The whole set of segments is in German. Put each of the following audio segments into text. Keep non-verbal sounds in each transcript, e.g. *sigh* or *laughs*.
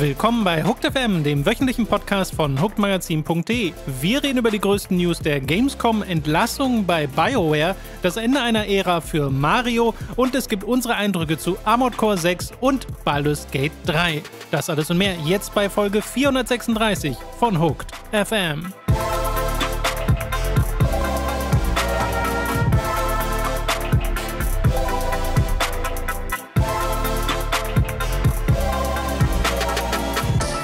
Willkommen bei Hooked FM, dem wöchentlichen Podcast von hookedmagazin.de. Wir reden über die größten News der Gamescom, Entlassungen bei BioWare, das Ende einer Ära für Mario und es gibt unsere Eindrücke zu Armored Core 6 und Baldur's Gate 3. Das alles und mehr jetzt bei Folge 436 von Hooked FM.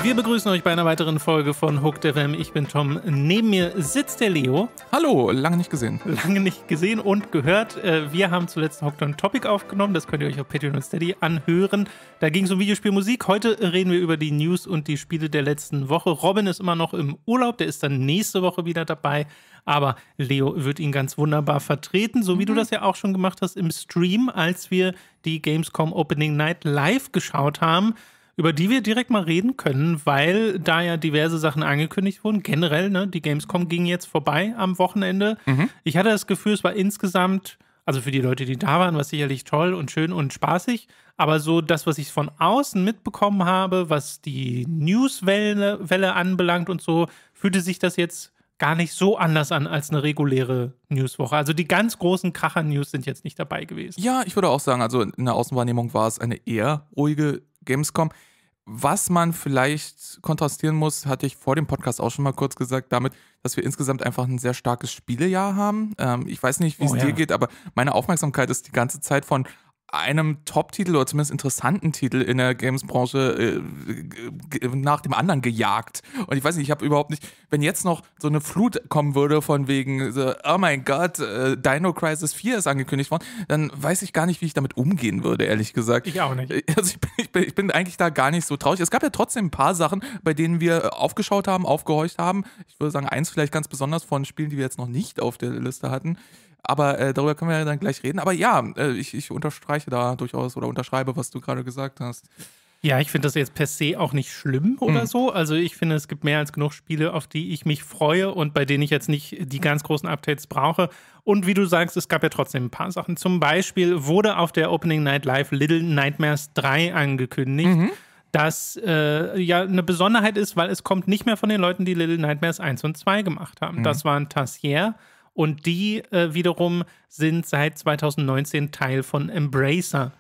Wir begrüßen euch bei einer weiteren Folge von Hook Hooked FM. Ich bin Tom. Neben mir sitzt der Leo. Hallo, lange nicht gesehen. Lange nicht gesehen und gehört. Äh, wir haben zuletzt Hooked on Topic aufgenommen. Das könnt ihr euch auf Patreon und Steady anhören. Da ging es um Videospielmusik. Heute reden wir über die News und die Spiele der letzten Woche. Robin ist immer noch im Urlaub. Der ist dann nächste Woche wieder dabei. Aber Leo wird ihn ganz wunderbar vertreten, so wie mhm. du das ja auch schon gemacht hast im Stream, als wir die Gamescom Opening Night live geschaut haben über die wir direkt mal reden können, weil da ja diverse Sachen angekündigt wurden. Generell, ne, die Gamescom ging jetzt vorbei am Wochenende. Mhm. Ich hatte das Gefühl, es war insgesamt, also für die Leute, die da waren, war es sicherlich toll und schön und spaßig. Aber so das, was ich von außen mitbekommen habe, was die Newswelle Welle anbelangt und so, fühlte sich das jetzt gar nicht so anders an als eine reguläre Newswoche. Also die ganz großen Kracher-News sind jetzt nicht dabei gewesen. Ja, ich würde auch sagen, also in der Außenwahrnehmung war es eine eher ruhige Gamescom. Was man vielleicht kontrastieren muss, hatte ich vor dem Podcast auch schon mal kurz gesagt, damit, dass wir insgesamt einfach ein sehr starkes Spielejahr haben. Ähm, ich weiß nicht, wie oh es oh, dir ja. geht, aber meine Aufmerksamkeit ist die ganze Zeit von einem Top-Titel oder zumindest interessanten Titel in der Games-Branche äh, nach dem anderen gejagt. Und ich weiß nicht, ich habe überhaupt nicht, wenn jetzt noch so eine Flut kommen würde von wegen, so, oh mein Gott, äh, Dino Crisis 4 ist angekündigt worden, dann weiß ich gar nicht, wie ich damit umgehen würde, ehrlich gesagt. Ich auch nicht. Äh, also ich bin, ich bin, ich bin eigentlich da gar nicht so traurig. Es gab ja trotzdem ein paar Sachen, bei denen wir äh, aufgeschaut haben, aufgehorcht haben. Ich würde sagen, eins vielleicht ganz besonders von Spielen, die wir jetzt noch nicht auf der Liste hatten. Aber äh, darüber können wir ja dann gleich reden. Aber ja, äh, ich, ich unterstreiche da durchaus oder unterschreibe, was du gerade gesagt hast. Ja, ich finde das jetzt per se auch nicht schlimm oder mhm. so. Also ich finde, es gibt mehr als genug Spiele, auf die ich mich freue und bei denen ich jetzt nicht die ganz großen Updates brauche. Und wie du sagst, es gab ja trotzdem ein paar Sachen. Zum Beispiel wurde auf der Opening Night Live Little Nightmares 3 angekündigt. Mhm. Das äh, ja eine Besonderheit ist, weil es kommt nicht mehr von den Leuten, die Little Nightmares 1 und 2 gemacht haben. Mhm. Das waren Tassier, und die äh, wiederum sind seit 2019 Teil von Embracer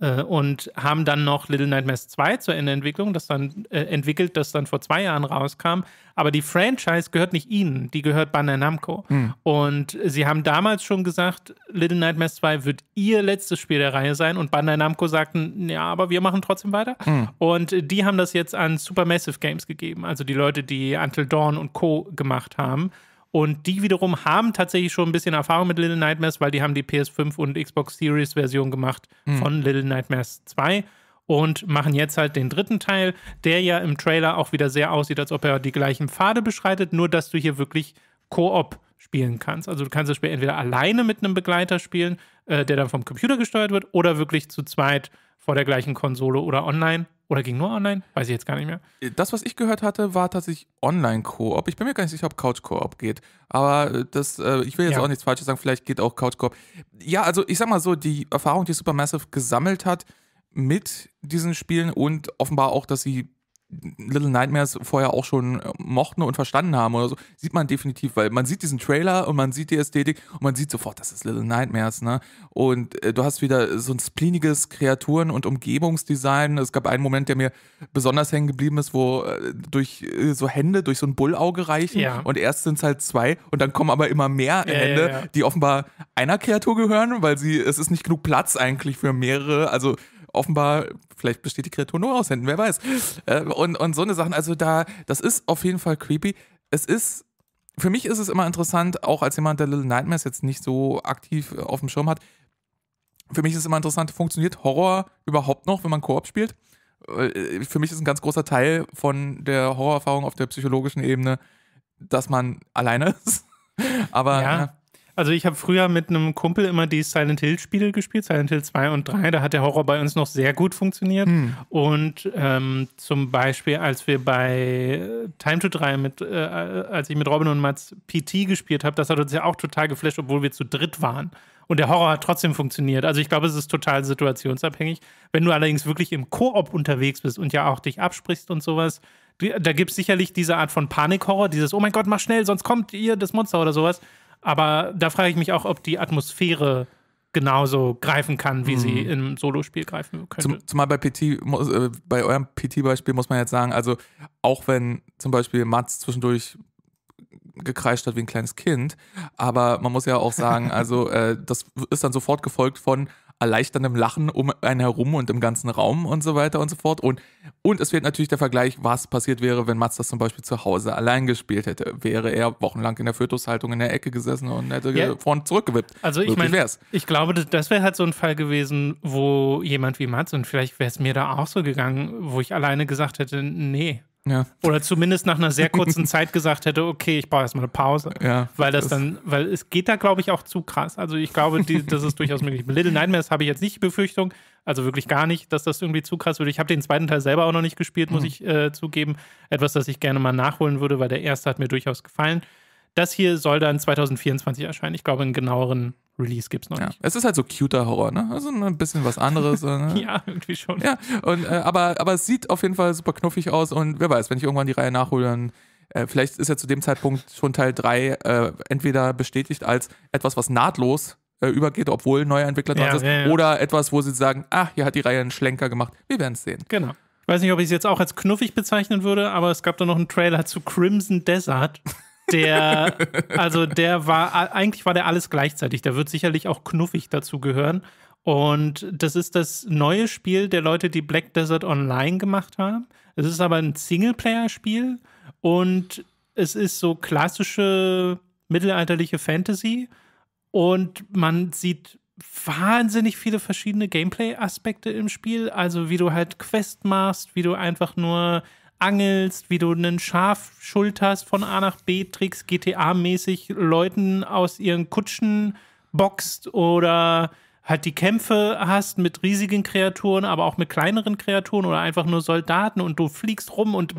äh, und haben dann noch Little Nightmares 2 zur Endentwicklung, das dann äh, entwickelt, das dann vor zwei Jahren rauskam. Aber die Franchise gehört nicht ihnen, die gehört Bandai Namco. Hm. Und sie haben damals schon gesagt, Little Nightmares 2 wird ihr letztes Spiel der Reihe sein. Und Bandai Namco sagten, ja, aber wir machen trotzdem weiter. Hm. Und die haben das jetzt an Supermassive Games gegeben, also die Leute, die Until Dawn und Co. gemacht haben. Und die wiederum haben tatsächlich schon ein bisschen Erfahrung mit Little Nightmares, weil die haben die PS5 und Xbox Series Version gemacht mhm. von Little Nightmares 2 und machen jetzt halt den dritten Teil, der ja im Trailer auch wieder sehr aussieht, als ob er die gleichen Pfade beschreitet, nur dass du hier wirklich Koop spielen kannst. Also du kannst das Spiel entweder alleine mit einem Begleiter spielen, äh, der dann vom Computer gesteuert wird, oder wirklich zu zweit vor der gleichen Konsole oder online. Oder ging nur online? Weiß ich jetzt gar nicht mehr. Äh, das, was ich gehört hatte, war tatsächlich Online-Koop. Ich bin mir gar nicht sicher, ob Couch-Koop geht. Aber äh, das, äh, ich will jetzt ja. auch nichts Falsches sagen, vielleicht geht auch Couch-Koop. Ja, also ich sag mal so, die Erfahrung, die Supermassive gesammelt hat mit diesen Spielen und offenbar auch, dass sie Little Nightmares vorher auch schon äh, mochten und verstanden haben oder so, sieht man definitiv, weil man sieht diesen Trailer und man sieht die Ästhetik und man sieht sofort, das ist Little Nightmares, ne? Und äh, du hast wieder so ein spleeniges Kreaturen- und Umgebungsdesign. Es gab einen Moment, der mir besonders hängen geblieben ist, wo äh, durch äh, so Hände durch so ein Bullauge reichen ja. und erst sind es halt zwei und dann kommen aber immer mehr ja, Hände, ja, die offenbar einer Kreatur gehören, weil sie es ist nicht genug Platz eigentlich für mehrere. Also offenbar, vielleicht besteht die Kreatur nur aus Händen, wer weiß. Äh, und, und so eine Sachen, also da, das ist auf jeden Fall creepy. Es ist für mich ist es immer interessant, auch als jemand, der Little Nightmares jetzt nicht so aktiv äh, auf dem Schirm hat, für mich ist es immer interessant, funktioniert Horror überhaupt noch, wenn man Koop spielt? Äh, für mich ist ein ganz großer Teil von der Horrorerfahrung auf der psychologischen Ebene, dass man alleine *laughs* ist. Aber ja. Also ich habe früher mit einem Kumpel immer die Silent Hill Spiele gespielt, Silent Hill 2 und 3. Da hat der Horror bei uns noch sehr gut funktioniert. Hm. Und ähm, zum Beispiel, als wir bei äh, Time to 3 mit, äh, als ich mit Robin und Mats PT gespielt habe, das hat uns ja auch total geflasht, obwohl wir zu dritt waren. Und der Horror hat trotzdem funktioniert. Also ich glaube, es ist total situationsabhängig. Wenn du allerdings wirklich im Koop unterwegs bist und ja auch dich absprichst und sowas, da gibt es sicherlich diese Art von Panikhorror, dieses, oh mein Gott, mach schnell, sonst kommt ihr das Monster oder sowas. Aber da frage ich mich auch, ob die Atmosphäre genauso greifen kann, wie mhm. sie im Solospiel greifen könnte. Zum, zumal bei PT, äh, bei eurem PT-Beispiel muss man jetzt sagen, also auch wenn zum Beispiel Mats zwischendurch gekreischt hat wie ein kleines Kind, aber man muss ja auch sagen, *laughs* also äh, das ist dann sofort gefolgt von, erleichterndem Lachen um einen herum und im ganzen Raum und so weiter und so fort. Und, und es fehlt natürlich der Vergleich, was passiert wäre, wenn Mats das zum Beispiel zu Hause allein gespielt hätte. Wäre er wochenlang in der Fötushaltung in der Ecke gesessen und hätte ja. vorn zurückgewippt. Also ich meine, ich glaube, das wäre halt so ein Fall gewesen, wo jemand wie Mats, und vielleicht wäre es mir da auch so gegangen, wo ich alleine gesagt hätte, nee, ja. Oder zumindest nach einer sehr kurzen Zeit gesagt hätte, okay, ich brauche erstmal eine Pause. Ja, weil das, das, dann, weil es geht da, glaube ich, auch zu krass. Also ich glaube, die, das ist durchaus möglich. Little Nightmares habe ich jetzt nicht die Befürchtung, also wirklich gar nicht, dass das irgendwie zu krass würde. Ich habe den zweiten Teil selber auch noch nicht gespielt, muss mhm. ich äh, zugeben. Etwas, das ich gerne mal nachholen würde, weil der erste hat mir durchaus gefallen das hier soll dann 2024 erscheinen. Ich glaube, einen genaueren Release gibt es noch ja. nicht. Es ist halt so cuter Horror, ne? Also ein bisschen was anderes. *laughs* ne? ja, irgendwie schon. Ja, und, äh, aber, aber es sieht auf jeden Fall super knuffig aus und wer weiß, wenn ich irgendwann die Reihe nachhole, dann äh, vielleicht ist ja zu dem Zeitpunkt schon Teil 3 äh, entweder bestätigt als etwas, was nahtlos äh, übergeht, obwohl neuer Entwickler dran ja, ist, ja, oder etwas, wo sie sagen, ach, hier hat die Reihe einen Schlenker gemacht. Wir werden es sehen. Genau. Ich weiß nicht, ob ich es jetzt auch als knuffig bezeichnen würde, aber es gab da noch einen Trailer zu Crimson Desert. *laughs* Der, also der war, eigentlich war der alles gleichzeitig. Der wird sicherlich auch knuffig dazu gehören. Und das ist das neue Spiel der Leute, die Black Desert Online gemacht haben. Es ist aber ein Singleplayer-Spiel und es ist so klassische mittelalterliche Fantasy und man sieht wahnsinnig viele verschiedene Gameplay-Aspekte im Spiel. Also wie du halt Quest machst, wie du einfach nur angelst, wie du einen Schaf schulterst von A nach B trickst, GTA-mäßig Leuten aus ihren Kutschen boxt oder halt die Kämpfe hast mit riesigen Kreaturen, aber auch mit kleineren Kreaturen oder einfach nur Soldaten und du fliegst rum und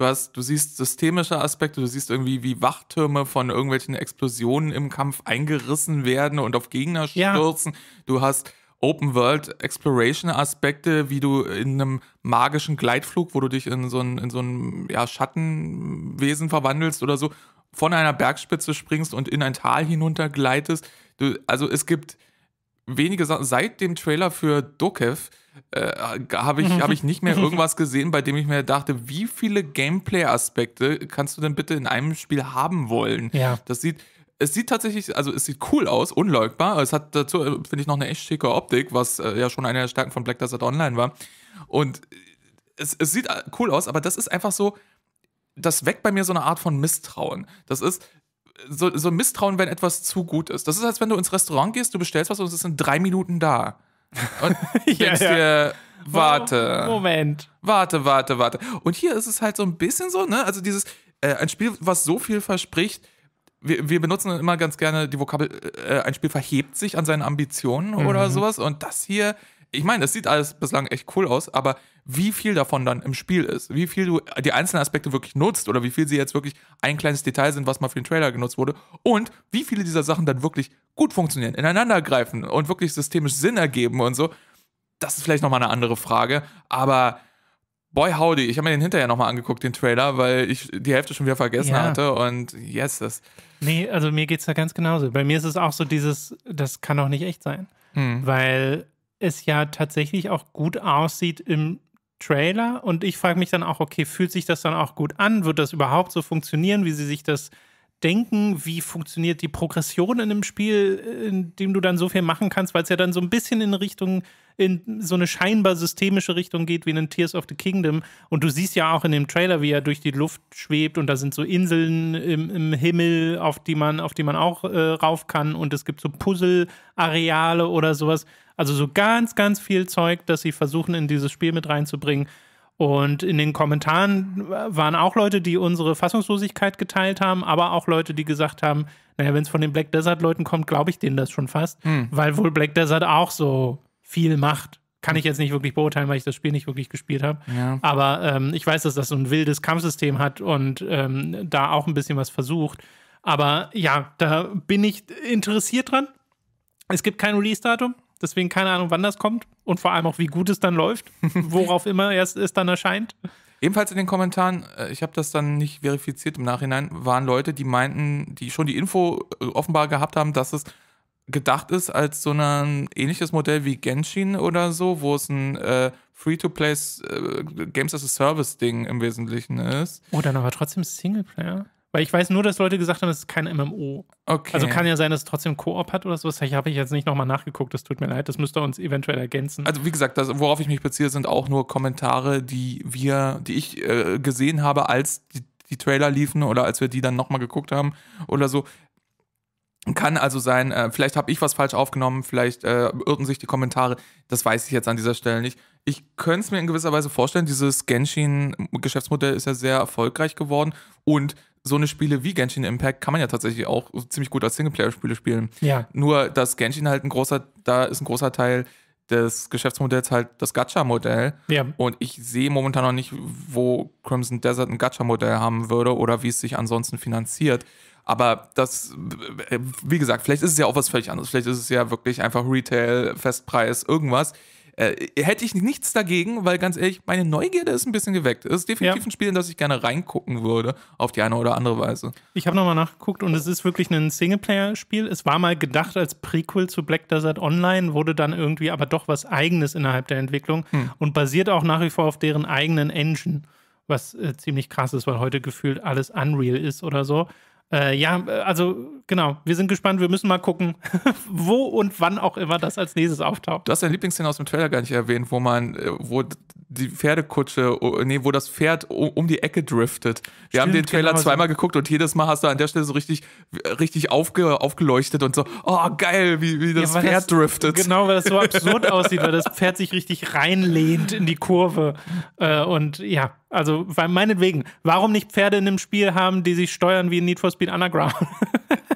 du hast, du siehst systemische Aspekte, du siehst irgendwie, wie Wachtürme von irgendwelchen Explosionen im Kampf eingerissen werden und auf Gegner stürzen. Ja. Du hast Open World Exploration Aspekte, wie du in einem magischen Gleitflug, wo du dich in so ein, in so ein ja, Schattenwesen verwandelst oder so, von einer Bergspitze springst und in ein Tal hinunter gleitest. Du, also es gibt wenige Sachen. Seit dem Trailer für Dokev äh, habe ich, hab ich nicht mehr *laughs* irgendwas gesehen, bei dem ich mir dachte, wie viele Gameplay-Aspekte kannst du denn bitte in einem Spiel haben wollen? Ja. Das sieht es sieht tatsächlich, also es sieht cool aus, unleugbar. Es hat dazu, äh, finde ich, noch eine echt schicke Optik, was äh, ja schon eine der Stärken von Black Desert Online war. Und äh, es, es sieht äh, cool aus, aber das ist einfach so, das weckt bei mir so eine Art von Misstrauen. Das ist, so, so Misstrauen, wenn etwas zu gut ist. Das ist, als wenn du ins Restaurant gehst, du bestellst was und es ist in drei Minuten da. Und *laughs* ja, denkst ja. dir, warte. Oh, Moment. Warte, warte, warte. Und hier ist es halt so ein bisschen so, ne? Also dieses, äh, ein Spiel, was so viel verspricht, wir, wir benutzen immer ganz gerne die Vokabel, äh, ein Spiel verhebt sich an seinen Ambitionen mhm. oder sowas. Und das hier, ich meine, das sieht alles bislang echt cool aus, aber wie viel davon dann im Spiel ist, wie viel du die einzelnen Aspekte wirklich nutzt oder wie viel sie jetzt wirklich ein kleines Detail sind, was mal für den Trailer genutzt wurde und wie viele dieser Sachen dann wirklich gut funktionieren, ineinander greifen und wirklich systemisch Sinn ergeben und so, das ist vielleicht nochmal eine andere Frage, aber Boy Howdy, ich habe mir den hinterher nochmal angeguckt, den Trailer, weil ich die Hälfte schon wieder vergessen ja. hatte und yes, das. Nee, also mir geht es da ganz genauso. Bei mir ist es auch so dieses, das kann doch nicht echt sein. Hm. Weil es ja tatsächlich auch gut aussieht im Trailer und ich frage mich dann auch, okay, fühlt sich das dann auch gut an? Wird das überhaupt so funktionieren, wie sie sich das denken? Wie funktioniert die Progression in einem Spiel, in dem du dann so viel machen kannst, weil es ja dann so ein bisschen in Richtung in so eine scheinbar systemische Richtung geht wie in Tears of the Kingdom. Und du siehst ja auch in dem Trailer, wie er durch die Luft schwebt und da sind so Inseln im, im Himmel, auf die man, auf die man auch äh, rauf kann. Und es gibt so Puzzle-Areale oder sowas. Also so ganz, ganz viel Zeug, das sie versuchen, in dieses Spiel mit reinzubringen. Und in den Kommentaren waren auch Leute, die unsere Fassungslosigkeit geteilt haben, aber auch Leute, die gesagt haben, naja, wenn es von den Black Desert-Leuten kommt, glaube ich denen das schon fast, mhm. weil wohl Black Desert auch so viel macht. Kann ich jetzt nicht wirklich beurteilen, weil ich das Spiel nicht wirklich gespielt habe. Ja. Aber ähm, ich weiß, dass das so ein wildes Kampfsystem hat und ähm, da auch ein bisschen was versucht. Aber ja, da bin ich interessiert dran. Es gibt kein Release-Datum, deswegen keine Ahnung, wann das kommt und vor allem auch, wie gut es dann läuft, *laughs* worauf immer erst es dann erscheint. Ebenfalls in den Kommentaren, äh, ich habe das dann nicht verifiziert im Nachhinein, waren Leute, die meinten, die schon die Info äh, offenbar gehabt haben, dass es gedacht ist als so ein ähnliches Modell wie Genshin oder so, wo es ein äh, Free-to-Play äh, Games as a Service-Ding im Wesentlichen ist. Oh, aber trotzdem Singleplayer. Weil ich weiß nur, dass Leute gesagt haben, es ist kein MMO. Okay. Also kann ja sein, dass es trotzdem Koop hat oder sowas. Ich habe ich jetzt nicht nochmal nachgeguckt, das tut mir leid. Das müsste uns eventuell ergänzen. Also wie gesagt, das, worauf ich mich beziehe, sind auch nur Kommentare, die wir, die ich äh, gesehen habe, als die, die Trailer liefen oder als wir die dann nochmal geguckt haben oder so. Kann also sein, äh, vielleicht habe ich was falsch aufgenommen, vielleicht äh, irrten sich die Kommentare, das weiß ich jetzt an dieser Stelle nicht. Ich könnte es mir in gewisser Weise vorstellen, dieses Genshin-Geschäftsmodell ist ja sehr erfolgreich geworden und so eine Spiele wie Genshin Impact kann man ja tatsächlich auch ziemlich gut als Singleplayer-Spiele spielen. Ja. Nur, dass Genshin halt ein großer, da ist ein großer Teil des Geschäftsmodells halt das Gacha-Modell. Ja. Und ich sehe momentan noch nicht, wo Crimson Desert ein Gacha-Modell haben würde oder wie es sich ansonsten finanziert. Aber das, wie gesagt, vielleicht ist es ja auch was völlig anderes. Vielleicht ist es ja wirklich einfach Retail, Festpreis, irgendwas. Äh, hätte ich nichts dagegen, weil ganz ehrlich, meine Neugierde ist ein bisschen geweckt. Es ist definitiv ja. ein Spiel, in das ich gerne reingucken würde, auf die eine oder andere Weise. Ich habe nochmal nachgeguckt und es ist wirklich ein Singleplayer-Spiel. Es war mal gedacht als Prequel zu Black Desert Online, wurde dann irgendwie aber doch was Eigenes innerhalb der Entwicklung hm. und basiert auch nach wie vor auf deren eigenen Engine was äh, ziemlich krass ist, weil heute gefühlt alles Unreal ist oder so. Äh, ja, äh, also genau, wir sind gespannt, wir müssen mal gucken, *laughs* wo und wann auch immer das als nächstes auftaucht. Du hast deine Lieblingsszene aus dem Trailer gar nicht erwähnt, wo man, äh, wo die Pferdekutsche, oh, nee, wo das Pferd um die Ecke driftet. Wir Stimmt, haben den Trailer genau zweimal geguckt und jedes Mal hast du an der Stelle so richtig, richtig aufge, aufgeleuchtet und so, oh geil, wie, wie das ja, Pferd das, driftet. Genau, weil das so *laughs* absurd aussieht, weil das Pferd sich richtig reinlehnt in die Kurve. Äh, und ja, also meinetwegen, warum nicht Pferde in einem Spiel haben, die sich steuern wie in Need for Speed Underground?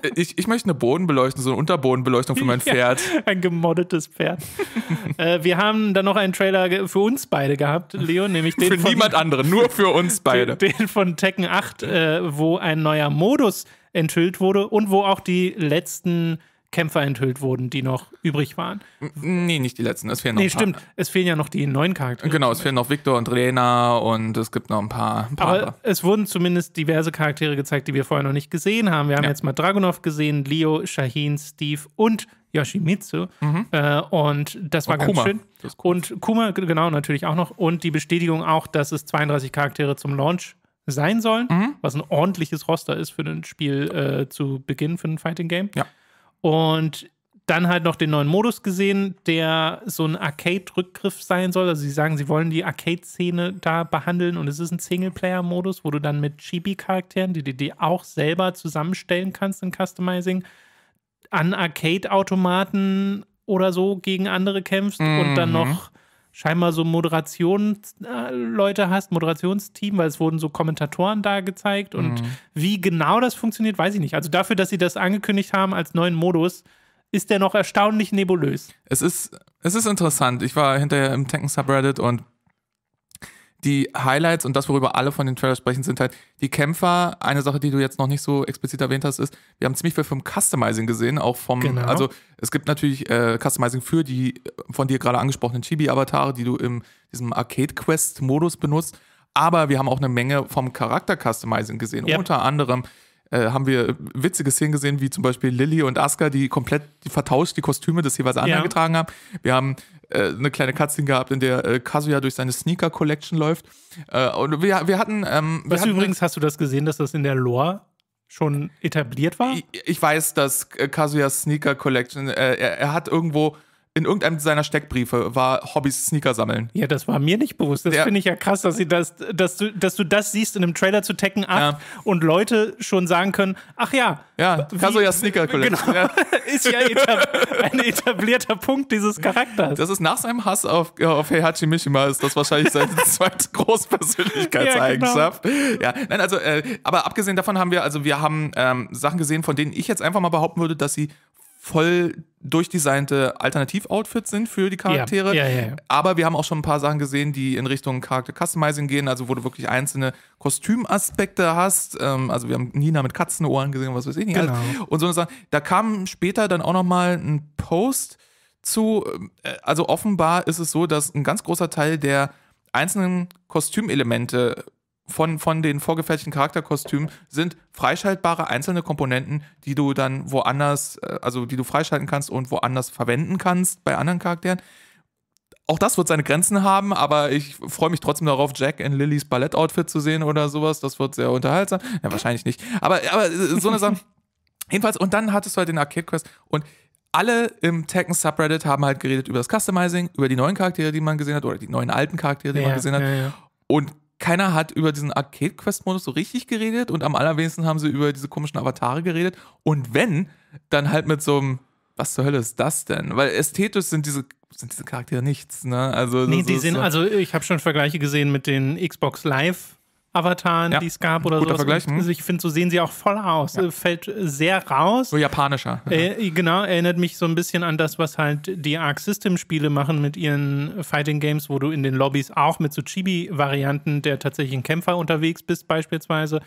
Äh, ich, ich möchte eine Bodenbeleuchtung, so eine Unterbodenbeleuchtung für mein *laughs* Pferd. Ja, ein gemoddetes Pferd. *laughs* äh, wir haben dann noch einen Trailer für uns beide gehabt, Leon, nämlich den. Für von, niemand anderen, nur für uns *laughs* beide. Den, den von Tekken 8, äh, wo ein neuer Modus enthüllt wurde und wo auch die letzten Kämpfer enthüllt wurden, die noch übrig waren. Nee, nicht die letzten. Es fehlen noch. Nee, stimmt. Es fehlen ja noch die neuen Charaktere. Genau, es fehlen noch Victor und Rena und es gibt noch ein paar. Ein paar Aber paar. es wurden zumindest diverse Charaktere gezeigt, die wir vorher noch nicht gesehen haben. Wir haben ja. jetzt mal Dragunov gesehen, Leo, Shaheen, Steve und Yoshimitsu. Mhm. Äh, und das war und ganz Kuma. schön. Cool. Und Kuma, genau, natürlich auch noch. Und die Bestätigung auch, dass es 32 Charaktere zum Launch sein sollen, mhm. was ein ordentliches Roster ist für ein Spiel äh, zu Beginn, für ein Fighting Game. Ja. Und dann halt noch den neuen Modus gesehen, der so ein Arcade-Rückgriff sein soll. Also sie sagen, sie wollen die Arcade-Szene da behandeln und es ist ein Singleplayer-Modus, wo du dann mit Chibi-Charakteren, die du dir auch selber zusammenstellen kannst in Customizing, an Arcade-Automaten oder so gegen andere kämpfst mhm. und dann mhm. noch scheinbar so Moderationsleute äh, hast, Moderationsteam, weil es wurden so Kommentatoren da gezeigt und mhm. wie genau das funktioniert, weiß ich nicht. Also dafür, dass sie das angekündigt haben als neuen Modus, ist der noch erstaunlich nebulös. Es ist, es ist interessant. Ich war hinterher im Tekken Subreddit und die Highlights und das, worüber alle von den Trailers sprechen, sind halt die Kämpfer. Eine Sache, die du jetzt noch nicht so explizit erwähnt hast, ist, wir haben ziemlich viel vom Customizing gesehen, auch vom, genau. also es gibt natürlich äh, Customizing für die äh, von dir gerade angesprochenen Chibi-Avatare, die du in diesem Arcade-Quest-Modus benutzt. Aber wir haben auch eine Menge vom Charakter-Customizing gesehen. Yep. Unter anderem äh, haben wir witzige Szenen gesehen, wie zum Beispiel Lilly und Asuka, die komplett vertauscht die Kostüme des jeweils anderen ja. getragen haben. Wir haben äh, eine kleine Cutscene gehabt, in der äh, Kazuya durch seine Sneaker-Collection läuft. Äh, und wir, wir hatten. Ähm, wir Was hatten, übrigens, hast du das gesehen, dass das in der Lore schon etabliert war? Ich, ich weiß, dass äh, Kazuyas Sneaker Collection, äh, er, er hat irgendwo in irgendeinem seiner Steckbriefe war Hobbys Sneaker sammeln. Ja, das war mir nicht bewusst. Das finde ich ja krass, dass, sie das, dass, du, dass du das siehst in einem Trailer zu Tekken 8 ja. und Leute schon sagen können, ach ja. Ja, Kazuya Sneaker Collection. Genau. Ja. *laughs* ist ja etab ein etablierter Punkt dieses Charakters. Das ist nach seinem Hass auf, auf Heihachi Mishima ist das wahrscheinlich seine *laughs* zweite Großpersönlichkeitseigenschaft. Ja, genau. ja, nein, also, äh, aber abgesehen davon haben wir, also wir haben ähm, Sachen gesehen, von denen ich jetzt einfach mal behaupten würde, dass sie voll durchdesignte Alternativ-Outfits sind für die Charaktere. Ja, ja, ja, Aber wir haben auch schon ein paar Sachen gesehen, die in Richtung Charakter-Customizing gehen, also wo du wirklich einzelne Kostümaspekte hast. Ähm, also wir haben Nina mit Katzenohren gesehen, was weiß ich nicht. Genau. Und so eine Sache. Da kam später dann auch nochmal ein Post zu. Äh, also offenbar ist es so, dass ein ganz großer Teil der einzelnen Kostümelemente von, von den vorgefertigten Charakterkostümen sind freischaltbare einzelne Komponenten, die du dann woanders, äh, also die du freischalten kannst und woanders verwenden kannst bei anderen Charakteren. Auch das wird seine Grenzen haben, aber ich freue mich trotzdem darauf, Jack in Lillys Ballettoutfit zu sehen oder sowas. Das wird sehr unterhaltsam. Ja, wahrscheinlich nicht. Aber, aber äh, so eine Sache. *laughs* Jedenfalls, und dann hattest du halt den Arcade Quest und alle im Tekken Subreddit haben halt geredet über das Customizing, über die neuen Charaktere, die man gesehen hat, oder die neuen alten Charaktere, die ja, man gesehen hat. Ja, und keiner hat über diesen Arcade Quest Modus so richtig geredet und am allerwenigsten haben sie über diese komischen Avatare geredet. Und wenn, dann halt mit so einem, was zur Hölle ist das denn? Weil ästhetisch sind diese sind diese Charaktere nichts, ne? Also nee, die sind so also ich habe schon Vergleiche gesehen mit den Xbox Live Avataren, ja, die es gab oder so. Also hm. ich finde, so sehen sie auch voll aus. Ja. Fällt äh, sehr raus. So japanischer. Äh, genau, erinnert mich so ein bisschen an das, was halt die Arc System Spiele machen mit ihren Fighting Games, wo du in den Lobbys auch mit so Chibi-Varianten der tatsächlichen Kämpfer unterwegs bist, beispielsweise.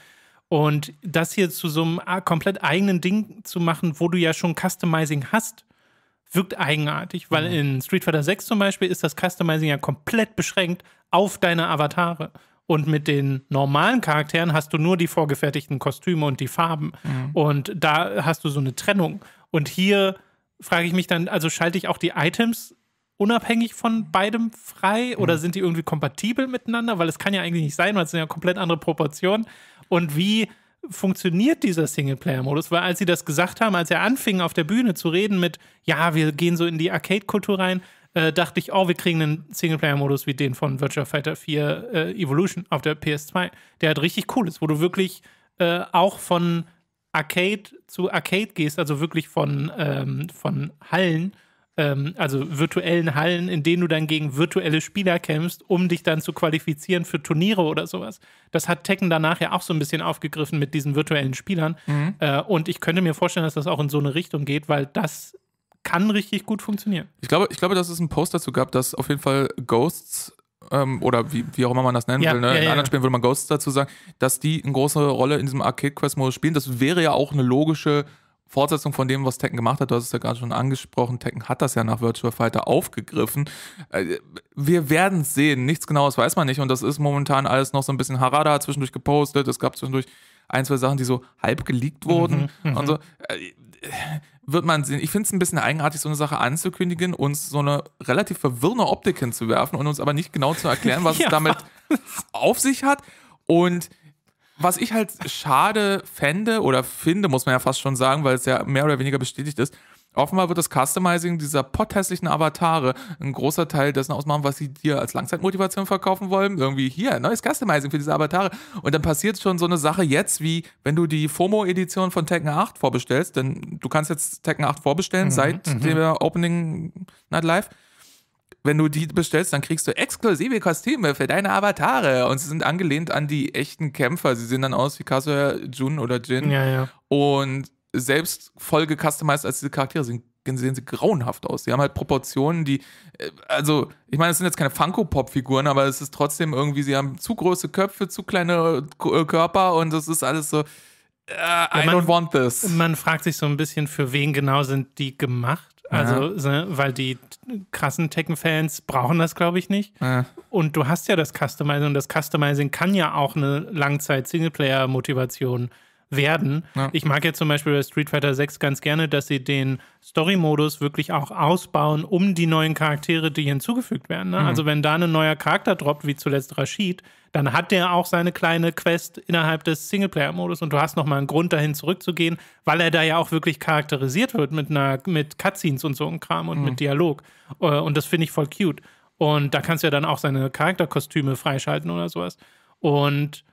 Und das hier zu so einem äh, komplett eigenen Ding zu machen, wo du ja schon Customizing hast, wirkt eigenartig, weil mhm. in Street Fighter 6 zum Beispiel ist das Customizing ja komplett beschränkt auf deine Avatare. Und mit den normalen Charakteren hast du nur die vorgefertigten Kostüme und die Farben. Mhm. Und da hast du so eine Trennung. Und hier frage ich mich dann, also schalte ich auch die Items unabhängig von beidem frei oder mhm. sind die irgendwie kompatibel miteinander? Weil es kann ja eigentlich nicht sein, weil es sind ja komplett andere Proportionen. Und wie funktioniert dieser Singleplayer-Modus? Weil als sie das gesagt haben, als er anfing auf der Bühne zu reden mit, ja, wir gehen so in die Arcade-Kultur rein, äh, dachte ich, oh, wir kriegen einen Singleplayer-Modus wie den von Virtua Fighter 4 äh, Evolution auf der PS2, der halt richtig cool ist, wo du wirklich äh, auch von Arcade zu Arcade gehst, also wirklich von, ähm, von Hallen, ähm, also virtuellen Hallen, in denen du dann gegen virtuelle Spieler kämpfst, um dich dann zu qualifizieren für Turniere oder sowas. Das hat Tekken danach ja auch so ein bisschen aufgegriffen mit diesen virtuellen Spielern. Mhm. Äh, und ich könnte mir vorstellen, dass das auch in so eine Richtung geht, weil das kann richtig gut funktionieren. Ich glaube, ich glaube, dass es einen Post dazu gab, dass auf jeden Fall Ghosts ähm, oder wie, wie auch immer man das nennen ja, will, ne? ja, in ja, anderen Spielen würde man Ghosts dazu sagen, dass die eine große Rolle in diesem Arcade-Quest-Modus spielen. Das wäre ja auch eine logische Fortsetzung von dem, was Tekken gemacht hat. Du hast es ja gerade schon angesprochen. Tekken hat das ja nach Virtual Fighter aufgegriffen. Äh, wir werden es sehen. Nichts Genaues weiß man nicht. Und das ist momentan alles noch so ein bisschen Harada zwischendurch gepostet. Es gab zwischendurch ein, zwei Sachen, die so halb geleakt wurden. Mhm, und mhm. so. Äh, wird man sehen. Ich finde es ein bisschen eigenartig, so eine Sache anzukündigen, uns so eine relativ verwirrende Optik hinzuwerfen und uns aber nicht genau zu erklären, was *laughs* ja. es damit auf sich hat. Und was ich halt schade fände oder finde, muss man ja fast schon sagen, weil es ja mehr oder weniger bestätigt ist, Offenbar wird das Customizing dieser potthässlichen Avatare ein großer Teil dessen ausmachen, was sie dir als Langzeitmotivation verkaufen wollen. Irgendwie hier, neues Customizing für diese Avatare. Und dann passiert schon so eine Sache jetzt, wie wenn du die FOMO-Edition von Tekken 8 vorbestellst, denn du kannst jetzt Tekken 8 vorbestellen mhm, seit mhm. der Opening Night Live. Wenn du die bestellst, dann kriegst du exklusive Kostüme für deine Avatare. Und sie sind angelehnt an die echten Kämpfer. Sie sehen dann aus wie Kazuya, Jun oder Jin. Ja, ja. Und selbst voll gecustomized als diese Charaktere sind, sehen sie grauenhaft aus. Die haben halt Proportionen, die, äh, also, ich meine, es sind jetzt keine Funko-Pop-Figuren, aber es ist trotzdem irgendwie, sie haben zu große Köpfe, zu kleine äh, Körper und das ist alles so, uh, I ja, man, don't want this. Man fragt sich so ein bisschen, für wen genau sind die gemacht? Also, ja. weil die krassen Tekken-Fans brauchen das, glaube ich, nicht. Ja. Und du hast ja das Customizing und das Customizing kann ja auch eine Langzeit-Singleplayer-Motivation sein werden. Ja. Ich mag ja zum Beispiel bei Street Fighter 6 ganz gerne, dass sie den Story-Modus wirklich auch ausbauen, um die neuen Charaktere, die hinzugefügt werden. Ne? Mhm. Also wenn da ein neuer Charakter droppt, wie zuletzt Rashid, dann hat der auch seine kleine Quest innerhalb des Singleplayer-Modus und du hast nochmal einen Grund, dahin zurückzugehen, weil er da ja auch wirklich charakterisiert wird mit einer, mit Cutscenes und so und Kram und mhm. mit Dialog. Äh, und das finde ich voll cute. Und da kannst du ja dann auch seine Charakterkostüme freischalten oder sowas. Und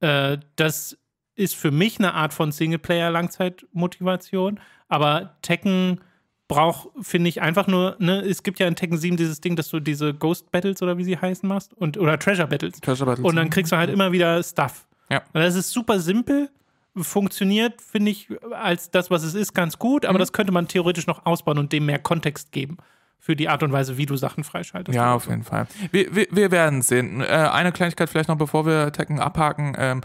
äh, das ist für mich eine Art von Singleplayer-Langzeitmotivation. Aber Tekken braucht, finde ich, einfach nur, ne, es gibt ja in Tekken 7 dieses Ding, dass du diese Ghost Battles oder wie sie heißen machst und oder Treasure Battles. Treasure Battles. Und dann mhm. kriegst du halt immer wieder Stuff. Ja. Und das ist super simpel, funktioniert, finde ich, als das, was es ist, ganz gut, aber mhm. das könnte man theoretisch noch ausbauen und dem mehr Kontext geben für die Art und Weise, wie du Sachen freischaltest. Ja, auf jeden Fall. Wir, wir, wir werden sehen. Äh, eine Kleinigkeit vielleicht noch, bevor wir Tekken abhaken. Ähm,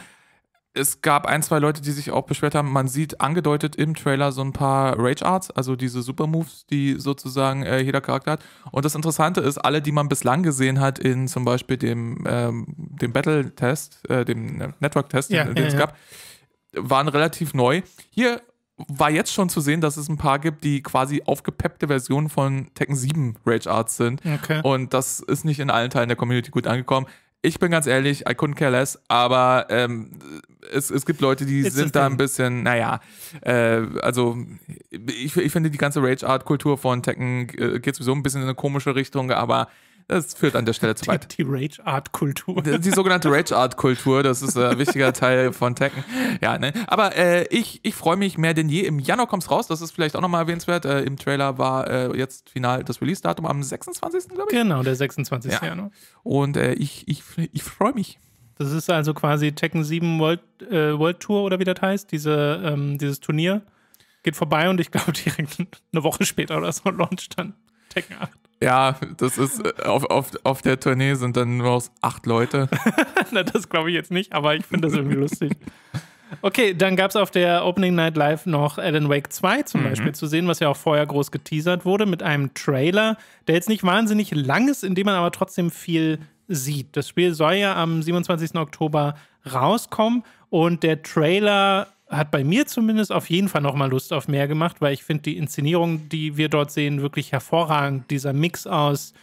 es gab ein, zwei Leute, die sich auch beschwert haben. Man sieht angedeutet im Trailer so ein paar Rage Arts, also diese Super Moves, die sozusagen äh, jeder Charakter hat. Und das Interessante ist, alle, die man bislang gesehen hat, in zum Beispiel dem, ähm, dem Battle-Test, äh, dem Network-Test, ja, den, ja, es ja. gab, waren relativ neu. Hier war jetzt schon zu sehen, dass es ein paar gibt, die quasi aufgepeppte Versionen von Tekken 7 Rage Arts sind. Okay. Und das ist nicht in allen Teilen der Community gut angekommen ich bin ganz ehrlich, I couldn't care less, aber ähm, es, es gibt Leute, die It's sind da ein bisschen, naja, äh, also ich, ich finde die ganze Rage-Art-Kultur von Tekken äh, geht sowieso ein bisschen in eine komische Richtung, aber das führt an der Stelle zu weit. Die, die Rage-Art-Kultur. Die, die, sogenannte Rage-Art-Kultur, das ist ein wichtiger *laughs* Teil von Tekken. Ja, ne? Aber äh, ich, ich freue mich mehr denn je. Im Januar kommt es raus, das ist vielleicht auch nochmal erwähnenswert. Äh, Im Trailer war äh, jetzt final das Release-Datum am 26. glaube ich. Genau, der 26. Ja. Januar. Und äh, ich, ich, ich freue mich. Das ist also quasi Tekken 7 World, äh, World Tour oder wie das heißt, diese, ähm, dieses Turnier. Geht vorbei und ich glaube *laughs* direkt eine Woche später oder so launcht dann Tekken 8. Ja, das ist äh, auf, auf, auf der Tournee sind dann nur aus acht Leute. *laughs* Na, das glaube ich jetzt nicht, aber ich finde das irgendwie lustig. Okay, dann gab es auf der Opening Night Live noch Alan Wake 2 zum mhm. Beispiel zu sehen, was ja auch vorher groß geteasert wurde, mit einem Trailer, der jetzt nicht wahnsinnig lang ist, in dem man aber trotzdem viel sieht. Das Spiel soll ja am 27. Oktober rauskommen und der Trailer hat bei mir zumindest auf jeden Fall nochmal Lust auf mehr gemacht, weil ich finde die Inszenierung, die wir dort sehen, wirklich hervorragend. Dieser Mix aus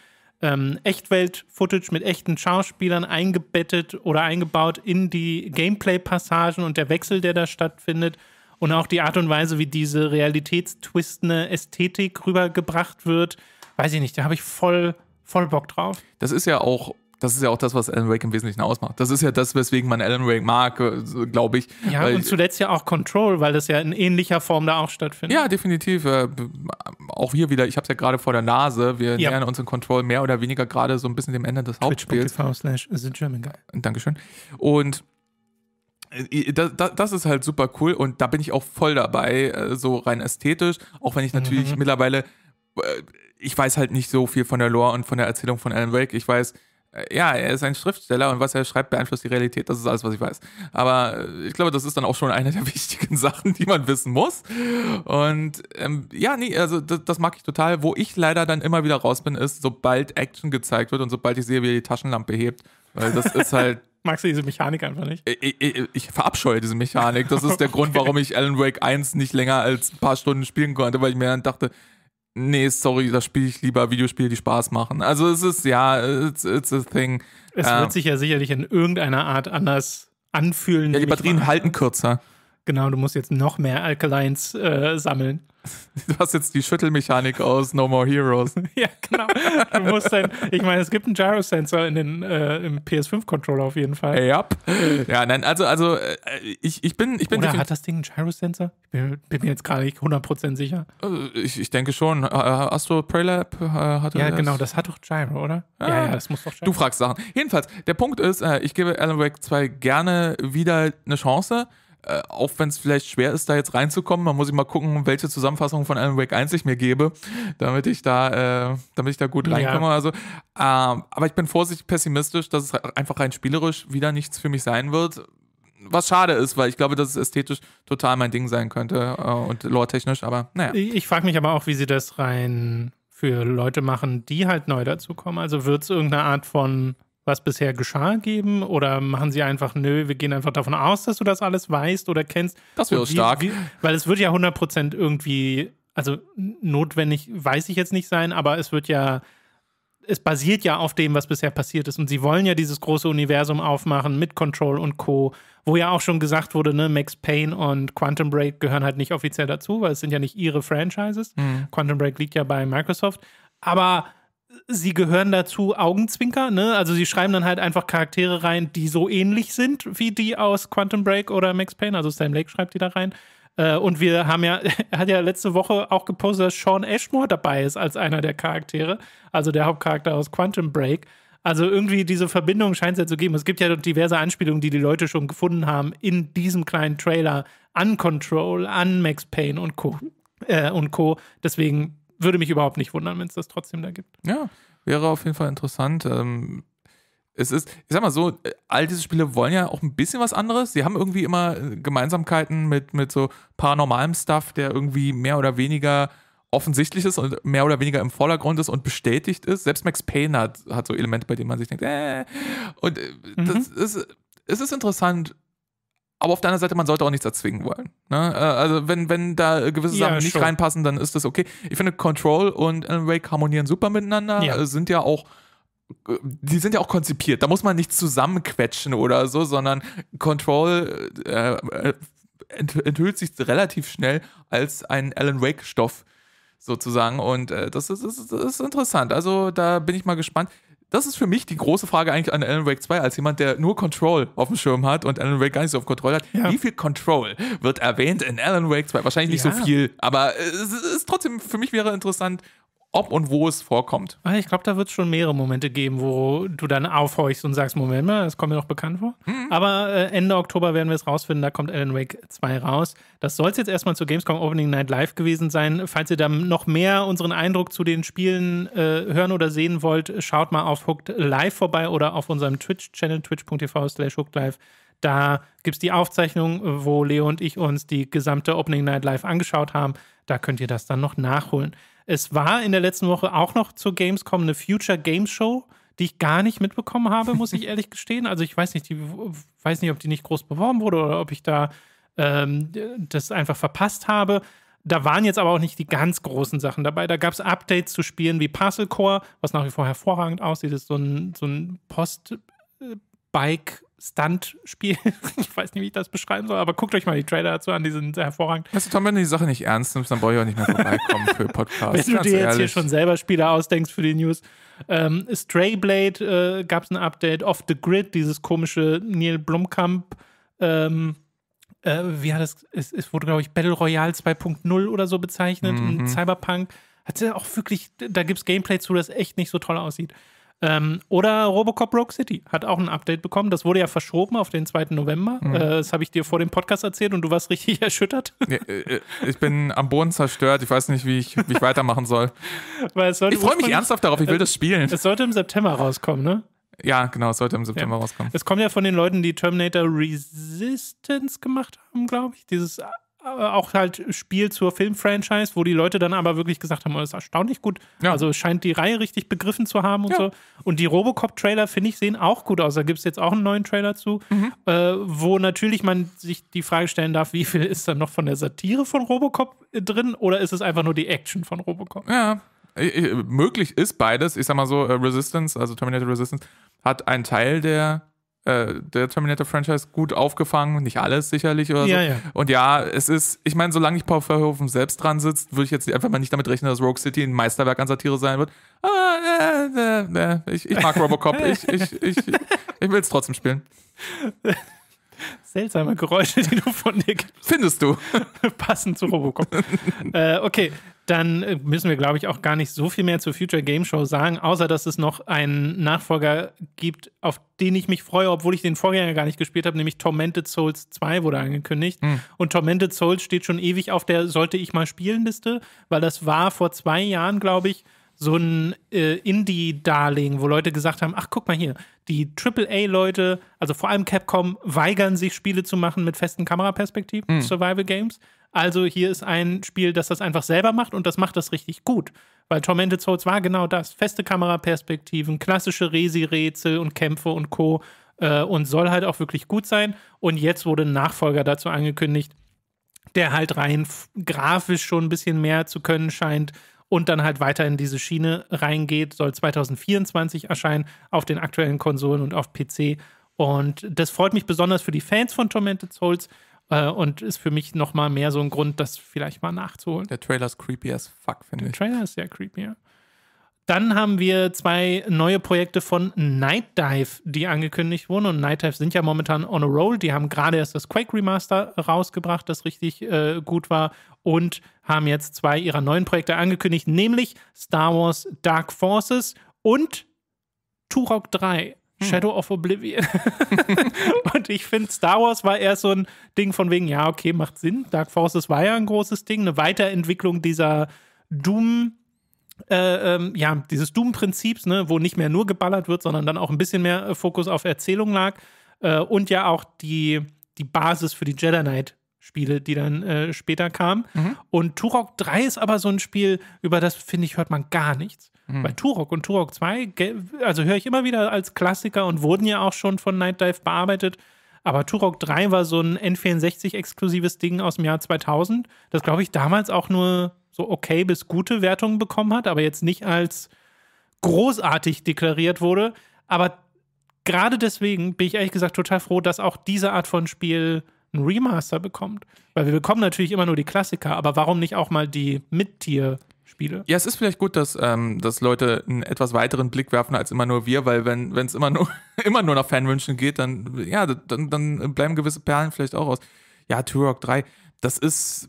ähm, Echtwelt-Footage mit echten Schauspielern eingebettet oder eingebaut in die Gameplay-Passagen und der Wechsel, der da stattfindet. Und auch die Art und Weise, wie diese realitätstwistende Ästhetik rübergebracht wird. Weiß ich nicht, da habe ich voll, voll Bock drauf. Das ist ja auch das ist ja auch das, was Alan Wake im Wesentlichen ausmacht. Das ist ja das, weswegen man Alan Wake mag, äh, glaube ich. Ja, und zuletzt ja auch Control, weil das ja in ähnlicher Form da auch stattfindet. Ja, definitiv. Äh, auch hier wieder, ich habe es ja gerade vor der Nase, wir ja. nähern uns in Control mehr oder weniger gerade so ein bisschen dem Ende des Hauptspiels. slash the German guy. Dankeschön. Und äh, das, das, ist halt super cool und da bin ich auch voll dabei, äh, so rein ästhetisch, auch wenn ich natürlich mhm. mittlerweile, ich weiß halt nicht so viel von der Lore und von der Erzählung von Alan Wake. Ich weiß, ja, er ist ein Schriftsteller und was er schreibt, beeinflusst die Realität. Das ist alles, was ich weiß. Aber äh, ich glaube, das ist dann auch schon eine der *laughs* wichtigen Sachen, die man wissen muss. Und ähm, ja, nee, also das, das, mag ich total. Wo ich leider dann immer wieder raus bin, ist, sobald Action gezeigt wird und sobald ich sehe, wie er die Taschenlampe hebt. Weil das ist halt. *laughs* Magst du diese Mechanik einfach nicht? Ich, äh, ich, äh, ich verabscheue diese Mechanik. Das ist der okay. *laughs* Grund, warum ich Alan Wake 1 nicht länger als ein paar Stunden spielen konnte, weil ich mir dann dachte, nee, sorry, da spiele ich lieber Videospiele, die Spaß machen. Also es ist, ja, it's, it's a thing. Es ähm, wird sich ja sicherlich in irgendeiner Art anders anfühlen. Ja, die Batterien halten kürzer. Genau, du musst jetzt noch mehr Alkalines äh, sammeln. Du hast jetzt die Schüttelmechanik aus No More Heroes. *laughs* ja, genau. Du musst dann, ich meine, es gibt einen Gyro-Sensor in den, äh, im PS5-Controller auf jeden Fall. Ja, yep. ja nein, also, also äh, ich, ich bin. Ich bin Oder hat das Ding einen Gyro-Sensor? Ich bin, bin, mir jetzt gar nicht 100% sicher. Äh, ich, ich denke schon. Äh, Astro Prelab hatte. Ja, genau, das hat doch Gyro, oder? Ah, ja, ja, das muss doch Gyro. Du fragst Sachen. Jedenfalls, der Punkt ist, ich gebe Alan Wake 2 gerne wieder eine Chance äh, auch wenn es vielleicht schwer ist, da jetzt reinzukommen, man muss ich mal gucken, welche Zusammenfassung von Alan Wake 1 ich mir gebe, damit ich da, äh, damit ich da gut reinkomme. Ja. Also, äh, aber ich bin vorsichtig pessimistisch, dass es einfach rein spielerisch wieder nichts für mich sein wird. Was schade ist, weil ich glaube, dass es ästhetisch total mein Ding sein könnte äh, und lore-technisch, aber naja. Ich, ich frage mich aber auch, wie sie das rein für Leute machen, die halt neu dazukommen. Also wird es irgendeine Art von was bisher geschah, geben? Oder machen sie einfach, nö, wir gehen einfach davon aus, dass du das alles weißt oder kennst? Das wäre stark. Wie, weil es wird ja 100% irgendwie, also notwendig, weiß ich jetzt nicht sein, aber es wird ja, es basiert ja auf dem, was bisher passiert ist. Und sie wollen ja dieses große Universum aufmachen mit Control und Co., wo ja auch schon gesagt wurde, ne, Max Payne und Quantum Break gehören halt nicht offiziell dazu, weil es sind ja nicht ihre Franchises. Mhm. Quantum Break liegt ja bei Microsoft. Aber sie gehören dazu Augenzwinker, ne? Also sie schreiben dann halt einfach Charaktere rein, die so ähnlich sind wie die aus Quantum Break oder Max Payne. Also Sam Lake schreibt die da rein. Äh, und wir haben ja, *laughs* er hat ja letzte Woche auch gepostet, dass Sean Ashmore dabei ist als einer der Charaktere, also der Hauptcharakter aus Quantum Break. Also irgendwie diese Verbindung scheint es ja zu geben. Es gibt ja diverse Anspielungen, die die Leute schon gefunden haben in diesem kleinen Trailer an Control, an Max Payne und Co. Äh, und Co. Deswegen würde mich überhaupt nicht wundern, wenn es das trotzdem da gibt. Ja, wäre auf jeden Fall interessant. Ähm, es ist, ich sag mal so, all diese Spiele wollen ja auch ein bisschen was anderes. Sie haben irgendwie immer äh, Gemeinsamkeiten mit, mit so paranormalem Stuff, der irgendwie mehr oder weniger offensichtlich ist und mehr oder weniger im Vordergrund ist und bestätigt ist. Selbst Max Payne hat, hat so Elemente, bei denen man sich denkt, äh. Und äh, mhm. das ist, es ist interessant, aber auf der anderen Seite, man sollte auch nichts erzwingen wollen. Ne? Äh, also, wenn, wenn da gewisse ja, Sachen nicht schon. reinpassen, dann ist das okay. Ich finde, Control und Alan Wake harmonieren super miteinander, ja. Äh, sind ja auch äh, die sind ja auch konzipiert. Da muss man nicht zusammenquetschen oder so, sondern Control äh, enthüllt sich relativ schnell als ein Alan Wake-Stoff sozusagen. Und äh, das, ist, das, ist, das, ist, interessant. Also da bin ich mal gespannt das ist für mich die große Frage eigentlich an Alan Wake 2, als jemand, der nur Control auf dem Schirm hat und Alan Wake gar nicht so auf Control hat. Ja. Wie viel Control wird erwähnt in Alan Wake 2? Wahrscheinlich nicht ja. so viel, aber es ist trotzdem für mich wäre interessant, ob und wo es vorkommt. Ah, ich glaube, da wird es schon mehrere Momente geben, wo du dann aufhorchst und sagst, Moment mal, das kommt mir noch bekannt vor. Mhm. Aber äh, Ende Oktober werden wir es rausfinden, da kommt Alan Wake 2 raus. Das soll es jetzt erstmal zu Gamescom Opening Night Live gewesen sein. Falls ihr dann noch mehr unseren Eindruck zu den Spielen äh, hören oder sehen wollt, schaut mal auf Hooked Live vorbei oder auf unserem Twitch-Channel twitch.tv slash Hooked Live. Da gibt es die Aufzeichnung, wo Leo und ich uns die gesamte Opening Night Live angeschaut haben. Da könnt ihr das dann noch nachholen. Es war in der letzten Woche auch noch zur Gamescom eine Future Games Show, die ich gar nicht mitbekommen habe, muss ich *laughs* ehrlich gestehen. Also ich weiß nicht, die, weiß nicht, ob die nicht groß beworben wurde oder ob ich da ähm, das einfach verpasst habe. Da waren jetzt aber auch nicht die ganz großen Sachen dabei. Da gab es Updates zu Spielen wie Parcel Core, was nach wie vor hervorragend aussieht. Das ist so ein, so ein Post-Bike- äh, Stunt-Spiel. *laughs* ich weiß nicht, wie ich das beschreiben soll, aber guckt euch mal die Trailer dazu an, die sind sehr hervorragend. Weißt du, Tom, wenn du die Sache nicht ernst nimmst, dann brauche ich auch nicht mehr vorbeikommen für *laughs* Podcasts. Wenn du dir jetzt hier schon selber Spiele ausdenkst für die News. Ähm, Stray Blade äh, gab es ein Update, Off the Grid, dieses komische Neil Blomkamp. Ähm, äh, wie hat es, es, es wurde, glaube ich, Battle Royale 2.0 oder so bezeichnet mhm. Cyberpunk. Hat ja auch wirklich, da gibt es Gameplay zu, das echt nicht so toll aussieht. Ähm, oder Robocop Rogue City hat auch ein Update bekommen. Das wurde ja verschoben auf den 2. November. Mhm. Äh, das habe ich dir vor dem Podcast erzählt und du warst richtig *laughs* erschüttert. Ja, äh, äh, ich bin am Boden zerstört. Ich weiß nicht, wie ich, wie ich weitermachen soll. *laughs* ich freue mich ernsthaft darauf. Ich will äh, das spielen. Es sollte im September rauskommen, ne? Ja, genau, es sollte im September ja. rauskommen. Es kommt ja von den Leuten, die Terminator Resistance gemacht haben, glaube ich. Dieses äh, auch halt Spiel zur Filmfranchise, wo die Leute dann aber wirklich gesagt haben, oh, das ist erstaunlich gut. Ja. Also scheint die Reihe richtig begriffen zu haben und ja. so. Und die Robocop-Trailer, finde ich, sehen auch gut aus. Da gibt es jetzt auch einen neuen Trailer zu, mhm. äh, wo natürlich man sich die Frage stellen darf, wie viel ist da noch von der Satire von Robocop äh, drin oder ist es einfach nur die Action von Robocop? Ja, äh, möglich ist beides. Ich sag mal so, Resistance, also Terminator Resistance, hat einen Teil der äh, der Terminator-Franchise gut aufgefangen. Nicht alles sicherlich oder so. Ja. Und ja, es ist, ich meine, solange ich Paul Verhoeven selbst dran sitzt, würde ich jetzt einfach mal nicht damit rechnen, dass Rogue City ein Meisterwerk an Satire sein wird. Ah, äh, äh, äh ich, ich mag *laughs* Robocop. ich ich, ich, ich will es trotzdem spielen. *laughs* seltsame Geräusche, die du von dir gibst. Findest du. *laughs* Passend zu Robocop. *laughs* äh, okay, dann äh, müssen wir, glaube ich, auch gar nicht so viel mehr zur Future Game Show sagen, außer dass es noch einen Nachfolger gibt, auf den ich mich freue, obwohl ich den Vorgänger gar nicht gespielt habe, nämlich Tormented Souls 2 wurde angekündigt. Mhm. Und Tormented Souls steht schon ewig auf der Sollte ich mal spielen Liste, weil das war vor zwei Jahren, glaube ich, so ein äh, Indie-Darling, wo Leute gesagt haben, ach guck mal hier, die AAA-Leute, also vor allem Capcom, weigern sich Spiele zu machen mit festen Kameraperspektiven, mhm. Survival Games. Also hier ist ein Spiel, das das einfach selber macht und das macht das richtig gut. Weil Tormented Souls war genau das. Feste Kameraperspektiven, klassische Resi-Rätsel und Kämpfe und Co. Äh, und soll halt auch wirklich gut sein. Und jetzt wurde ein Nachfolger dazu angekündigt, der halt rein grafisch schon ein bisschen mehr zu können scheint und dann halt weiter in diese Schiene reingeht, soll 2024 erscheinen auf den aktuellen Konsolen und auf PC. Und das freut mich besonders für die Fans von Tormented Souls äh, und ist für mich nochmal mehr so ein Grund, das vielleicht mal nachzuholen. Der Trailer ist creepy as fuck, finde ich. Der Trailer ist sehr creepy, ja. Dann haben wir zwei neue Projekte von Night Dive, die angekündigt wurden. Und Night Dive sind ja momentan on a roll. Die haben gerade erst das Quake Remaster rausgebracht, das richtig äh, gut war. Und haben jetzt zwei ihrer neuen Projekte angekündigt, nämlich Star Wars Dark Forces und Turok 3. Hm. Shadow of Oblivion. *laughs* und ich finde, Star Wars war eher so ein Ding von wegen, ja, okay, macht Sinn. Dark Forces war ja ein großes Ding, eine Weiterentwicklung dieser Doom- äh, ähm, ja, dieses Doom-Prinzips, ne, wo nicht mehr nur geballert wird, sondern dann auch ein bisschen mehr äh, Fokus auf Erzählung lag. Äh, und ja auch die, die Basis für die Jedi Knight-Spiele, die dann äh, später kamen. Mhm. Und Turok 3 ist aber so ein Spiel, über das, finde ich, hört man gar nichts. Mhm. Bei Turok und Turok 2, also höre ich immer wieder als Klassiker und wurden ja auch schon von Night Dive bearbeitet. Aber Turok 3 war so ein N64-exklusives Ding aus dem Jahr 2000, das, glaube ich, damals auch nur so okay bis gute Wertungen bekommen hat, aber jetzt nicht als großartig deklariert wurde. Aber gerade deswegen bin ich ehrlich gesagt total froh, dass auch diese Art von Spiel ein Remaster bekommt. Weil wir bekommen natürlich immer nur die Klassiker, aber warum nicht auch mal die Mittier- Spiele. Ja, es ist vielleicht gut, dass, ähm, dass Leute einen etwas weiteren Blick werfen als immer nur wir, weil wenn es immer nur, *laughs* immer nur nach Fanwünschen geht, dann, ja, dann, dann bleiben gewisse Perlen vielleicht auch aus. Ja, Turok 3, das ist,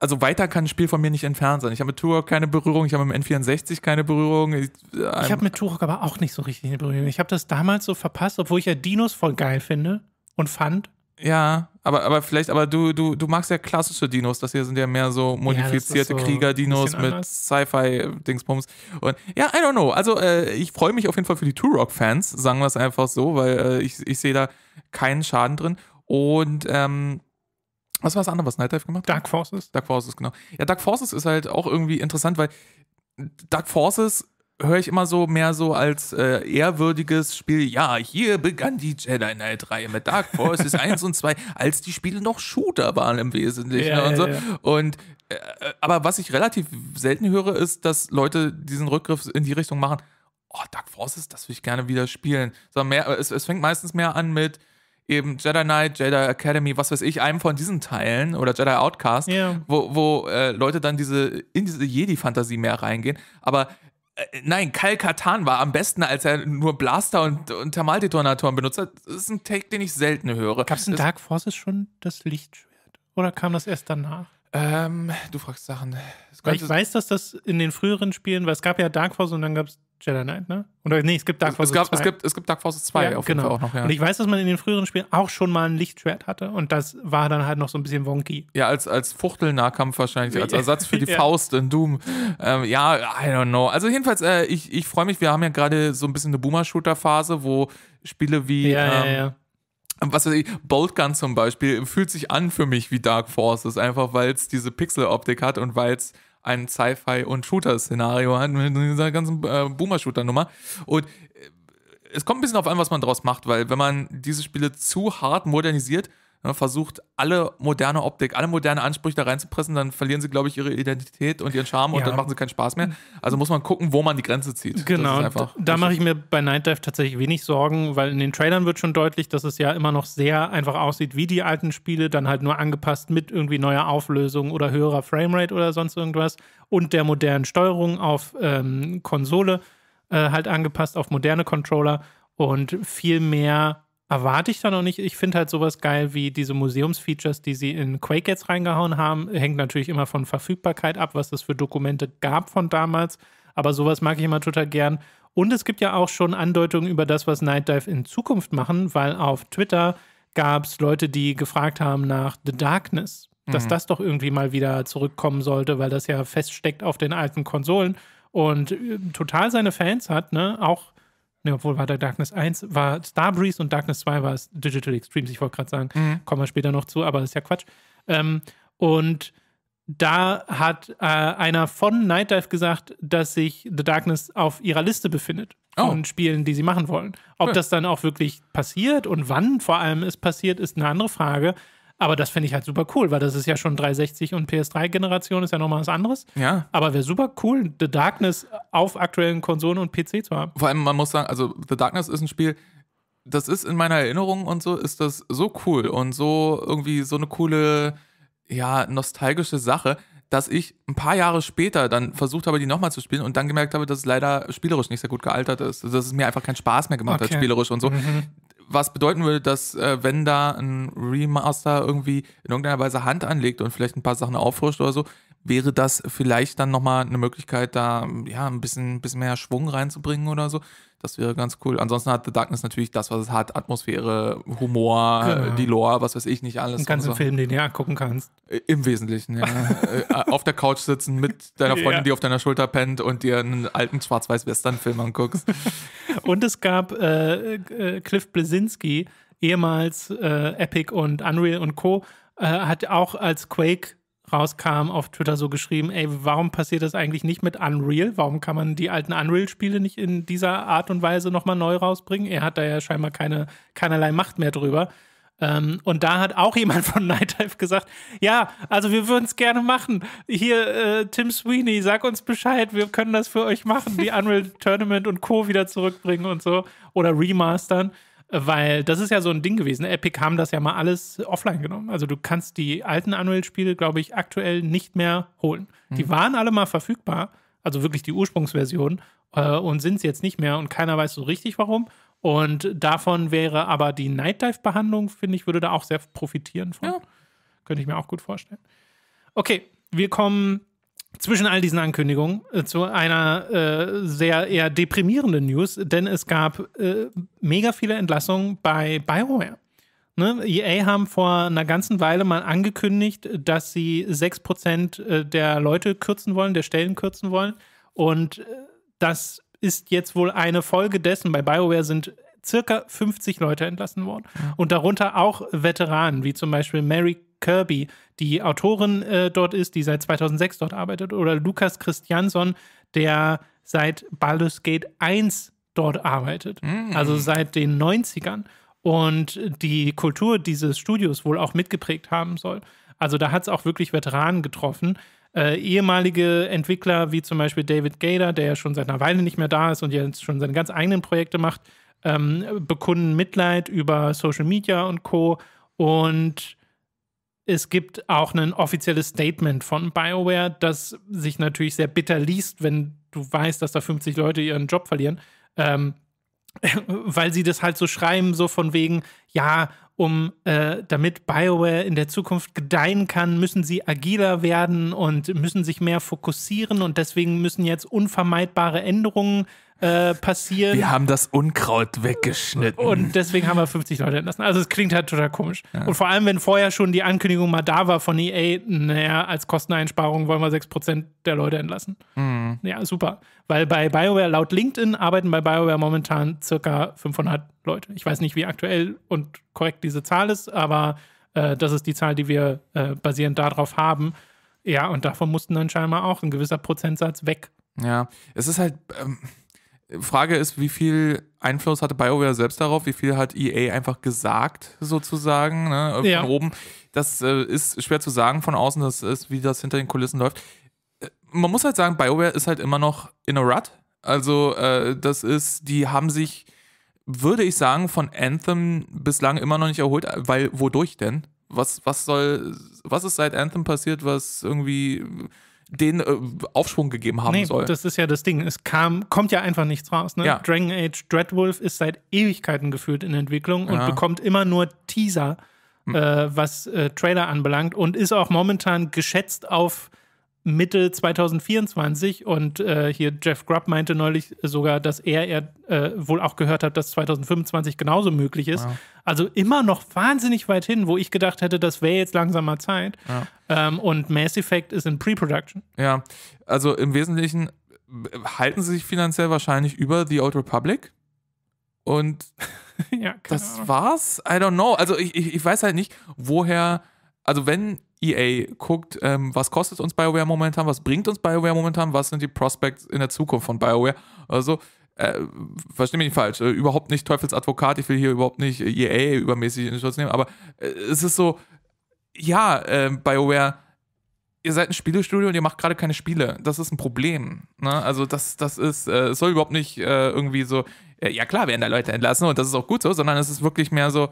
also weiter kann ein Spiel von mir nicht entfernt sein. Ich habe mit Turok keine Berührung, ich habe mit dem N64 keine Berührung. Ich, äh, ich habe mit Turok aber auch nicht so richtig eine Berührung. Ich habe das damals so verpasst, obwohl ich ja Dinos voll geil finde und fand. Ja, aber, aber vielleicht, aber du, du, du magst ja klassische Dinos. Das hier sind ja mehr so modifizierte ja, so Krieger-Dinos mit Sci-Fi-Dingsbums. Und ja, I don't know. Also äh, ich freue mich auf jeden Fall für die Turok-Fans, sagen wir es einfach so, weil äh, ich, ich sehe da keinen Schaden drin. Und ähm, was war das andere, was Night Dive gemacht hat? Dark Forces. Dark Forces, genau. Ja, Dark Forces ist halt auch irgendwie interessant, weil Dark Forces höre ich immer so mehr so als äh, ehrwürdiges Spiel. Ja, hier begann die Jedi Knight Reihe mit Dark Forces 1 *laughs* und 2, als die Spiele noch Shooter waren im Wesentlichen ja, und so. Ja, ja. Und äh, aber was ich relativ selten höre, ist, dass Leute diesen Rückgriff in die Richtung machen. Oh, Dark Forces, das will ich gerne wieder spielen. So mehr, es, es fängt meistens mehr an mit eben Jedi Knight, Jedi Academy, was weiß ich, einem von diesen Teilen oder Jedi Outcast, yeah. wo, wo äh, Leute dann diese in diese Jedi-Fantasie mehr reingehen. Aber äh, nein, Kal Katan war am besten, als er nur Blaster und, und Thermaldetonatoren benutzt hat. Das ist ein Take, den ich selten höre. Gab es in Dark Forces schon das Lichtschwert? Oder kam das erst danach? Ähm, du fragst Sachen. ich weiß, dass das in den früheren Spielen, weil es gab ja Dark Force und dann gab es Jedi Knight, ne? Oder nee, es gibt Dark Forces 2. Es gibt, es gibt Dark Forces 2 ja, auf jeden genau. Fall auch noch, ja. Und ich weiß, dass man in den früheren Spielen auch schon mal ein Lichtschwert hatte und das war dann halt noch so ein bisschen wonky. Ja, als, als Fuchtelnahkampf wahrscheinlich, als Ersatz für die *laughs* ja. Faust in Doom. Ähm, ja, I don't know. Also jedenfalls, äh, ich, ich freue mich, wir haben ja gerade so ein bisschen eine Boomer-Shooter-Phase, wo Spiele wie... Ja, ähm, ja, ja ähm, was weiß ich, Bolt Gun zum Beispiel fühlt sich an für mich wie Dark Forces, einfach weil es diese Pixel-Optik hat und weil es ein Sci-Fi- und Shooter-Szenario hat mit dieser ganzen äh, Boomer-Shooter-Nummer. Und äh, es kommt ein bisschen auf an, was man draus macht, weil wenn man diese Spiele zu hart modernisiert, Ne, versucht, alle moderne Optik, alle moderne Ansprüche da reinzupressen, dann verlieren sie, glaube ich, ihre Identität und ihren Charme ja. und dann machen sie keinen Spaß mehr. Also muss man gucken, wo man die Grenze zieht. Genau, da mache ich mir bei Night Dive tatsächlich wenig Sorgen, weil in den Trailern wird schon deutlich, dass es ja immer noch sehr einfach aussieht wie die alten Spiele, dann halt nur angepasst mit irgendwie neuer Auflösung oder höherer Framerate oder sonst irgendwas und der modernen Steuerung auf ähm, Konsole äh, halt angepasst, auf moderne Controller und viel mehr erwarte ich da noch nicht. Ich finde halt sowas geil wie diese Museumsfeatures, die sie in Quake jetzt reingehauen haben. Hängt natürlich immer von Verfügbarkeit ab, was das für Dokumente gab von damals. Aber sowas mag ich immer total gern. Und es gibt ja auch schon Andeutungen über das, was Night Dive in Zukunft machen, weil auf Twitter gab es Leute, die gefragt haben nach The Darkness, dass mhm. das doch irgendwie mal wieder zurückkommen sollte, weil das ja feststeckt auf den alten Konsolen und äh, total seine Fans hat, ne? Auch Ne, obwohl war der Darkness 1, war Starbreeze und Darkness 2 war es Digital Extremes, ich wollte gerade sagen, mhm. kommen wir später noch zu, aber das ist ja Quatsch. Ähm, und da hat äh, einer von Night Dive gesagt, dass sich The Darkness auf ihrer Liste befindet oh. von Spielen, die sie machen wollen. Ob cool. das dann auch wirklich passiert und wann vor allem es passiert, ist eine andere Frage. Aber das finde ich halt super cool, weil das ist ja schon 360 und PS3-Generation, ist ja nochmal was anderes. Ja. Aber wäre super cool, The Darkness auf aktuellen Konsolen und PC zu haben. Vor allem, man muss sagen, also The Darkness ist ein Spiel, das ist in meiner Erinnerung und so, ist das so cool und so irgendwie so eine coole, ja, nostalgische Sache dass ich ein paar Jahre später dann versucht habe, die nochmal zu spielen und dann gemerkt habe, dass es leider spielerisch nicht sehr gut gealtert ist. Also, dass es mir einfach keinen Spaß mehr gemacht okay. hat, spielerisch und so. Mhm was bedeuten würde, dass äh, wenn da ein Remaster irgendwie in irgendeiner Weise Hand anlegt und vielleicht ein paar Sachen auffrischt oder so, wäre das vielleicht dann nochmal eine Möglichkeit, da ja ein bisschen, bisschen mehr Schwung reinzubringen oder so. Das wäre ganz cool. Ansonsten hat The Darkness natürlich das, was es hat: Atmosphäre, Humor, genau. die Lore, was weiß ich nicht alles. Und ganzen so. Film, den du ja gucken kannst. Äh, Im Wesentlichen, ja. *laughs* Äh, auf der Couch sitzen mit deiner Freundin, ja. die auf deiner Schulter pennt und dir einen alten Schwarz-Weiß-Western-Film anguckst. *laughs* und es gab äh, äh, Cliff Blesinski, ehemals äh, Epic und Unreal und Co., hat auch als Quake rauskam, auf Twitter so geschrieben, ey, warum passiert das eigentlich nicht mit Unreal? Warum kann man die alten Unreal-Spiele nicht in dieser Art und Weise nochmal neu rausbringen? Er hat da ja scheinbar keine, keinerlei Macht mehr drüber. Ähm, und da hat auch *laughs* jemand von Nightlife gesagt, ja, also wir würden es gerne machen. Hier, äh, Tim Sweeney, sag uns Bescheid, wir können das für euch machen, die *laughs* Unreal Tournament und Co. wieder zurückbringen und so oder remastern. Weil das ist ja so ein Ding gewesen. Ne? Epic haben das ja mal alles offline genommen. Also du kannst die alten Unreal-Spiele, glaube ich, aktuell nicht mehr holen. Mhm. Die waren alle mal verfügbar, also wirklich die Ursprungsversion, äh, und sind es jetzt nicht mehr und keiner weiß so richtig warum. Und davon wäre aber die Night Dive-Behandlung, finde ich, würde da auch sehr profitieren von. Ja. Könnte ich mir auch gut vorstellen. Okay, wir kommen zwischen all diesen Ankündigungen äh, zu einer äh, sehr eher deprimierenden News, denn es gab äh, mega viele Entlassungen bei BioWare. Ne? EA haben vor einer ganzen Weile mal angekündigt, dass sie 6% äh, der Leute kürzen wollen, der Stellen kürzen wollen. Und äh, das ist jetzt wohl eine Folge dessen. Bei BioWare sind circa 50 Leute entlassen worden. Und darunter auch Veteranen, wie zum Beispiel Mary Kirby, die Autorin äh, dort ist, die seit 2006 dort arbeitet, oder Lukas Christiansson, der seit Baldur's Gate 1 dort arbeitet, mm. also seit den 90ern und die Kultur dieses Studios wohl auch mitgeprägt haben soll. Also da hat es auch wirklich Veteranen getroffen. Äh, ehemalige Entwickler wie zum Beispiel David Gader, der ja schon seit einer Weile nicht mehr da ist und jetzt schon seine ganz eigenen Projekte macht, ähm, bekunden Mitleid über Social Media und Co. Und es gibt auch ein offizielles Statement von BioWare, das sich natürlich sehr bitter liest, wenn du weißt, dass da 50 Leute ihren Job verlieren. Ähm, *laughs* weil sie das halt so schreiben, so von wegen, ja, um äh, damit BioWare in der Zukunft gedeihen kann, müssen sie agiler werden und müssen sich mehr fokussieren und deswegen müssen jetzt unvermeidbare Änderungen äh, passieren. Wir haben das Unkraut weggeschnitten. Und deswegen haben wir 50 Leute entlassen. Also es klingt halt total komisch. Ja. Und vor allem, wenn vorher schon die Ankündigung mal da war von EA, naja, als Kosteneinsparung wollen wir 6% der Leute entlassen. Mhm. Ja, super. Weil bei BioWare, laut LinkedIn, arbeiten bei BioWare momentan circa 500 Leute. Ich weiß nicht, wie aktuell und korrekt diese Zahl ist, aber äh, das ist die Zahl, die wir äh, basierend darauf haben. Ja, und davon mussten dann scheinbar auch ein gewisser Prozentsatz weg. Ja, es ist halt... Ähm Frage ist, wie viel Einfluss hatte BioWare selbst darauf? Wie viel hat EA einfach gesagt, sozusagen, ne, äh, von ja. oben? Das äh, ist schwer zu sagen von außen, das ist, wie das hinter den Kulissen läuft. Äh, man muss halt sagen, BioWare ist halt immer noch in a rut. Also, äh, das ist, die haben sich, würde ich sagen, von Anthem bislang immer noch nicht erholt, weil wodurch denn? Was, was soll, was ist seit Anthem passiert, was irgendwie den äh, Aufschwung gegeben haben nee, soll. Das ist ja das Ding. Es kam, kommt ja einfach nichts raus. Ne? Ja. Dragon Age Dreadwolf ist seit Ewigkeiten gefühlt in Entwicklung und ja. bekommt immer nur Teaser, hm. äh, was äh, Trailer anbelangt und ist auch momentan geschätzt auf Mitte 2024 und äh, hier Jeff Grubb meinte neulich sogar, dass er, er äh, wohl auch gehört hat, dass 2025 genauso möglich ist. Ja. Also immer noch wahnsinnig weit hin, wo ich gedacht hätte, das wäre jetzt langsamer Zeit. Ja. Ähm, und Mass Effect ist in Pre-Production. Ja, also im Wesentlichen halten sie sich finanziell wahrscheinlich über The Old Republic. Und *laughs* ja, das Ahnung. war's. I don't know. Also ich, ich, ich, weiß halt nicht, woher, also wenn EA guckt, ähm, was kostet uns BioWare momentan, was bringt uns BioWare momentan, was sind die Prospects in der Zukunft von BioWare. Also, äh, verstehe mich nicht falsch, äh, überhaupt nicht Teufelsadvokat, ich will hier überhaupt nicht EA übermäßig in den Schutz nehmen, aber äh, es ist so, ja, äh, BioWare, ihr seid ein Spielestudio und ihr macht gerade keine Spiele. Das ist ein Problem. Ne? Also das, das ist, äh, soll überhaupt nicht äh, irgendwie so, äh, ja klar werden da Leute entlassen und das ist auch gut so, sondern es ist wirklich mehr so,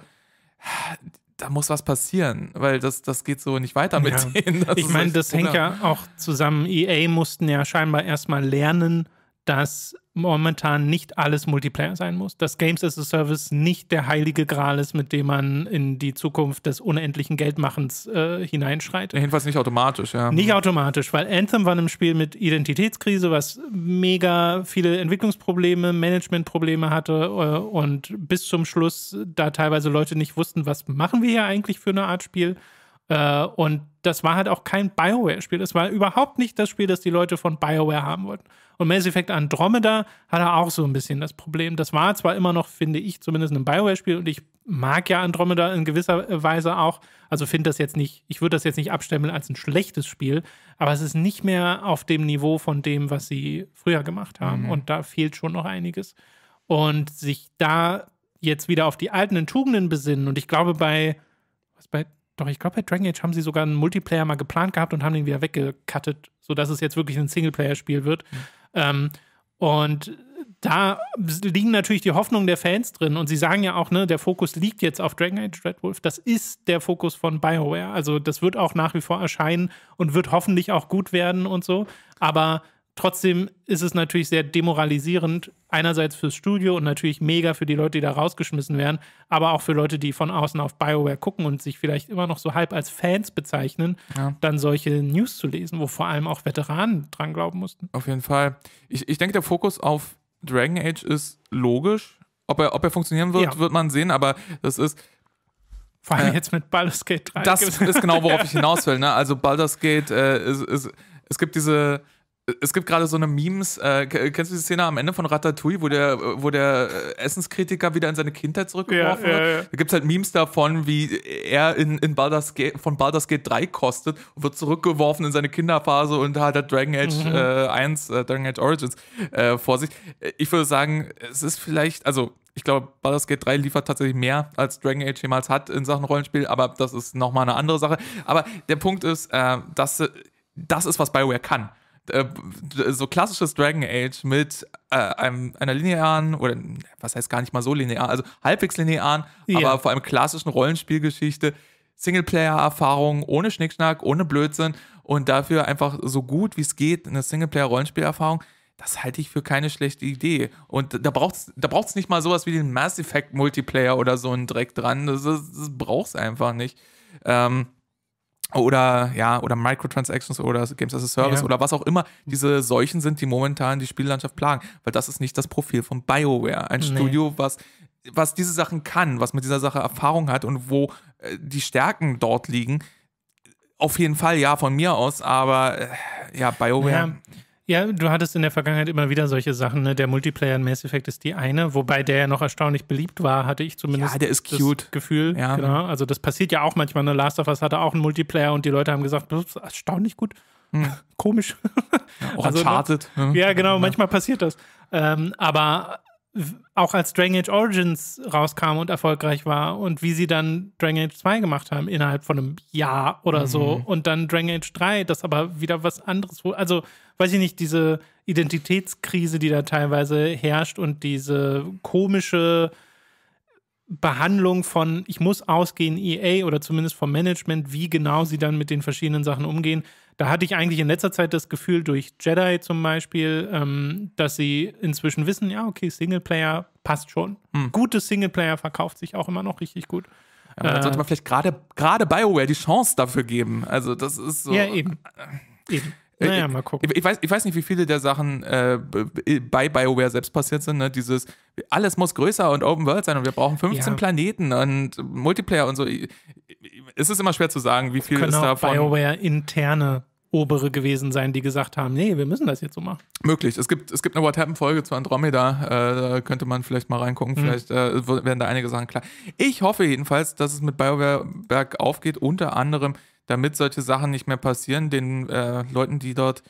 da muss was passieren, weil das, das geht so nicht weiter mit ja. denen. Das ich meine, das hängt ja auch zusammen. EA mussten ja scheinbar erstmal lernen, dass momentan nicht alles Multiplayer sein muss, dass Games as a Service nicht der heilige Gral ist, mit dem man in die Zukunft des unendlichen Geldmachens äh, hineinschreitet. Jedenfalls nicht automatisch, ja. Nicht automatisch, weil Anthem war ein Spiel mit Identitätskrise, was mega viele Entwicklungsprobleme, Managementprobleme hatte äh, und bis zum Schluss da teilweise Leute nicht wussten, was machen wir hier eigentlich für eine Art Spiel. Äh, und das war halt auch kein Bioware-Spiel. Das war überhaupt nicht das Spiel, das die Leute von Bioware haben wollten. Und Mass Effect Andromeda hatte auch so ein bisschen das Problem. Das war zwar immer noch, finde ich, zumindest ein Bioware-Spiel und ich mag ja Andromeda in gewisser Weise auch. Also finde das jetzt nicht, ich würde das jetzt nicht abstempeln als ein schlechtes Spiel, aber es ist nicht mehr auf dem Niveau von dem, was sie früher gemacht haben. Mhm. Und da fehlt schon noch einiges. Und sich da jetzt wieder auf die alten Tugenden besinnen. Und ich glaube, bei, was bei doch, ich glaube, bei Dragon Age haben sie sogar einen Multiplayer mal geplant gehabt und haben den wieder weggekattet, sodass es jetzt wirklich ein Singleplayer-Spiel wird. Mhm. Ähm, und da liegen natürlich die Hoffnungen der Fans drin. Und sie sagen ja auch, ne, der Fokus liegt jetzt auf Dragon Age Red Wolf. Das ist der Fokus von BioWare. Also, das wird auch nach wie vor erscheinen und wird hoffentlich auch gut werden und so. Aber Trotzdem ist es natürlich sehr demoralisierend, einerseits fürs Studio und natürlich mega für die Leute, die da rausgeschmissen werden, aber auch für Leute, die von außen auf BioWare gucken und sich vielleicht immer noch so halb als Fans bezeichnen, ja. dann solche News zu lesen, wo vor allem auch Veteranen dran glauben mussten. Auf jeden Fall. Ich, ich denke, der Fokus auf Dragon Age ist logisch. Ob er, ob er funktionieren wird, ja. wird man sehen, aber das ist. Vor allem äh, jetzt mit Baldur's Gate 3. Das *laughs* ist genau, worauf ich hinaus will. Ne? Also Baldur's Gate, äh, ist, ist, es gibt diese es gibt gerade so eine Memes, äh, kennst du die Szene am Ende von Ratatouille, wo der, wo der äh, Essenskritiker wieder in seine Kindheit zurückgeworfen wird? Ja, ja. Da gibt es halt Memes davon, wie er in, in Baldur's Gate, von Baldur's Gate 3 kostet und wird zurückgeworfen in seine Kinderphase und hat halt Dragon Age mhm. äh, 1, äh, Dragon Age Origins äh, vor sich. Ich würde sagen, es ist vielleicht, also ich glaube, Baldur's Gate 3 liefert tatsächlich mehr, als Dragon Age jemals hat in Sachen Rollenspiel, aber das ist nochmal eine andere Sache. Aber der Punkt ist, äh, dass das ist, was Bioware kann. Äh, so klassisches Dragon Age mit äh, einem, einer linearen, oder was heißt gar nicht mal so linear, also halbwegs linearen, ja. aber vor allem klassischen Rollenspielgeschichte, Singleplayer-Erfahrung, ohne Schnickschnack, ohne Blödsinn und dafür einfach so gut wie es geht eine Singleplayer-Rollenspielerfahrung. Das halte ich für keine schlechte Idee. Und da braucht es da braucht's nicht mal sowas wie den Mass Effect Multiplayer oder so einen Dreck dran. Das, das, das braucht es einfach nicht. Ähm, oder ja, oder Microtransactions oder Games as a Service ja. oder was auch immer diese Seuchen sind, die momentan die Spiellandschaft plagen, weil das ist nicht das Profil von BioWare, ein nee. Studio, was was diese Sachen kann, was mit dieser Sache Erfahrung hat und wo äh, die Stärken dort liegen. Auf jeden Fall ja von mir aus, aber äh, ja, BioWare. Ja, ja, du hattest in der Vergangenheit immer wieder solche Sachen. Ne? Der Multiplayer in Mass Effect ist die eine, wobei der ja noch erstaunlich beliebt war, hatte ich zumindest ja, der ist cute. Gefühl. Ja. Genau. Also das passiert ja auch manchmal. Ne? Last of Us hatte auch einen Multiplayer und die Leute haben gesagt, das ist erstaunlich gut. Hm. *laughs* Komisch. Ja, auch also, ne? Uncharted. Ne? Ja, genau, ja. manchmal passiert das. Ähm, aber auch als Dragon Age Origins rauskam und erfolgreich war und wie sie dann Dragon Age 2 gemacht haben innerhalb von einem Jahr oder so mhm. und dann Dragon Age 3, das aber wieder was anderes. Also weiß ich nicht, diese Identitätskrise, die da teilweise herrscht und diese komische Behandlung von, ich muss ausgehen, EA oder zumindest vom Management, wie genau sie dann mit den verschiedenen Sachen umgehen. Da hatte ich eigentlich in letzter Zeit das Gefühl, durch Jedi zum Beispiel, ähm, dass sie inzwischen wissen, ja, okay, Singleplayer passt schon. Hm. Gutes Singleplayer verkauft sich auch immer noch richtig gut. Ja, äh, sollte man vielleicht gerade BioWare die Chance dafür geben. Also, das ist so. Ja, eben. eben. Äh, naja, mal gucken. Ich, ich, weiß, ich weiß nicht, wie viele der Sachen äh, bei BioWare selbst passiert sind. Ne? Dieses, alles muss größer und Open World sein und wir brauchen 15 ja. Planeten und Multiplayer und so. Es ist immer schwer zu sagen, wie viel ist davon. BioWare interne Obere gewesen sein, die gesagt haben, nee, wir müssen das jetzt so machen. Möglich. Es gibt, es gibt eine What Happened-Folge zu Andromeda. Äh, könnte man vielleicht mal reingucken. Mhm. Vielleicht äh, werden da einige Sachen klar. Ich hoffe jedenfalls, dass es mit BioWare bergauf geht. Unter anderem damit solche Sachen nicht mehr passieren. Den äh, Leuten, die dort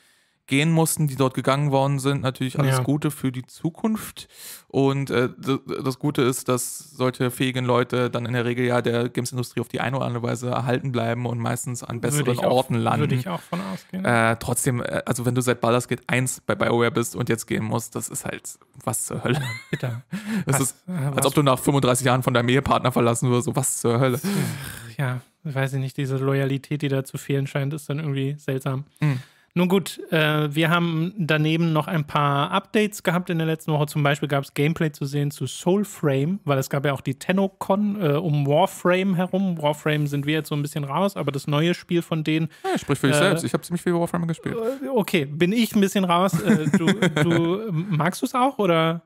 gehen mussten, die dort gegangen worden sind, natürlich alles ja. Gute für die Zukunft. Und äh, das Gute ist, dass solche fähigen Leute dann in der Regel ja der Games-Industrie auf die eine oder andere Weise erhalten bleiben und meistens an besseren auch, Orten landen. Würde ich auch von ausgehen. Äh, trotzdem, äh, also wenn du seit Baldur's Gate 1 bei BioWare bist und jetzt gehen musst, das ist halt was zur Hölle. Bitte. Das *laughs* was, ist, äh, als ob du nach 35 Jahren von deinem Ehepartner verlassen würdest, so was zur Hölle. Ja, ich weiß nicht, diese Loyalität, die da zu fehlen scheint, ist dann irgendwie seltsam. Mhm. Nun gut, äh, wir haben daneben noch ein paar Updates gehabt in der letzten Woche. Zum Beispiel gab es Gameplay zu sehen zu Soulframe, weil es gab ja auch die tenno äh, um Warframe herum. Warframe sind wir jetzt so ein bisschen raus, aber das neue Spiel von denen. Ja, sprich für dich äh, selbst. Ich habe ziemlich viel Warframe gespielt. Äh, okay, bin ich ein bisschen raus. Äh, du, du magst du es auch oder?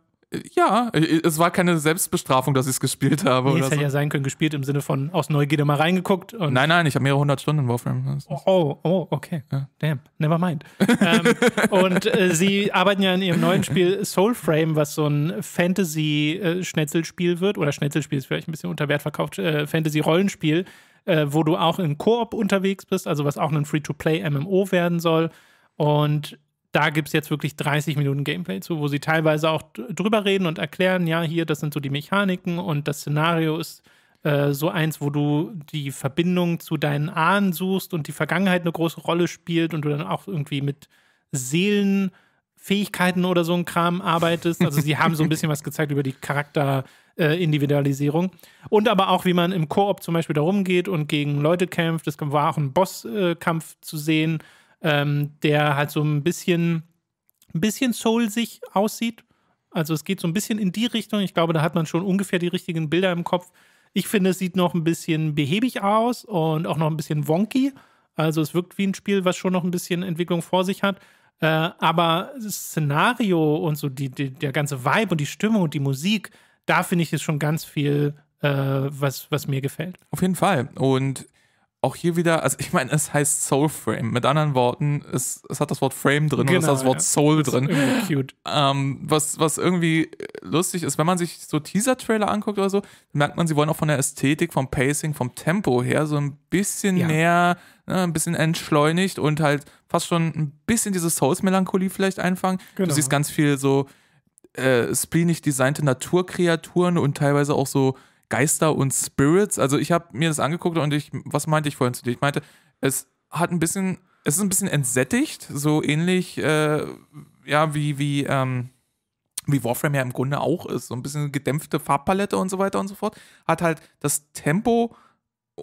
Ja, äh, es war keine Selbstbestrafung, dass ich es gespielt habe. Nee, es hätte so. ja sein können, gespielt im Sinne von aus Neugierde mal reingeguckt. nein, nein, ich habe mehrere hundert Stunden in Warframe. Oh, oh, oh, okay. Ja. Damn, never mind. ähm, *laughs* und äh, sie arbeiten ja in ihrem neuen Spiel Soulframe, was so ein Fantasy-Schnetzelspiel wird. Oder Schnetzelspiel ist vielleicht ein bisschen unter Wert verkauft. Äh, Fantasy-Rollenspiel, äh, wo du auch in Koop unterwegs bist, also was auch ein Free-to-Play-MMO werden soll. Und da gibt es jetzt wirklich 30 Minuten Gameplay zu, wo sie teilweise auch drüber reden und erklären, ja, hier, das sind so die Mechaniken und das Szenario ist äh, so eins, wo du die Verbindung zu deinen Ahnen suchst und die Vergangenheit eine große Rolle spielt und du dann auch irgendwie mit Seelenfähigkeiten oder so ein Kram arbeitest. Also sie haben so ein bisschen was gezeigt über die Charakterindividualisierung. Äh, Individualisierung. Und aber auch, wie man im Koop zum Beispiel darum geht und gegen Leute kämpft. Es war auch ein Bosskampf äh, zu sehen ähm, der halt so ein bisschen, ein bisschen soul-sich aussieht. Also es geht so ein bisschen in die Richtung. Ich glaube, da hat man schon ungefähr die richtigen Bilder im Kopf. Ich finde, es sieht noch ein bisschen behäbig aus und auch noch ein bisschen wonky. Also es wirkt wie ein Spiel, was schon noch ein bisschen Entwicklung vor sich hat. Äh, aber das Szenario und so die, die, der ganze Vibe und die Stimmung und die Musik, da finde ich es schon ganz viel, äh, was, was mir gefällt. Auf jeden Fall. Und auch hier wieder, also ich meine, es heißt Soul Frame. Mit anderen Worten, es, es hat das Wort Frame drin genau, und es hat das genau, Wort ja. Soul das drin. Cute. Ähm, was, was irgendwie lustig ist, wenn man sich so Teaser-Trailer anguckt oder so, merkt man, sie wollen auch von der Ästhetik, vom Pacing, vom Tempo her so ein bisschen ja. mehr, ne, ein bisschen entschleunigt und halt fast schon ein bisschen diese Souls-Melancholie vielleicht einfangen. Genau. Du siehst ganz viel so äh, spleenig designte Naturkreaturen und teilweise auch so Geister und Spirits. Also ich habe mir das angeguckt und ich, was meinte ich vorhin zu dir? Ich meinte, es hat ein bisschen, es ist ein bisschen entsättigt, so ähnlich, äh, ja, wie, wie, ähm, wie Warframe ja im Grunde auch ist. So ein bisschen gedämpfte Farbpalette und so weiter und so fort. Hat halt das Tempo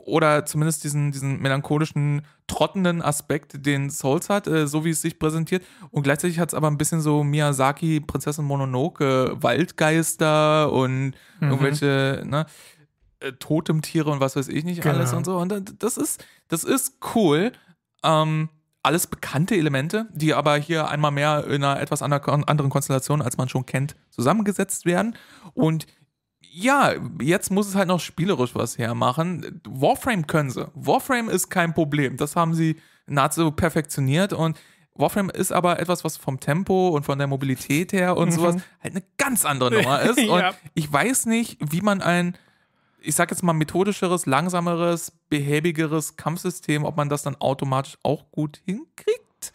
oder zumindest diesen, diesen melancholischen, trottenden Aspekt, den Souls hat, äh, so wie es sich präsentiert. Und gleichzeitig hat es aber ein bisschen so Miyazaki, Prinzessin Mononoke, äh, Waldgeister und mhm. irgendwelche ne, äh, Totemtiere und was weiß ich nicht genau. alles und so. Und das ist, das ist cool. Ähm, alles bekannte Elemente, die aber hier einmal mehr in einer etwas anderen Konstellation, als man schon kennt, zusammengesetzt werden. Und ja, jetzt muss es halt noch spielerisch was hermachen. Warframe können sie. Warframe ist kein Problem. Das haben sie nahezu perfektioniert und Warframe ist aber etwas, was vom Tempo und von der Mobilität her und mhm. sowas halt eine ganz andere Nummer *laughs* ist. Und ja. ich weiß nicht, wie man ein, ich sag jetzt mal, methodischeres, langsameres, behäbigeres Kampfsystem, ob man das dann automatisch auch gut hinkriegt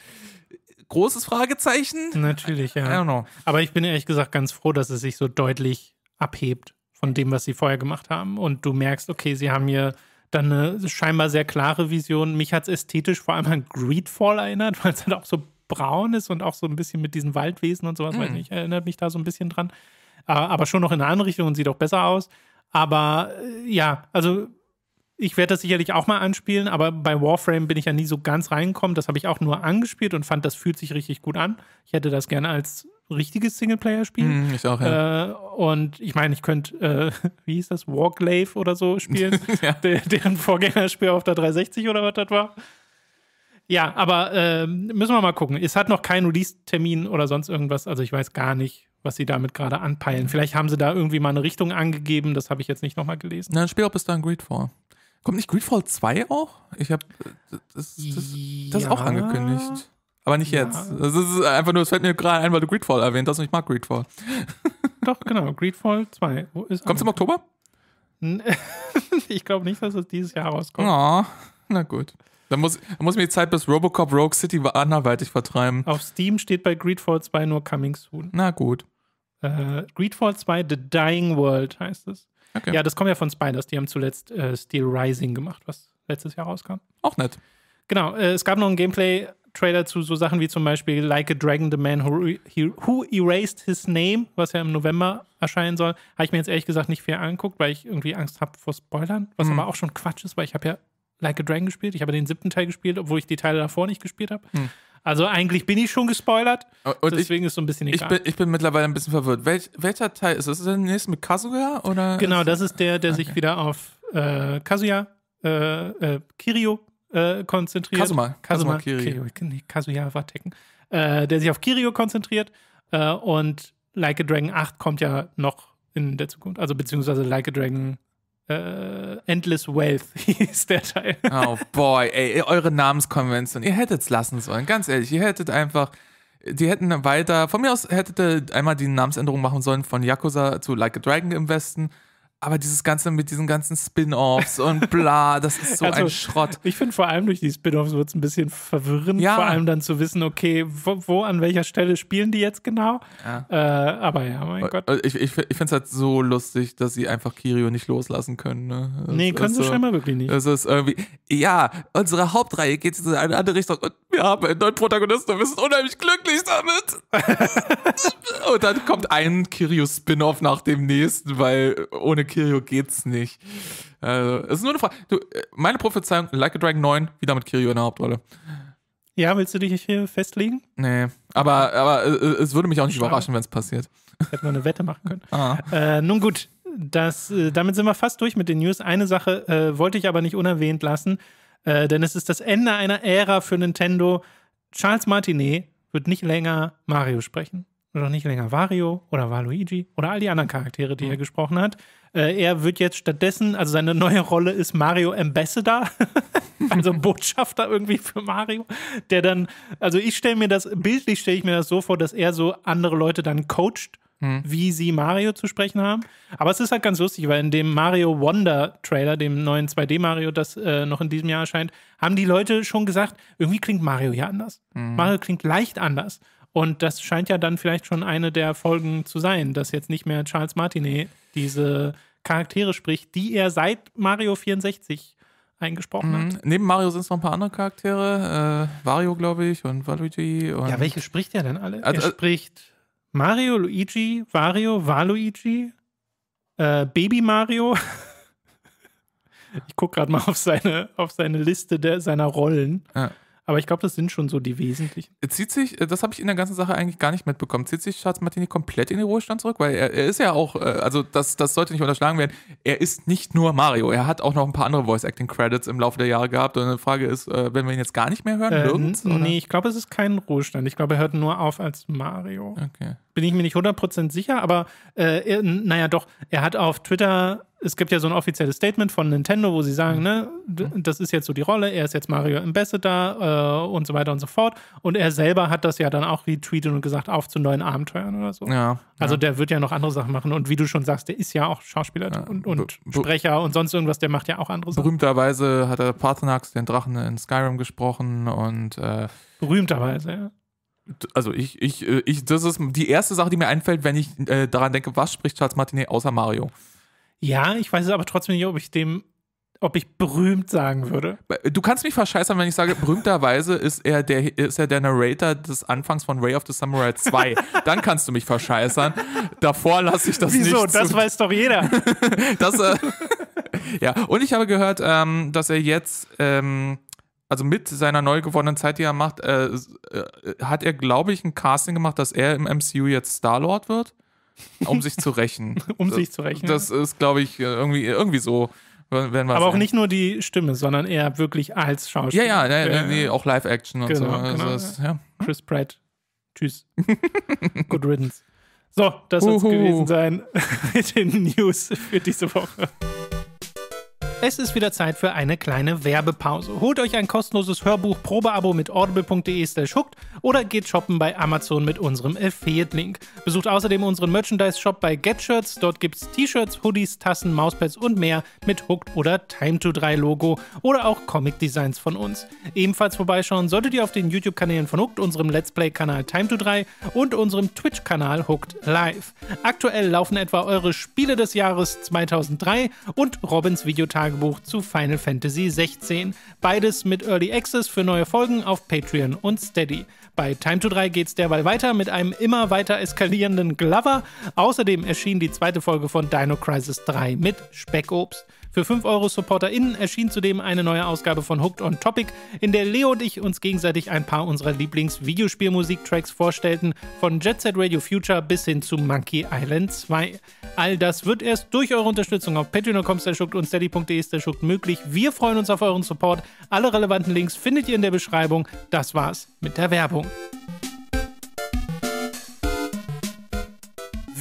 großes Fragezeichen. Natürlich, ja. Aber ich bin ehrlich gesagt ganz froh, dass es sich so deutlich abhebt von dem, was sie vorher gemacht haben. Und du merkst, okay, sie haben hier dann eine scheinbar sehr klare Vision. Mich hat es ästhetisch vor allem an Greedfall erinnert, *laughs* weil es halt auch so braun ist und auch so ein bisschen mit diesen Waldwesen und sowas, mm. weiß mhm. nicht, erinnert mich da so ein bisschen dran. Ah, aber schon noch in einer anderen Richtung und sieht auch besser aus. Aber äh, ja, also ich werde das sicherlich auch mal anspielen, aber bei Warframe bin ich ja nie so ganz reingekommen. Das habe ich auch nur angespielt und fand, das fühlt sich richtig gut an. Ich hätte das gerne als richtiges Singleplayer-Spiel. Mm, ich auch, ja. Äh, und ich meine, ich könnte, äh, *laughs* wie hieß das, Warglave oder so spielen, *laughs* ja. der, deren Vorgängerspiel auf der 360 oder was das war. Ja, aber äh, müssen wir mal gucken. Es hat noch keinen Release-Termin oder sonst irgendwas. Also ich weiß gar nicht, was sie damit gerade anpeilen. Vielleicht haben sie da irgendwie mal eine Richtung angegeben. Das habe ich jetzt nicht nochmal gelesen. Na, spiel auch bis dahin Greed vor. Kommt nicht Greedfall 2 auch? Ich habe das, das, das, ja. auch angekündigt. Aber nicht ja. jetzt. Das ist einfach nur, es fällt mir gerade ein, weil du Greedfall erwähnt hast und ich mag Greedfall. *laughs* Doch, genau, Greedfall 2. Kommt es im Oktober? *laughs* ich glaube nicht, dass es dieses Jahr rauskommt. Oh, na gut. Dann muss, dann muss mir die Zeit bis Robocop Rogue City anderweitig vertreiben. Auf Steam steht bei Greedfall 2 nur Coming Soon. Na gut. Äh, Greedfall 2 The Dying World heißt es. Okay. Ja, das kommt ja von Spiders. Die haben zuletzt äh, Steel Rising gemacht, was letztes Jahr rauskam. Auch nett. Genau. Äh, es gab noch einen Gameplay-Trailer zu so Sachen wie zum Beispiel Like a Dragon, the man who, who erased his name, was ja im November erscheinen soll. Habe ich mir jetzt ehrlich gesagt nicht viel angeguckt, weil ich irgendwie Angst habe vor Spoilern, was mhm. aber auch schon Quatsch ist, weil ich habe ja Like a Dragon gespielt. Ich habe den siebten Teil gespielt, obwohl ich die Teile davor nicht gespielt habe. Mhm. Also eigentlich bin ich schon gespoilert. Und deswegen ich, ist so ein bisschen egal. Ich bin, ich bin mittlerweile ein bisschen verwirrt. Welch, welcher Teil ist das? Ist das der nächste mit Kazuya? Oder genau, das ist der, der okay. sich wieder auf äh, Kazuya, äh, äh, Kirio äh, konzentriert. Kasuma. Kasuma, Kasuma Kirio. Kirio. Kazuya war Tekken. Äh, der sich auf Kirio konzentriert. Äh, und Like a Dragon 8 kommt ja noch in der Zukunft. Also beziehungsweise Like a Dragon äh, Endless Wealth *laughs* hieß der Teil. Oh boy, ey, eure Namenskonvention, ihr hättet es lassen sollen, ganz ehrlich, ihr hättet einfach, die hätten weiter, von mir aus hättet ihr einmal die Namensänderung machen sollen von Yakuza zu Like a Dragon im Westen aber dieses Ganze mit diesen ganzen Spin-Offs und bla, das ist so also, ein Schrott. Ich finde vor allem durch die Spin-Offs wird es ein bisschen verwirrend, ja. vor allem dann zu wissen, okay, wo, wo, an welcher Stelle spielen die jetzt genau. Ja. Äh, aber ja, mein ich, Gott. Äh, ich, ich, ich finde es halt so lustig, dass sie einfach Kirio nicht loslassen können. Ne? Das, nee, können also, sie scheinbar wirklich nicht. Es ist irgendwie, ja, unsere Hauptreihe geht in eine andere Richtung und wir haben einen neuen Protagonisten und wir sind unheimlich glücklich damit. *laughs* und dann kommt ein Kirio-Spin-Off nach dem nächsten, weil ohne Kirio geht's nicht. Also, es ist nur eine Frage. Du, äh, meine Prophezeiung, Like a Dragon 9, wieder mit Kirio in der Hauptrolle. Ja, willst du dich hier festlegen? Nee, aber, aber äh, äh, es würde mich auch nicht überraschen, wenn es passiert. Hätten wir eine Wette machen können. *laughs* Ah. Äh, nun gut, das, damit sind wir fast durch mit den News. Eine Sache äh, wollte ich aber nicht unerwähnt lassen, äh, denn es ist das Ende einer Ära für Nintendo. Charles Martinet wird nicht länger Mario sprechen. Oder nicht länger Wario oder Waluigi oder all die anderen Charaktere, die mhm. er hm. gesprochen hat. Äh, er wird jetzt stattdessen, also seine neue Rolle ist Mario Ambassador, *laughs* also Botschafter irgendwie für Mario, der dann, also ich stelle mir das, bildlich stelle ich mir das so vor, dass er so andere Leute dann coacht, hm. wie sie Mario zu sprechen haben. Aber es ist halt ganz lustig, weil in dem Mario Wonder Trailer, dem neuen 2D Mario, das äh, noch in diesem Jahr erscheint, haben die Leute schon gesagt, irgendwie klingt Mario ja anders. Hm. Mario klingt leicht anders. Und das scheint ja dann vielleicht schon eine der Folgen zu sein, dass jetzt nicht mehr Charles Martinet diese Charaktere spricht, die er seit Mario 64 eingesprochen mhm. hat. Neben Mario sind es noch ein paar andere Charaktere. Äh, Wario, glaube ich, und Waluigi. Und ja, welche spricht er denn alle? Also, er äh, spricht Mario, Luigi, Wario, Waluigi, äh, Baby Mario. *laughs* ich gucke gerade mal auf seine, auf seine Liste der, seiner Rollen. Ja. Aber ich glaube, das sind schon so die wesentlichen. Zieht sich, äh, das habe ich in der ganzen Sache eigentlich gar nicht mitbekommen, zieht sich Charles Martini komplett in den Ruhestand zurück? Weil er, er ist ja auch, äh, also das, das sollte nicht unterschlagen werden, er ist nicht nur Mario. Er hat auch noch ein paar andere Voice-Acting-Credits im Laufe der Jahre gehabt. Und die Frage ist, äh, wenn wir ihn jetzt gar nicht mehr hören, äh, nirgends? Oder? Nee, ich glaube, es ist kein Ruhestand. Ich glaube, er hört nur auf als Mario. Okay bin ich mir nicht 100% sicher, aber äh, er, naja, doch, er hat auf Twitter, es gibt ja so ein offizielles Statement von Nintendo, wo sie sagen, mhm. ne, mhm. das ist jetzt so die Rolle, er ist jetzt Mario Ambassador äh, und so weiter und so fort. Und er selber hat das ja dann auch retweetet und gesagt, auf zu neuen Abenteuern oder so. Ja, also ja. der wird ja noch andere Sachen machen. Und wie du schon sagst, der ist ja auch Schauspieler ja, und, und Sprecher und sonst irgendwas, der macht ja auch andere Sachen. Berühmterweise hat er Parthenax, den Drachen in Skyrim, gesprochen und äh, Berühmterweise, ja also ich, ich, äh, ich, das ist die erste Sache, die mir einfällt, wenn ich äh, daran denke, was spricht Charles Martinet außer Mario? Ja, ich weiß es aber trotzdem nicht, ob ich dem, ob ich berühmt sagen würde. Äh, du kannst mich verscheißern, wenn ich sage, berühmterweise ist er der, ist er der Narrator des Anfangs von Ray of the Samurai 2. Dann kannst du mich verscheißern. Davor lasse ich das Wieso? nicht. Wieso? Das weiß doch jeder. *laughs* das, äh, *laughs* ja, und ich habe gehört, ähm, dass er jetzt, ähm, also mit seiner neu gewonnenen Zeit, die er macht, äh, äh, hat er, glaube ich, ein Casting gemacht, dass er im MCU jetzt Star-Lord wird, um sich zu rächen. *laughs* um das, sich zu rächen. Das ist, glaube ich, irgendwie, irgendwie so. Aber auch nicht nur die Stimme, sondern eher wirklich als Schauspieler. Ja, ja, nee, nee, auch Live-Action und genau, so. Also genau. das, ja. Hm? Chris Pratt, tschüss. *laughs* Good riddance. So, das soll es gewesen sein *laughs* mit den News für diese Woche. Es ist wieder Zeit für eine kleine Werbepause. Holt euch ein kostenloses Hörbuch Probeabo mit audible.de/slash hooked oder geht shoppen bei Amazon mit unserem Affiliate-Link. Besucht außerdem unseren Merchandise-Shop bei GetShirts. Dort gibt's T-Shirts, Hoodies, Tassen, Mauspads und mehr mit Hooked oder Time to 3 Logo oder auch Comic-Designs von uns. Ebenfalls vorbeischauen solltet ihr auf den YouTube-Kanälen von Hooked, unserem Let's Play-Kanal Time to 3 und unserem Twitch-Kanal Hooked Live. Aktuell laufen etwa eure Spiele des Jahres 2003 und Robins Videotage Tagebuch zu Final Fantasy 16. Beides mit Early Access für neue Folgen auf Patreon und Steady. Bei Time to 3 geht's derweil weiter mit einem immer weiter eskalierenden Glover. Außerdem erschien die zweite Folge von Dino Crisis 3 mit Speckobst. Für 5 Euro SupporterInnen erschien zudem eine neue Ausgabe von Hooked on Topic, in der Leo und ich uns gegenseitig ein paar unserer Lieblings-Videospielmusik-Tracks vorstellten, von Jet Set Radio Future bis hin zu Monkey Island 2. All das wird erst durch eure Unterstützung auf patreon.com und steady.de möglich. Wir freuen uns auf euren Support. Alle relevanten Links findet ihr in der Beschreibung. Das war's mit der Werbung.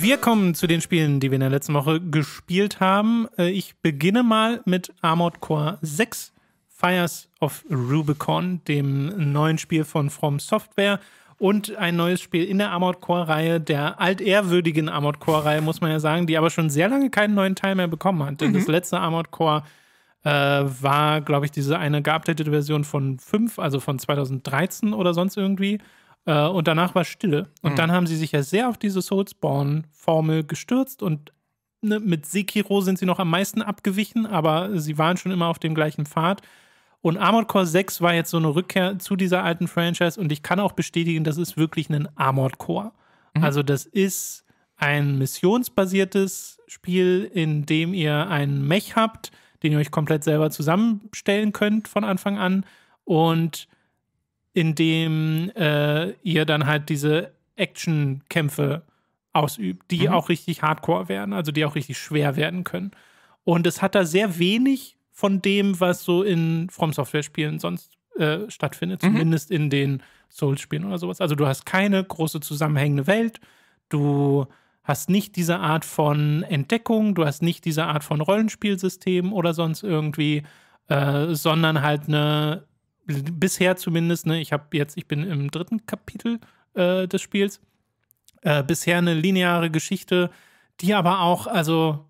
Wir kommen zu den Spielen, die wir in der letzten Woche gespielt haben. Äh, ich beginne mal mit Armored Core 6, Fires of Rubicon, dem neuen Spiel von From Software. Und ein neues Spiel in der Armored Core-Reihe, der altehrwürdigen Armored Core-Reihe, muss man ja sagen, die aber schon sehr lange keinen neuen Teil mehr bekommen hat. Denn mhm. das letzte Armored Core äh, war, glaube ich, diese eine geupdatete Version von 5, also von 2013 oder sonst irgendwie. Äh, und danach war Stille. Und mhm. dann haben sie sich ja sehr auf diese Soulspawn-Formel gestürzt und ne, mit Sekiro sind sie noch am meisten abgewichen, aber sie waren schon immer auf dem gleichen Pfad. Und Armored Core 6 war jetzt so eine Rückkehr zu dieser alten Franchise und ich kann auch bestätigen, das ist wirklich ein Armored Core. Mhm. Also das ist ein missionsbasiertes Spiel, in dem ihr einen Mech habt, den ihr euch komplett selber zusammenstellen könnt von Anfang an und in dem äh, ihr dann halt diese Action-Kämpfe ausübt, die mhm. auch richtig hardcore werden, also die auch richtig schwer werden können. Und es hat da sehr wenig von dem, was so in From Software-Spielen sonst äh, stattfindet, mhm. zumindest in den Souls-Spielen oder sowas. Also du hast keine große zusammenhängende Welt, du hast nicht diese Art von Entdeckung, du hast nicht diese Art von Rollenspielsystem oder sonst irgendwie, äh, sondern halt eine bisher zumindest, ne, ich habe jetzt, ich bin im dritten Kapitel äh, des Spiels, äh, bisher eine lineare Geschichte, die aber auch, also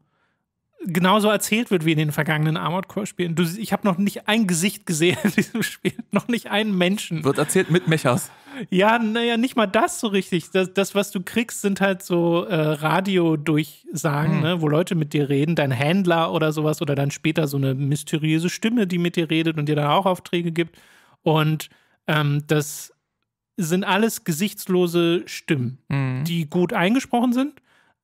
genauso erzählt wird wie in den vergangenen Armored Core Spielen. Du, ich habe noch nicht ein Gesicht gesehen in diesem Spiel, *laughs* noch nicht einen Menschen. Wird erzählt mit Mechas. Ja, naja, nicht mal das so richtig. Das, das was du kriegst, sind halt so äh, Radio-Durchsagen, mhm. ne, wo Leute mit dir reden, dein Händler oder sowas oder dann später so eine mysteriöse Stimme, die mit dir redet und dir dann auch Aufträge gibt. Und ähm, das sind alles gesichtslose Stimmen, mhm. die gut eingesprochen sind,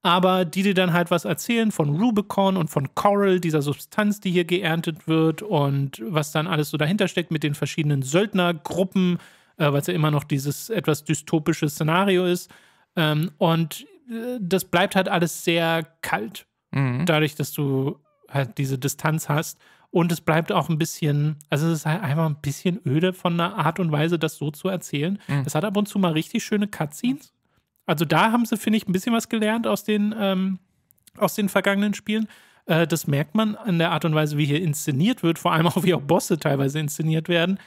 aber die dir dann halt was erzählen von Rubicon und von Coral, dieser Substanz, die hier geerntet wird und was dann alles so dahinter steckt mit den verschiedenen Söldnergruppen, äh, weil es ja immer noch dieses etwas dystopische Szenario ist. Ähm, und äh, das bleibt halt alles sehr kalt, mhm. dadurch, dass du halt diese Distanz hast. Und es bleibt auch ein bisschen, also es ist halt einfach ein bisschen öde von der Art und Weise, das so zu erzählen. Mhm. Es hat ab und zu mal richtig schöne Cutscenes. Also da haben sie, finde ich, ein bisschen was gelernt aus den, ähm, aus den vergangenen Spielen. Äh, das merkt man an der Art und Weise, wie hier inszeniert wird, vor allem auch wie auch Bosse teilweise inszeniert werden.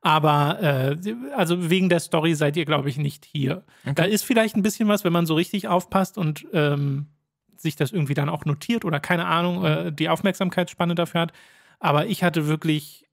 Aber äh, also wegen der Story seid ihr, glaube ich, nicht hier. Okay. Da ist vielleicht ein bisschen was, wenn man so richtig aufpasst und ähm, sich das irgendwie dann auch notiert oder keine Ahnung, mhm. äh, die Aufmerksamkeitsspanne dafür hat. Aber ich hatte wirklich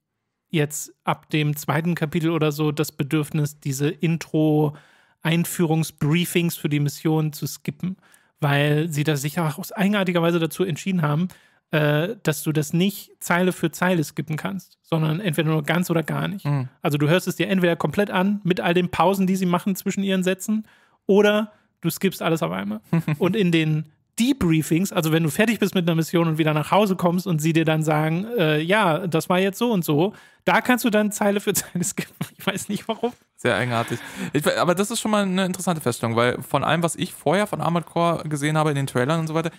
jetzt ab dem zweiten Kapitel oder so das Bedürfnis, diese Intro-Einführungsbriefings für die Mission zu skippen, weil sie da sicher auch aus eigenartiger Weise dazu entschieden haben, äh, dass du das nicht Zeile für Zeile skippen kannst, sondern entweder nur ganz oder gar nicht. Mhm. Also du hörst es dir entweder komplett an, mit all den Pausen, die sie machen zwischen ihren Sätzen, oder du skippst alles auf einmal. *laughs* und in den Debriefings, also wenn du fertig bist mit einer Mission und wieder nach Hause kommst und sie dir dann sagen, äh, ja, das war jetzt so und so, da kannst du dann Zeile für *laughs* Zeile skippen. Ich weiß nicht warum. Sehr eigenartig. Ich, aber das ist schon mal eine interessante Feststellung, weil von allem, was ich vorher von Armored Core gesehen habe in den Trailern und so weiter,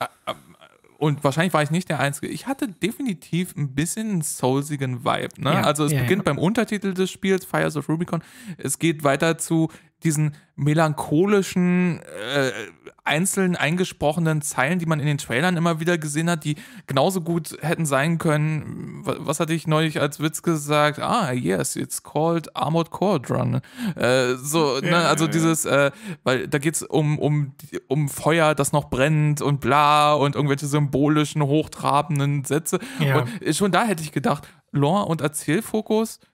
äh, äh, und wahrscheinlich war ich nicht der Einzige. Ich hatte definitiv ein bisschen einen soulsigen Vibe. Ne? Ja, also es ja, beginnt ja. beim Untertitel des Spiels, Fires of Rubicon. Es geht weiter zu, diesen melancholischen, äh, einzeln eingesprochenen Zeilen, die man in den Trailern immer wieder gesehen hat, die genauso gut hätten sein können. Was, was hatte ich neulich als Witz gesagt? Ah, yes, it's called Armored Core Run. Äh, so, ne, ja, also ja, dieses, äh, weil da geht es um, um, um Feuer, das noch brennt und bla und irgendwelche symbolischen, hochtrabenden Sätze. Ja. Und schon da hätte ich gedacht, Lore und Erzählfokus –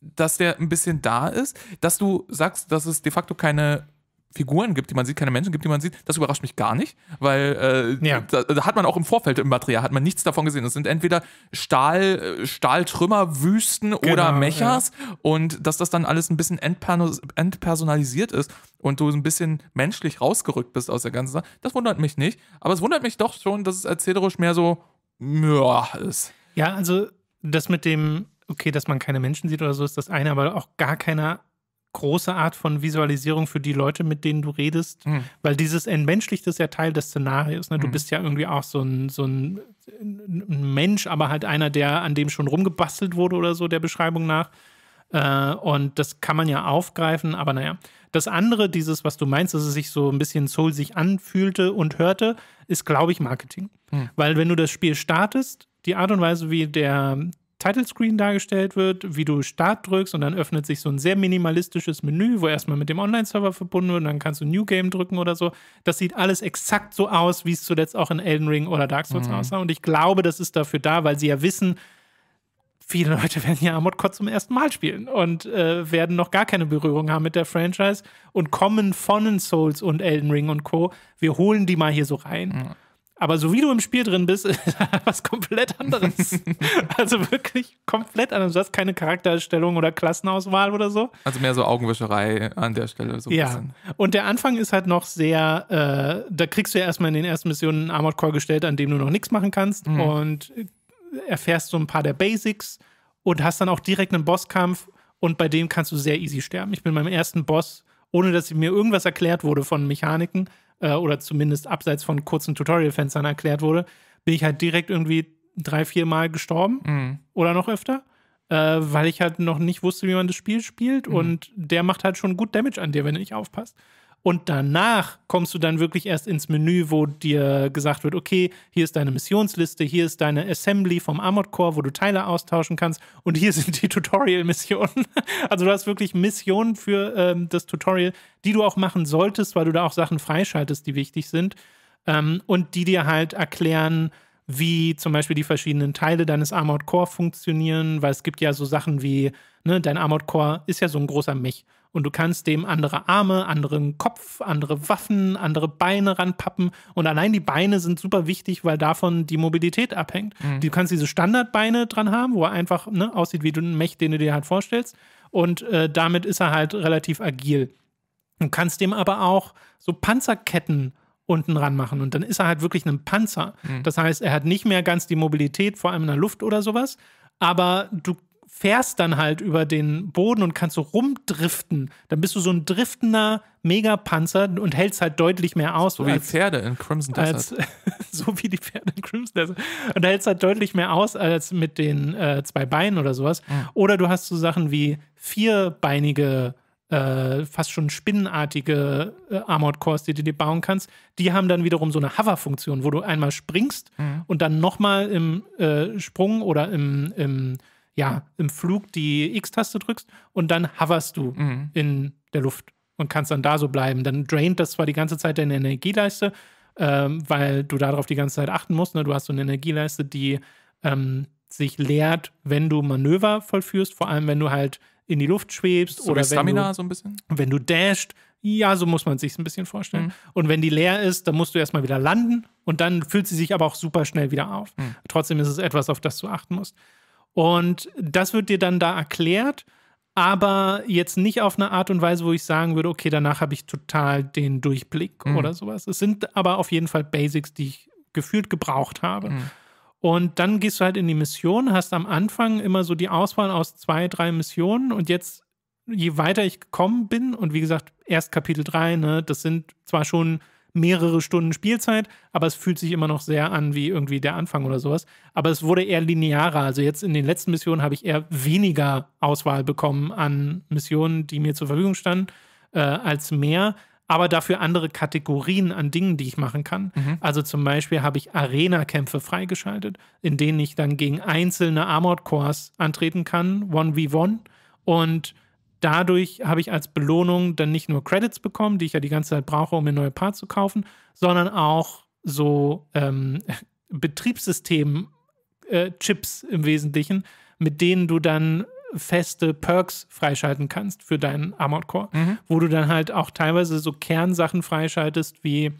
dass der ein bisschen da ist, dass du sagst, dass es de facto keine Figuren gibt, die man sieht, keine Menschen gibt, die man sieht, das überrascht mich gar nicht, weil äh, ja. da, da, hat man auch im Vorfeld im Material, hat man nichts davon gesehen. Das sind entweder Stahl, äh, Stahltrümmer, genau, oder Mechas ja. und dass das dann alles ein bisschen entpersonalisiert ist und du ein bisschen menschlich rausgerückt bist aus der ganzen Sache, das wundert mich nicht. Aber es wundert mich doch schon, dass es erzählerisch mehr so ja ist. Ja, also das mit dem okay, dass man keine Menschen sieht oder so, ist das eine, aber auch gar keine große Art von Visualisierung für die Leute, mit denen du redest, mhm. weil dieses entmenschlicht ist ja Teil des Szenarios. Ne? Du mhm. bist ja irgendwie auch so ein, so ein Mensch, aber halt einer, der an dem schon rumgebastelt wurde oder so, der Beschreibung nach. Äh, und das kann man ja aufgreifen, aber naja. Das andere, dieses, was du meinst, dass es sich so ein bisschen soul sich anfühlte und hörte, ist, glaube ich, Marketing. Mhm. Weil wenn du das Spiel startest, die Art und Weise, wie der, Title Screen dargestellt wird, wie du Start drückst und dann öffnet sich so ein sehr minimalistisches Menü, wo erstmal mit dem Online-Server verbunden wird und dann kannst du New Game drücken oder so. Das sieht alles exakt so aus, wie es zuletzt auch in Elden Ring oder Dark Souls mhm. aussah. Und ich glaube, das ist dafür da, weil sie ja wissen, viele *laughs* Leute werden ja Armored Core zum ersten Mal spielen und äh, werden noch gar keine Berührung haben mit der Franchise und kommen von Souls und Elden Ring und Co. Wir holen die mal hier so rein. Mhm. Aber so wie du im Spiel drin bist, *laughs* ist was komplett anderes. *laughs* also wirklich komplett anders. Du hast keine Charakterstellung oder Klassenauswahl oder so. Also mehr so Augenwischerei an der Stelle. So ja. Bisschen. Und der Anfang ist halt noch sehr, äh, da kriegst du ja erstmal in den ersten Missionen einen Armored Core gestellt, an dem du noch nichts machen kannst. Mhm. Und erfährst so ein paar der Basics und hast dann auch direkt einen Bosskampf. Und bei dem kannst du sehr easy sterben. Ich bin beim ersten Boss, ohne dass mir irgendwas erklärt wurde von Mechaniken, äh, oder zumindest abseits von kurzen Tutorial-Fenstern erklärt wurde, bin ich halt direkt irgendwie drei, vier Mal gestorben mhm. oder noch öfter. Äh, weil ich halt noch nicht wusste, wie man das Spiel spielt mhm. und der macht halt schon gut Damage an dir, wenn du nicht aufpasst. Und danach kommst du dann wirklich erst ins Menü, wo dir gesagt wird, okay, hier ist deine Missionsliste, hier ist deine Assembly vom Armored Core, wo du Teile austauschen kannst und hier *laughs* sind die Tutorial-Missionen. Also du hast wirklich Missionen für ähm, das Tutorial, die du auch machen solltest, weil du da auch Sachen freischaltest, die wichtig sind ähm, und die dir halt erklären, wie zum Beispiel die verschiedenen Teile deines Armored Core funktionieren, weil es gibt ja so Sachen wie, ne, dein Armored Core ist ja so ein großer Mech und du kannst dem andere Arme, anderen Kopf, andere Waffen, andere Beine ranpappen. Und allein die Beine sind super wichtig, weil davon die Mobilität abhängt. Mhm. Du kannst diese Standardbeine dran haben, wo er einfach ne, aussieht wie ein Mech, den du dir halt vorstellst. Und äh, damit ist er halt relativ agil. Du kannst dem aber auch so Panzerketten unten ran machen. Und dann ist er halt wirklich ein Panzer. Mhm. Das heißt, er hat nicht mehr ganz die Mobilität, vor allem in der Luft oder sowas. Aber du fährst dann halt über den Boden und kannst so rumdriften. Dann bist du so ein driftender Megapanzer und hältst halt deutlich mehr aus. So wie als, die Pferde in Crimson Desert. Als, *laughs* so wie die Pferde in Crimson Desert. Und hältst halt deutlich mehr aus als mit den äh, zwei Beinen oder sowas. Mhm. Oder du hast so Sachen wie vierbeinige äh, fast schon spinnenartige äh, Armored Cores, die du dir bauen kannst, die haben dann wiederum so eine Hover-Funktion, wo du einmal springst mhm. und dann nochmal im äh, Sprung oder im, im ja, im Flug die X-Taste drückst und dann hoverst du mhm. in der Luft und kannst dann da so bleiben. Dann draint das zwar die ganze Zeit deine Energieleiste, ähm, weil du darauf die ganze Zeit achten musst. Ne? Du hast so eine Energieleiste, die ähm, sich leert, wenn du Manöver vollführst, vor allem wenn du halt in die Luft schwebst so oder wenn Stamina du, so ein bisschen. Wenn du dashst, ja, so muss man sich ein bisschen vorstellen. Mhm. Und wenn die leer ist, dann musst du erstmal wieder landen und dann füllt sie sich aber auch super schnell wieder auf. Mhm. Trotzdem ist es etwas, auf das du achten musst. Und das wird dir dann da erklärt, aber jetzt nicht auf eine Art und Weise, wo ich sagen würde, okay, danach habe ich total den Durchblick mhm. oder sowas. Es sind aber auf jeden Fall Basics, die ich gefühlt gebraucht habe. Mhm. Und dann gehst du halt in die Mission, hast am Anfang immer so die Auswahl aus zwei, drei Missionen und jetzt, je weiter ich gekommen bin, und wie gesagt, erst Kapitel 3, ne, das sind zwar schon mehrere Stunden Spielzeit, aber es fühlt sich immer noch sehr an wie irgendwie der Anfang oder sowas. Aber es wurde eher linearer. Also jetzt in den letzten Missionen habe ich eher weniger Auswahl bekommen an Missionen, die mir zur Verfügung standen, äh, als mehr. Aber dafür andere Kategorien an Dingen, die ich machen kann. Mhm. Also zum Beispiel habe ich Arena-Kämpfe freigeschaltet, in denen ich dann gegen einzelne Armored Cores antreten kann, 1v1. Und dadurch habe ich als Belohnung dann nicht nur Credits bekommen, die ich ja die ganze Zeit brauche, um mir neue Parts zu kaufen, sondern auch so ähm, *laughs* Betriebssystem-Chips äh, im Wesentlichen, mit denen du dann feste Perks freischalten kannst für deinen Armored Core, mhm. wo du dann halt auch teilweise so Kernsachen freischaltest, wie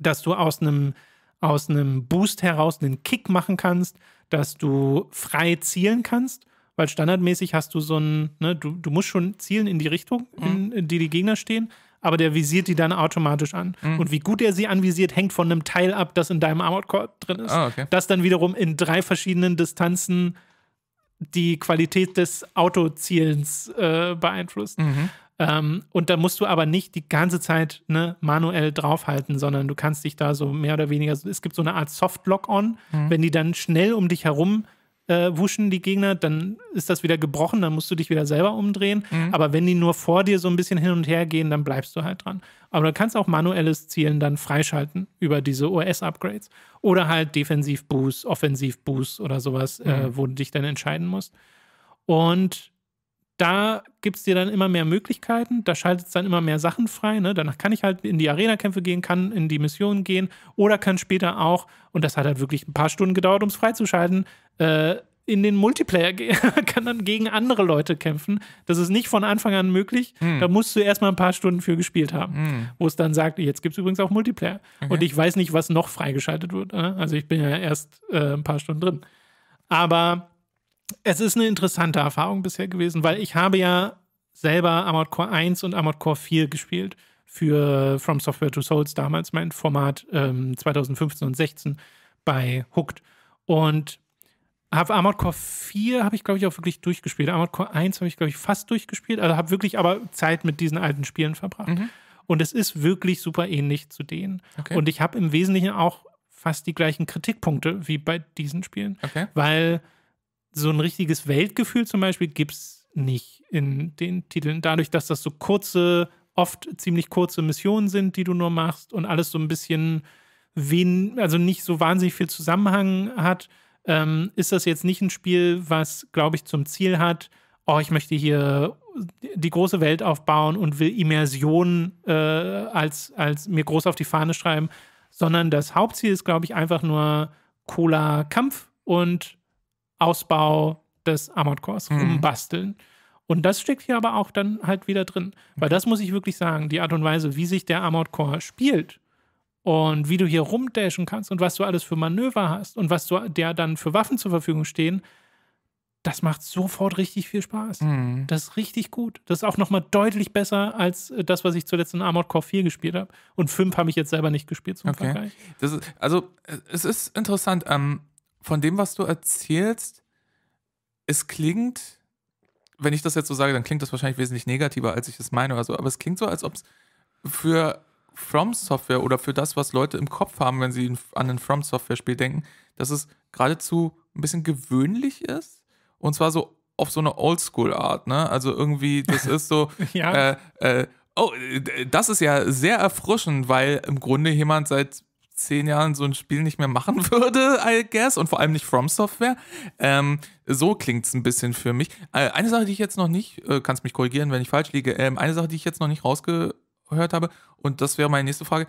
dass du aus einem aus einem Boost heraus einen Kick machen kannst, dass du frei zielen kannst weil standardmäßig hast du so ein, ne, du, du musst schon zielen in die Richtung, in, mhm. in die die Gegner stehen, aber der visiert die dann automatisch an. Mhm. Und wie gut er sie anvisiert, hängt von einem Teil ab, das in deinem Armored Core drin ist. Ah, okay. Das dann wiederum in drei verschiedenen Distanzen die Qualität des Autozielens äh, beeinflusst. Mhm. Ähm, und da musst du aber nicht die ganze Zeit ne, manuell draufhalten, sondern du kannst dich da so mehr oder weniger, es gibt so eine Art Soft-Lock-On, mhm. wenn die dann schnell um dich herum äh, äh, wuschen, die Gegner, dann ist das wieder gebrochen, dann musst du dich wieder selber umdrehen. Mhm. Aber wenn die nur vor dir so ein bisschen hin und her gehen, dann bleibst du halt dran. Aber du kannst auch manuelles Zielen dann freischalten über diese OS-Upgrades. Oder halt Defensiv-Boost, Offensiv-Boost oder sowas, äh, mhm. äh, wo du dich dann entscheiden musst. Und da gibt es dir dann immer mehr Möglichkeiten, da schaltet es dann immer mehr Sachen frei. Ne? Danach kann ich halt in die Arena-Kämpfe gehen, kann in die Missionen gehen oder kann später auch, und das hat halt wirklich ein paar Stunden gedauert, um es freizuschalten, äh, in den Multiplayer *laughs* gehen, kann dann gegen andere Leute kämpfen. Das ist nicht von Anfang an möglich. Hm. Da musst du erstmal ein paar Stunden für gespielt haben, hm. wo es dann sagt, jetzt gibt es übrigens auch Multiplayer. Okay. Und ich weiß nicht, was noch freigeschaltet wird. Ne? Also ich bin ja erst äh, ein paar Stunden drin. Aber es ist eine interessante Erfahrung bisher gewesen, weil ich habe ja selber Armored Core 1 und Armored Core 4 gespielt für From Software to Souls damals, mein Format ähm, 2015 und 16 bei Hooked. Und habe Armored Core 4 habe ich, glaube ich, auch wirklich durchgespielt. Armored Core 1 habe ich, glaube ich, fast durchgespielt. Also habe wirklich aber Zeit mit diesen alten Spielen verbracht. Mhm. Und es ist wirklich super ähnlich zu denen. Okay. Und ich habe im Wesentlichen auch fast die gleichen Kritikpunkte wie bei diesen Spielen. Okay. Weil so ein richtiges Weltgefühl zum Beispiel gibt es nicht in den Titeln. Dadurch, dass das so kurze, oft ziemlich kurze Missionen sind, die du nur machst und alles so ein bisschen wen, also nicht so wahnsinnig viel Zusammenhang hat, ähm, ist das jetzt nicht ein Spiel, was, glaube ich, zum Ziel hat, oh, ich möchte hier die große Welt aufbauen und will Immersion äh, als, als mir groß auf die Fahne schreiben, sondern das Hauptziel ist, glaube ich, einfach nur cooler Kampf und Ausbau des Armored Cores mhm. rumbasteln. Und das steckt hier aber auch dann halt wieder drin. Weil das muss ich wirklich sagen, die Art und Weise, wie sich der Armored Core spielt und wie du hier rumdashen kannst und was du alles für Manöver hast und was du der dann für Waffen zur Verfügung stehen, das macht sofort richtig viel Spaß. Mhm. Das ist richtig gut. Das ist auch nochmal deutlich besser als äh, das, was ich zuletzt in Armored Core 4 gespielt habe. Und 5 habe ich jetzt selber nicht gespielt zum okay. Vergleich. Ist, also, äh, es ist interessant. Ähm, von dem, was du erzählst, es klingt, wenn ich das jetzt so sage, dann klingt das wahrscheinlich wesentlich negativer, als ich es meine oder so, aber es klingt so, als ob es für From Software oder für das, was Leute im Kopf haben, wenn sie an ein From Software Spiel denken, dass es geradezu ein bisschen gewöhnlich ist und zwar so auf so eine Oldschool Art, ne? Also irgendwie, das ist so, *laughs* ja. äh, äh, oh, das ist ja sehr erfrischend, weil im Grunde jemand seit zehn Jahren so ein Spiel nicht mehr machen *laughs* würde, I guess, und vor allem nicht From Software. Ähm, so klingt es ein bisschen für mich. Äh, eine Sache, die ich jetzt noch nicht, äh, kannst mich korrigieren, wenn ich falsch liege, ähm, eine Sache, die ich jetzt noch nicht rausgehört habe, und das wäre meine nächste Frage.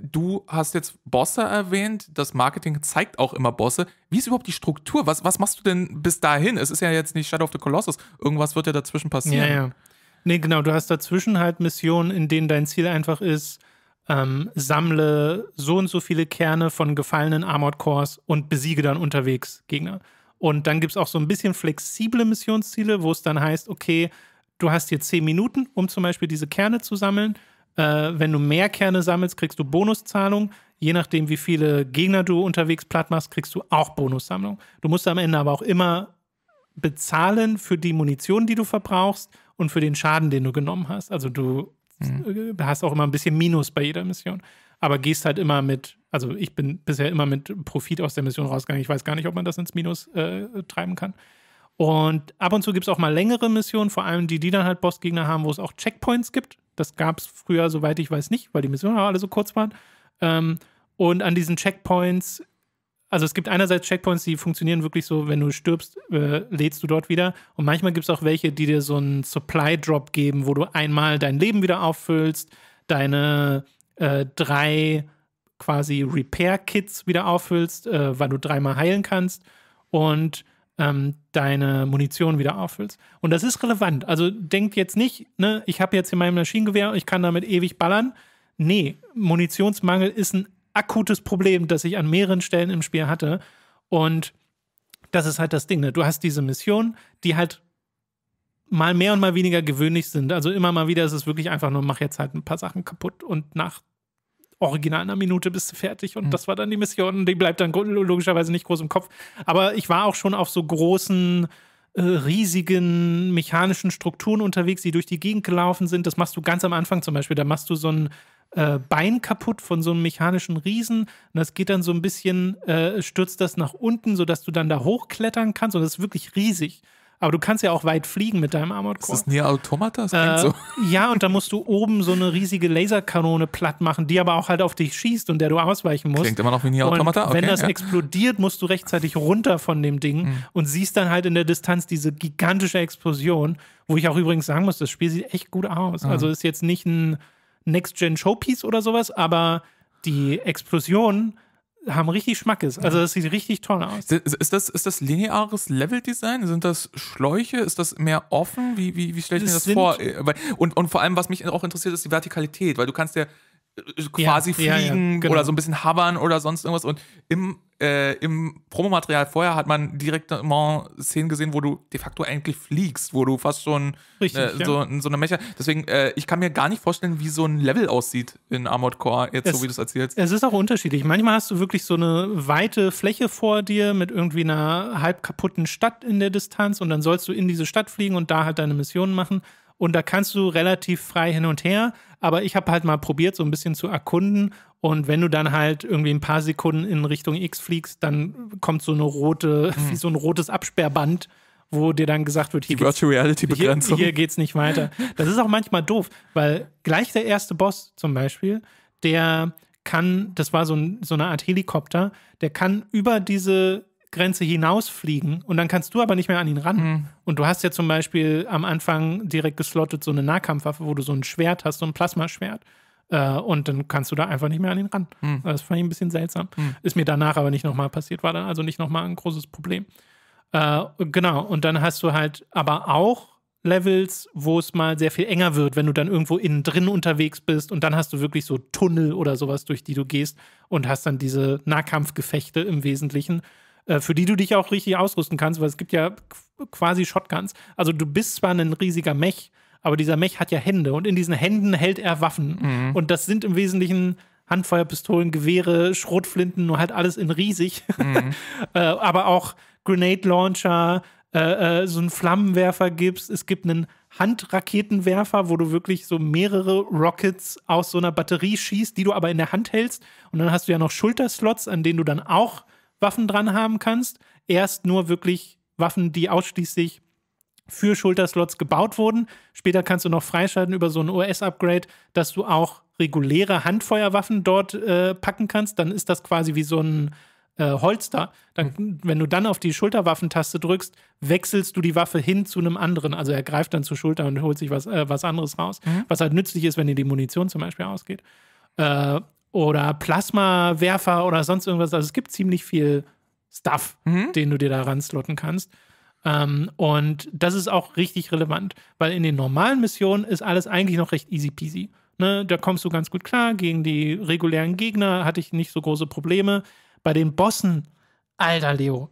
Du hast jetzt Bosse erwähnt, das Marketing zeigt auch immer Bosse. Wie ist überhaupt die Struktur? Was, was machst du denn bis dahin? Es ist ja jetzt nicht Shadow of the Colossus, irgendwas wird ja dazwischen passieren. Ja, ja. Nee, genau, du hast dazwischen halt Missionen, in denen dein Ziel einfach ist, ähm, sammle so und so viele Kerne von gefallenen Armored Cores und besiege dann unterwegs Gegner. Und dann gibt es auch so ein bisschen flexible Missionsziele, wo es dann heißt, okay, du hast hier 10 Minuten, um zum Beispiel diese Kerne zu sammeln. Äh, wenn du mehr Kerne sammelst, kriegst du Bonuszahlung. Je nachdem, wie viele Gegner du unterwegs platt machst, kriegst du auch Bonussammlung. Du musst am Ende aber auch immer bezahlen für die Munition, die du verbrauchst und für den Schaden, den du genommen hast. Also du Mhm. Hast auch immer ein bisschen Minus bei jeder Mission. Aber gehst halt immer mit, also ich bin bisher immer mit Profit aus der Mission rausgegangen. Ich weiß gar nicht, ob man das ins Minus äh, treiben kann. Und ab und zu gibt es auch mal längere Missionen, vor allem die, die dann halt Bossgegner haben, wo es auch Checkpoints gibt. Das gab es früher, soweit ich weiß, nicht, weil die Missionen auch alle so kurz waren. Ähm, und an diesen Checkpoints also es gibt einerseits Checkpoints, die funktionieren wirklich so, wenn du stirbst, äh, lädst du dort wieder. Und manchmal gibt es auch welche, die dir so einen Supply-Drop geben, wo du einmal dein Leben wieder auffüllst, deine äh, drei quasi Repair-Kits wieder auffüllst, äh, weil du dreimal heilen kannst und ähm, deine Munition wieder auffüllst. Und das ist relevant. Also denkt jetzt nicht, ne, ich habe jetzt hier mein Maschinengewehr und ich kann damit ewig ballern. Nee, Munitionsmangel ist ein akutes Problem, das ich an mehreren Stellen im Spiel hatte. Und das ist halt das Ding. Ne? Du hast diese Mission, die halt mal mehr und mal weniger gewöhnlich sind. Also immer mal wieder ist es wirklich einfach nur, mach jetzt halt ein paar Sachen kaputt und nach original einer Minute bist du fertig und mhm. das war dann die Mission die bleibt dann logischerweise nicht groß im Kopf. Aber ich war auch schon auf so großen äh, riesigen mechanischen Strukturen unterwegs, die durch die Gegend gelaufen sind. Das machst du ganz am Anfang zum Beispiel. Da machst du so ein äh, Bein kaputt von so einem mechanischen Riesen. Und das geht dann so ein bisschen, äh, stürzt das nach unten, sodass du dann da hochklettern kannst. Und das ist wirklich riesig. Aber du kannst ja auch weit fliegen mit deinem Armored Core. Ist das Nier Automata? Das äh, so. *laughs* Ja, und da musst du oben so eine riesige Laserkanone platt machen, die aber auch halt auf dich schießt und der du ausweichen musst. Klingt immer noch wie Nier Automata. Okay, wenn das ja. explodiert, musst du rechtzeitig runter von dem Ding mhm. und siehst dann halt in der Distanz diese gigantische Explosion, wo ich auch übrigens sagen muss, das Spiel sieht echt gut aus. Mhm. Also ist jetzt nicht ein Next-Gen-Showpiece oder sowas, aber die Explosion haben richtig Schmackes. Also das sieht richtig toll aus. Ist das, ist das lineares Level-Design? Sind das Schläuche? Ist das mehr offen? Wie, wie, wie stelle ich mir das vor? Äh, und, und vor allem, was mich auch interessiert, ist die Vertikalität, weil du kannst ja äh, quasi ja, fliegen ja, ja, genau. oder so ein bisschen hovern oder sonst irgendwas. Und im, äh, im Promomaterial vorher hat man direkt mal Szenen gesehen, wo du de facto eigentlich fliegst, wo du fast schon Richtig, äh, so, so, eine Mecha. Deswegen, äh, ich kann mir gar nicht vorstellen, wie so ein Level aussieht in Armored Core, jetzt es, so wie du es erzählst. Es ist auch unterschiedlich. Manchmal hast du wirklich so eine weite Fläche vor dir mit irgendwie einer halb kaputten Stadt in der Distanz und dann sollst du in diese Stadt fliegen und da halt deine Mission machen und da kannst du relativ frei hin und her. Aber ich habe halt mal probiert, so ein bisschen zu erkunden. Und wenn du dann halt irgendwie ein paar Sekunden in Richtung X fliegst, dann kommt so eine rote, mhm. *laughs* wie hm. so ein rotes Absperrband wo dir dann gesagt wird, hier, Die Virtual Reality Begrenzung. Hier, hier, geht's nicht weiter. Das ist auch manchmal doof, weil gleich der erste Boss zum Beispiel, der kann, das war so, ein, so eine Art Helikopter, der kann über diese Grenze hinausfliegen und dann kannst du aber nicht mehr an ihn ran. Mhm. Und du hast ja zum Beispiel am Anfang direkt geslottet so eine Nahkampfwaffe, wo du so ein Schwert hast, so ein Plasmaschwert. Äh, und dann kannst du da einfach nicht mehr an ihn ran. Mhm. Also das fand ich ein bisschen seltsam. Mhm. Ist mir danach aber nicht nochmal passiert, war dann also nicht nochmal ein großes Problem. Äh, genau, und dann hast du halt aber auch Levels, wo es mal sehr viel enger wird, wenn du dann irgendwo innen drin unterwegs bist und dann hast du wirklich so Tunnel oder sowas, durch die du gehst und hast dann diese Nahkampfgefechte im Wesentlichen. Äh, für die du dich auch richtig ausrüsten kannst, weil es gibt ja quasi Shotguns. Also du bist zwar ein riesiger Mech, aber dieser Mech hat ja Hände und in diesen Händen hält er Waffen. Mhm. Und das sind im Wesentlichen Handfeuerpistolen, Gewehre, Schrotflinten, nur halt alles in riesig. Mhm. *laughs* Äh, aber auch Grenade Launcher, äh, äh so einen Flammenwerfer gibst. Es gibt einen Handraketenwerfer, wo du wirklich so mehrere Rockets aus so einer Batterie schießt, die du aber in der Hand hältst. Und dann hast du ja noch Schulterslots, an denen du dann auch Waffen dran haben kannst. Erst nur wirklich Waffen, die ausschließlich für Schulterslots gebaut wurden. Später kannst du noch freischalten über so ein OS-Upgrade, dass du auch reguläre Handfeuerwaffen dort äh, packen kannst. Dann ist das quasi wie so ein äh, Holster. Dann, hm. wenn du dann auf die Schulterwaffentaste drückst, wechselst du die Waffe hin zu einem anderen. Also er greift dann zur Schulter und holt sich was, äh, was anderes raus, mhm. was halt nützlich ist, wenn dir die Munition zum Beispiel ausgeht. Äh, oder Plasmawerfer oder sonst irgendwas. Also es gibt ziemlich viel Stuff, mhm. den du dir da ranslotten kannst. Ähm, und das ist auch richtig relevant, weil in den normalen Missionen ist alles eigentlich noch recht easy peasy. Ne? Da kommst du ganz gut klar. Gegen die regulären Gegner hatte ich nicht so große Probleme. Bei den Bossen, alter Leo,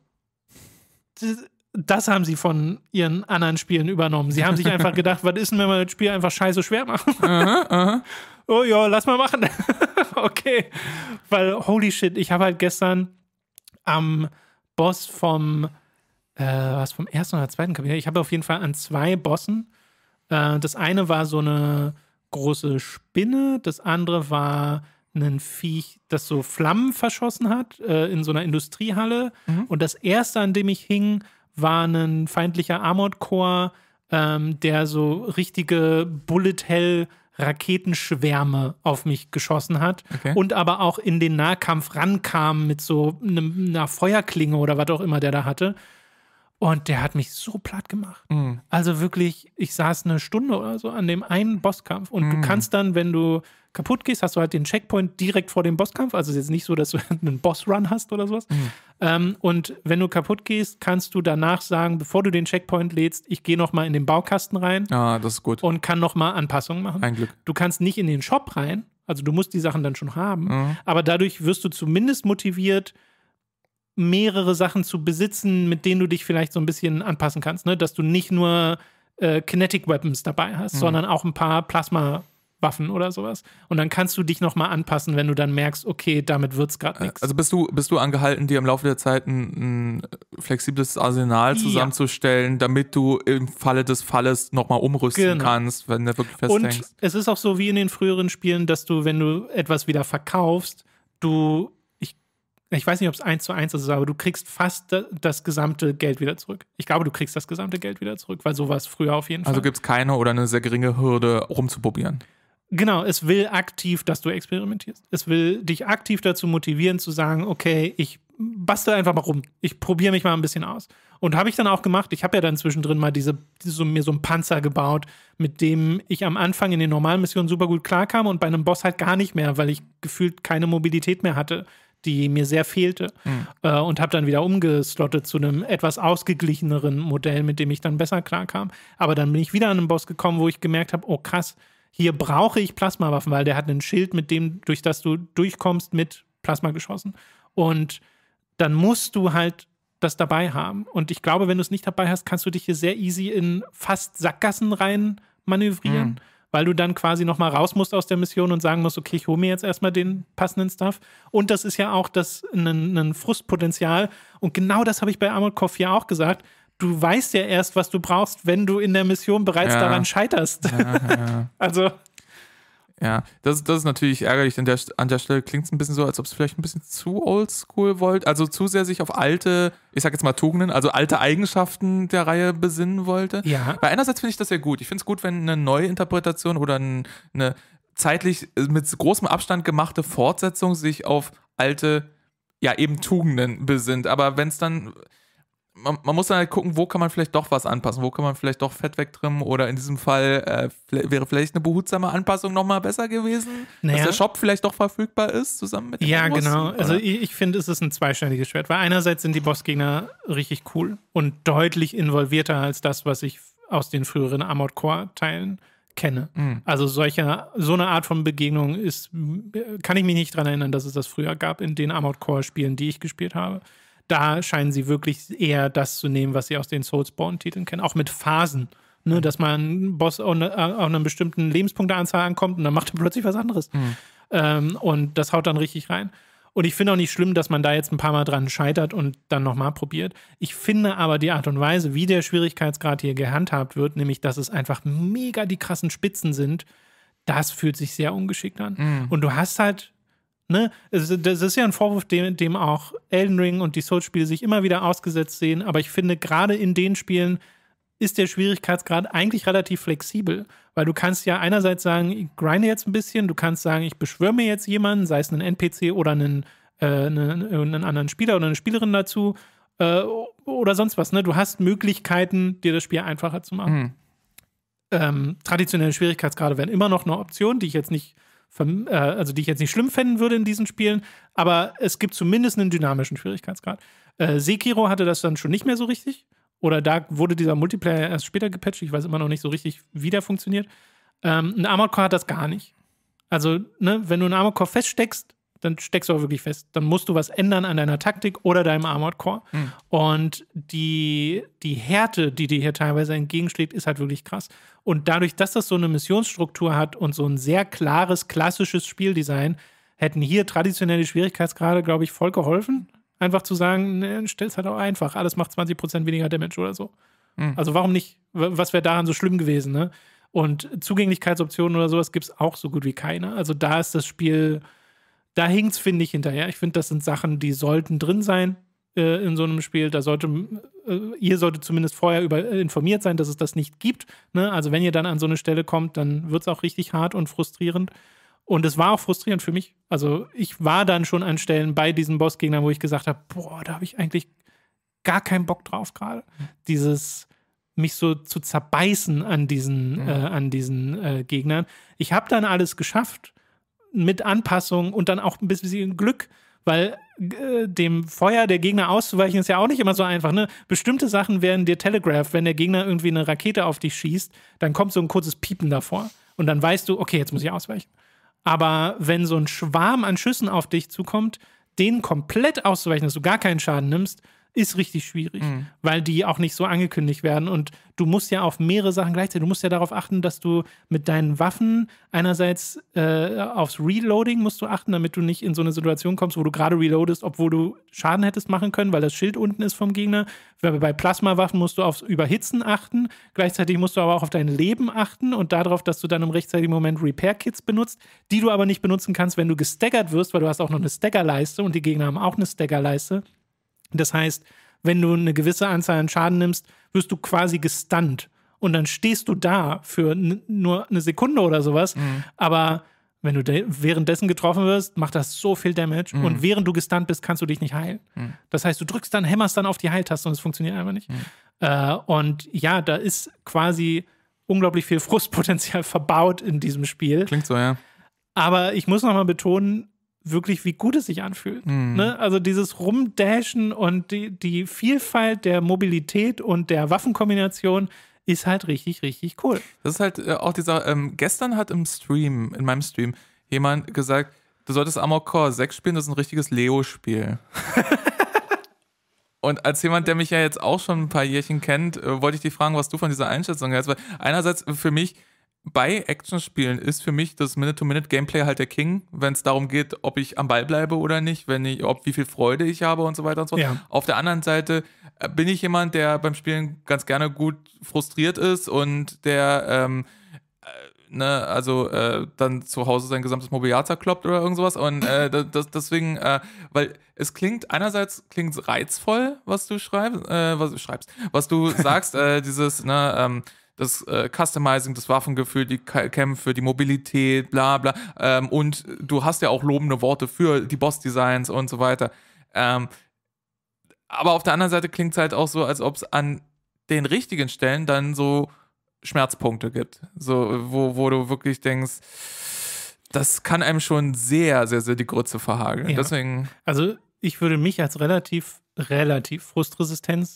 das haben sie von ihren anderen Spielen übernommen. Sie haben sich *laughs* einfach gedacht, was ist denn, wenn wir das Spiel einfach scheiße schwer machen? aha, aha oh ja, lass mal machen. *laughs* okay. Weil, holy shit, ich habe halt gestern am Boss vom, äh, was, vom ersten oder zweiten Kapitel, ich habe auf jeden Fall an zwei Bossen. Äh, das eine war so eine große Spinne, das andere war ein Viech, das so Flammen verschossen hat äh, in so einer Industriehalle. Mhm. Und das erste, an dem ich hing, war ein feindlicher Armored Core, ähm, der so richtige Bullet Hell Raketenschwärme auf mich geschossen hat okay. und aber auch in den Nahkampf rankam mit so einer Feuerklinge oder was auch immer der da hatte. Und der hat mich so platt gemacht. Mm. Also wirklich, ich saß eine Stunde oder so an dem einen Bosskampf und mm. du kannst dann, wenn du kaputt gehst, hast du halt den Checkpoint direkt vor dem Bosskampf. Also es ist jetzt nicht so, dass du *laughs* einen Boss-Run hast oder sowas. Mhm. Ähm, und wenn du kaputt gehst, kannst du danach sagen, bevor du den Checkpoint lädst, ich gehe nochmal in den Baukasten rein. Ah, das ist gut. Und kann nochmal Anpassungen machen. Ein Glück. Du kannst nicht in den Shop rein. Also du musst die Sachen dann schon haben. Mhm. Aber dadurch wirst du zumindest motiviert, mehrere Sachen zu besitzen, mit denen du dich vielleicht so ein bisschen anpassen kannst. Ne? Dass du nicht nur äh, Kinetic Weapons dabei hast, mhm. sondern auch ein paar Plasma- Waffen oder sowas. Und dann kannst du dich nochmal anpassen, wenn du dann merkst, okay, damit wird es gerade nichts. Also bist du, bist du angehalten, dir im Laufe der Zeit ein, ein flexibles Arsenal zusammenzustellen, ja. damit du im Falle des Falles nochmal umrüsten genau. kannst, wenn du wirklich festhängst. Und es ist auch so wie in den früheren Spielen, dass du, wenn du etwas wieder verkaufst, du ich weiß nicht, ob es eins zu eins ist, aber du kriegst fast das gesamte Geld wieder zurück. Ich glaube, du kriegst das gesamte Geld wieder zurück, weil so war es früher auf jeden also Fall. Also gibt es keine oder eine sehr geringe Hürde, rumzuprobieren. Genau, es will aktiv, dass du experimentierst. Es will dich aktiv dazu motivieren, zu sagen, okay, ich bastel einfach mal rum. Ich probiere mich mal ein bisschen aus. Und habe ich dann auch gemacht. Ich habe ja dann zwischendrin mal diese, diese, mir so einen Panzer gebaut, mit dem ich am Anfang in den normalen Missionen super gut klarkam und bei einem Boss halt gar nicht mehr, weil ich gefühlt keine Mobilität mehr hatte, die mir sehr fehlte. Mhm. Äh, und habe dann wieder umgeslottet zu einem etwas ausgeglicheneren Modell, mit dem ich dann besser klarkam. Aber dann bin ich wieder an einen Boss gekommen, wo ich gemerkt habe, oh krass, hier brauche ich Plasmawaffen, weil der hat ein Schild, mit dem, durch das du durchkommst mit Plasma geschossen. Und dann musst du halt das dabei haben. Und ich glaube, wenn du es nicht dabei hast, kannst du dich hier sehr easy in fast Sackgassen rein manövrieren, mhm. weil du dann quasi nochmal raus musst aus der Mission und sagen musst, okay, ich hole mir jetzt erstmal den passenden Stuff. Und das ist ja auch das ein, ein Frustpotenzial. Und genau das habe ich bei Armored Core 4 auch gesagt du weißt ja erst, was du brauchst, wenn du in der Mission bereits ja. daran scheiterst. Ja, ja. *laughs* also. Ja, das, das ist natürlich ärgerlich. An der, an der Stelle klingt es ein bisschen so, als ob es vielleicht ein bisschen zu oldschool wollt, also zu sehr sich auf alte, ich sag jetzt mal Tugenden, also alte Eigenschaften der Reihe besinnen wollte. Ja. Weil einerseits finde ich das ja gut. Ich finde es gut, wenn eine neue Interpretation oder ein, eine zeitlich äh, mit großem Abstand gemachte Fortsetzung sich auf alte, ja eben Tugenden besinnt. Aber wenn es dann man, man, muss dann halt gucken, wo kann man vielleicht doch was anpassen, wo kann man vielleicht doch Fett wegtrimmen oder in diesem Fall äh, wäre vielleicht eine behutsame Anpassung nochmal besser gewesen, naja. dass der Shop vielleicht doch verfügbar ist zusammen mit dem Ja, Bossen, genau. Oder? Also ich, ich finde, es ist ein zweischneidiges Schwert, weil einerseits sind die Bossgegner richtig cool und deutlich involvierter als das, was ich aus den früheren Armored Core Teilen kenne. Mhm. Also solche, so eine Art von Begegnung ist, äh, kann ich mich nicht daran erinnern, dass es das früher gab in den Armored Core Spielen, die ich gespielt habe da scheinen sie wirklich eher das zu nehmen, was sie aus den Soulsborne-Titeln kennen, auch mit Phasen. Ne, mhm. dass man einen Boss auf einer äh, bestimmten Lebenspunkteanzahl ankommt und dann macht er plötzlich was anderes. Mhm. Ähm, und das haut dann richtig rein. Und ich finde auch nicht schlimm, dass man da jetzt ein paar Mal dran scheitert und dann nochmal probiert. Ich finde aber die Art und Weise, wie der Schwierigkeitsgrad hier gehandhabt wird, nämlich dass es einfach mega die krassen Spitzen sind, das fühlt sich sehr ungeschickt an. Mhm. Und du hast halt Ne? Das ist ja ein Vorwurf, dem, dem auch Elden Ring und die Souls-Spiele sich immer wieder ausgesetzt sehen. Aber ich finde, gerade in den Spielen ist der Schwierigkeitsgrad eigentlich relativ flexibel. Weil du kannst ja einerseits sagen, ich grinde jetzt ein bisschen. Du kannst sagen, ich beschwöre mir jetzt jemanden, sei es einen NPC oder einen, äh, einen, einen anderen Spieler oder eine Spielerin dazu. Äh, oder sonst was. Ne? Du hast Möglichkeiten, dir das Spiel einfacher zu machen. Mhm. Ähm, traditionelle Schwierigkeitsgrade wären immer noch eine Option, die ich jetzt nicht äh, also die ich jetzt nicht schlimm fänden würde in diesen Spielen, aber es gibt zumindest einen dynamischen Schwierigkeitsgrad. Äh, Sekiro hatte das dann schon nicht mehr so richtig. Oder da wurde dieser Multiplayer erst später gepatcht. Ich weiß immer noch nicht so richtig, wie der funktioniert. Ähm, ein Armored Core hat das gar nicht. Also, ne, wenn du einen Armored Core feststeckst, dann steckst du auch wirklich fest. Dann musst du was ändern an deiner Taktik oder deinem Armored Core. Mhm. Und die, die Härte, die dir hier teilweise entgegenschlägt, ist halt wirklich krass. Und dadurch, dass das so eine Missionsstruktur hat und so ein sehr klares, klassisches Spieldesign, hätten hier traditionelle Schwierigkeitsgrade, glaube ich, voll geholfen. Einfach zu sagen, ne, stell's halt auch einfach. Alles macht 20% weniger Damage oder so. Mhm. Also warum nicht? Was wäre daran so schlimm gewesen, ne? Und Zugänglichkeitsoptionen oder sowas gibt es auch so gut wie keine. Also da ist das Spiel da hinkt es, finde ich, hinterher. Ich finde, das sind Sachen, die sollten drin sein äh, in so einem Spiel. Da sollte, äh, ihr solltet zumindest vorher über äh, informiert sein, dass es das nicht gibt. Ne? Also wenn ihr dann an so eine Stelle kommt, dann wird es auch richtig hart und frustrierend. Und es war auch frustrierend für mich. Also ich war dann schon an Stellen bei diesen Bossgegnern, wo ich gesagt habe, boah, da habe ich eigentlich gar keinen Bock drauf gerade. Mhm. Dieses mich so zu zerbeißen an diesen, ja. Mhm. äh, an diesen äh, Gegnern. Ich habe dann alles geschafft mit Anpassung und dann auch ein bisschen Glück, weil äh, dem Feuer der Gegner auszuweichen ist ja auch nicht immer so einfach. Ne? Bestimmte Sachen werden dir Telegraph, wenn der Gegner irgendwie eine Rakete auf dich schießt, dann kommt so ein kurzes Piepen davor und dann weißt du, okay, jetzt muss ich ausweichen. Aber wenn so ein Schwarm an Schüssen auf dich zukommt, den komplett auszuweichen, dass du gar keinen Schaden nimmst, ist richtig schwierig, mhm. weil die auch nicht so angekündigt werden. Und du musst ja auf mehrere Sachen gleichzeitig, du musst ja darauf achten, dass du mit deinen Waffen einerseits äh, aufs Reloading musst du achten, damit du nicht in so eine Situation kommst, wo du gerade reloadest, obwohl du Schaden hättest machen können, weil das Schild unten ist vom Gegner. Bei Plasmawaffen musst du aufs Überhitzen achten. Gleichzeitig musst du aber auch auf dein Leben achten und darauf, dass du dann im rechtzeitigen Moment Repair-Kits benutzt, die du aber nicht benutzen kannst, wenn du gestaggert wirst, weil du hast auch noch eine Staggerleiste und die Gegner haben auch eine Staggerleiste. leiste das heißt, wenn du eine gewisse Anzahl an Schaden nimmst, wirst du quasi gestunt. Und dann stehst du da für nur eine Sekunde oder sowas. Mhm. Aber wenn du währenddessen getroffen wirst, macht das so viel Damage. Mhm. Und während du gestunt bist, kannst du dich nicht heilen. Mhm. Das heißt, du drückst dann, hämmerst dann auf die Heiltaste und es funktioniert einfach nicht. Mhm. Äh, und ja, da ist quasi unglaublich viel Frustpotenzial *laughs* verbaut in diesem Spiel. Klingt so, ja. Aber ich muss nochmal betonen, wirklich, wie gut es sich anfühlt. Mhm. Ne? Also dieses Rumdashen und die, die Vielfalt der Mobilität und der Waffenkombination ist halt richtig, richtig cool. Das ist halt äh, auch dieser, ähm, gestern hat im Stream, in meinem Stream, jemand gesagt, du solltest Armor Core 6 spielen, das ist ein richtiges Leo-Spiel. *laughs* Und als jemand, der mich ja jetzt auch schon ein paar Jährchen kennt, äh, wollte ich dich fragen, was du von dieser Einschätzung hältst. Weil einerseits für mich bei Actionspielen ist für mich das Minute-to-Minute-Gameplay halt der King, wenn es darum geht, ob ich am Ball bleibe oder nicht, wenn ich, ob wie viel Freude ich habe und so weiter und so fort. Ja. Auf der anderen Seite äh, bin ich jemand, der beim Spielen ganz gerne gut frustriert ist und der ähm, äh, Ne, also äh, dann zu Hause sein gesamtes Mobiliar zerkloppt oder irgend sowas. Und äh, das, deswegen, äh, weil es klingt, einerseits klingt reizvoll, was du schreibst, äh, was du schreibst, was du *laughs* sagst, äh, dieses, ne, ähm, das äh, Customizing, das Waffengefühl, die Kämpfe, die Mobilität, bla bla. Ähm, und du hast ja auch lobende Worte für die Boss-Designs und so weiter. Ähm, aber auf der anderen Seite klingt es halt auch so, als ob es an den richtigen Stellen dann so Schmerzpunkte gibt. So, wo, wo du wirklich denkst, das kann einem schon sehr, sehr, sehr die Grütze verhageln. Ja. Deswegen. Also ich würde mich als relativ, relativ Frustresistent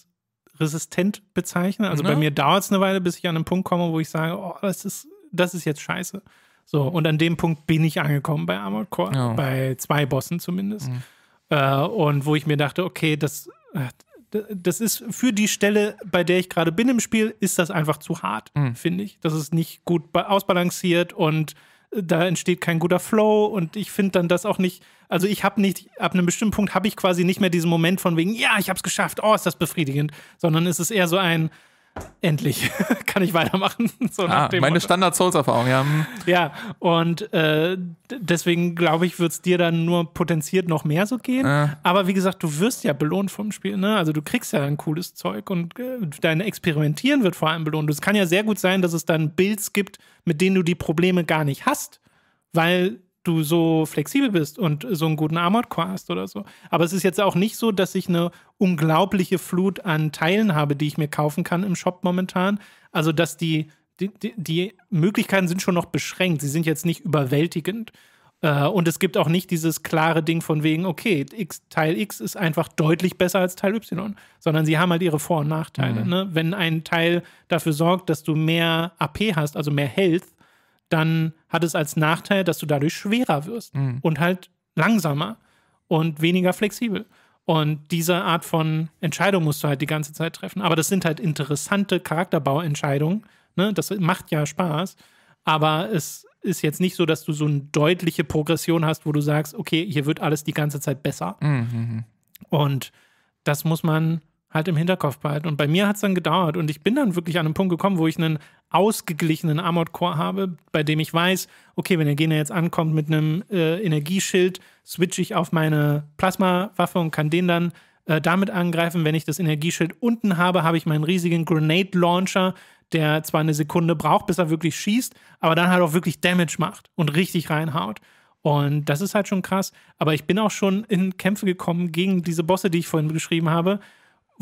resistent bezeichnen. Also genau. bei ne? mir dauert es eine Weile, bis ich an einen Punkt komme, wo ich sage, oh, das ist, das ist jetzt scheiße. So, und an dem Punkt bin ich angekommen bei Armored Core, ja. bei zwei Bossen zumindest. Mhm. Äh, und wo ich mir dachte, okay, das, äh, das ist für die Stelle, bei der ich gerade bin im Spiel, ist das einfach zu hart, mhm. finde ich. Das ist nicht gut ausbalanciert und da entsteht kein guter Flow und ich finde dann das auch nicht, also ich habe nicht, ab einem bestimmten Punkt habe ich quasi nicht mehr diesen Moment von wegen, ja, ich habe es geschafft, oh, ist das befriedigend, sondern es ist eher so ein, endlich *laughs* kann ich weitermachen. *laughs* So ah, meine Standard-Souls-Erfahrung, ja. Hm. Ja, und äh, deswegen glaube ich, wird es dir dann nur potenziert noch mehr so gehen. Äh. Aber wie gesagt, du wirst ja belohnt vom Spiel. Ne? Also du kriegst ja dann cooles Zeug und äh, dein Experimentieren wird vor allem belohnt. Es kann ja sehr gut sein, dass es dann Builds gibt, mit denen du die Probleme gar nicht hast, weil du so flexibel bist und so einen guten Armored Core hast oder so. Aber es ist jetzt auch nicht so, dass ich eine unglaubliche Flut an Teilen habe, die ich mir kaufen kann im Shop momentan. Also, dass die, die, die, die Möglichkeiten sind schon noch beschränkt. Sie sind jetzt nicht überwältigend. Äh, und es gibt auch nicht dieses klare Ding von wegen, okay, X, Teil X ist einfach deutlich besser als Teil Y, sondern sie haben halt ihre Vor- und Nachteile. Mhm. Ne? Wenn ein Teil dafür sorgt, dass du mehr AP hast, also mehr Health, dann hat es als Nachteil, dass du dadurch schwerer wirst mhm. und halt langsamer und weniger flexibel. Und diese Art von Entscheidung musst du halt die ganze Zeit treffen. Aber das sind halt interessante Charakterbauentscheidungen. Ne? Das macht ja Spaß. Aber es ist jetzt nicht so, dass du so eine deutliche Progression hast, wo du sagst, okay, hier wird alles die ganze Zeit besser. Mhm. mhm, mhm. Und das muss man halt im Hinterkopf behalten. Und bei mir hat es dann gedauert und ich bin dann wirklich an einen Punkt gekommen, wo ich einen ausgeglichenen Armored-Core habe, bei dem ich weiß, okay, wenn der Gegner jetzt ankommt mit einem äh, Energieschild, switche ich auf meine Plasma-Waffe und kann den dann äh, damit angreifen. Wenn ich das Energieschild unten habe, habe ich meinen riesigen Grenade-Launcher, der zwar eine Sekunde braucht, bis er wirklich schießt, aber dann halt auch wirklich Damage macht und richtig reinhaut. Und das ist halt schon krass. Aber ich bin auch schon in Kämpfe gekommen gegen diese Bosse, die ich vorhin beschrieben habe,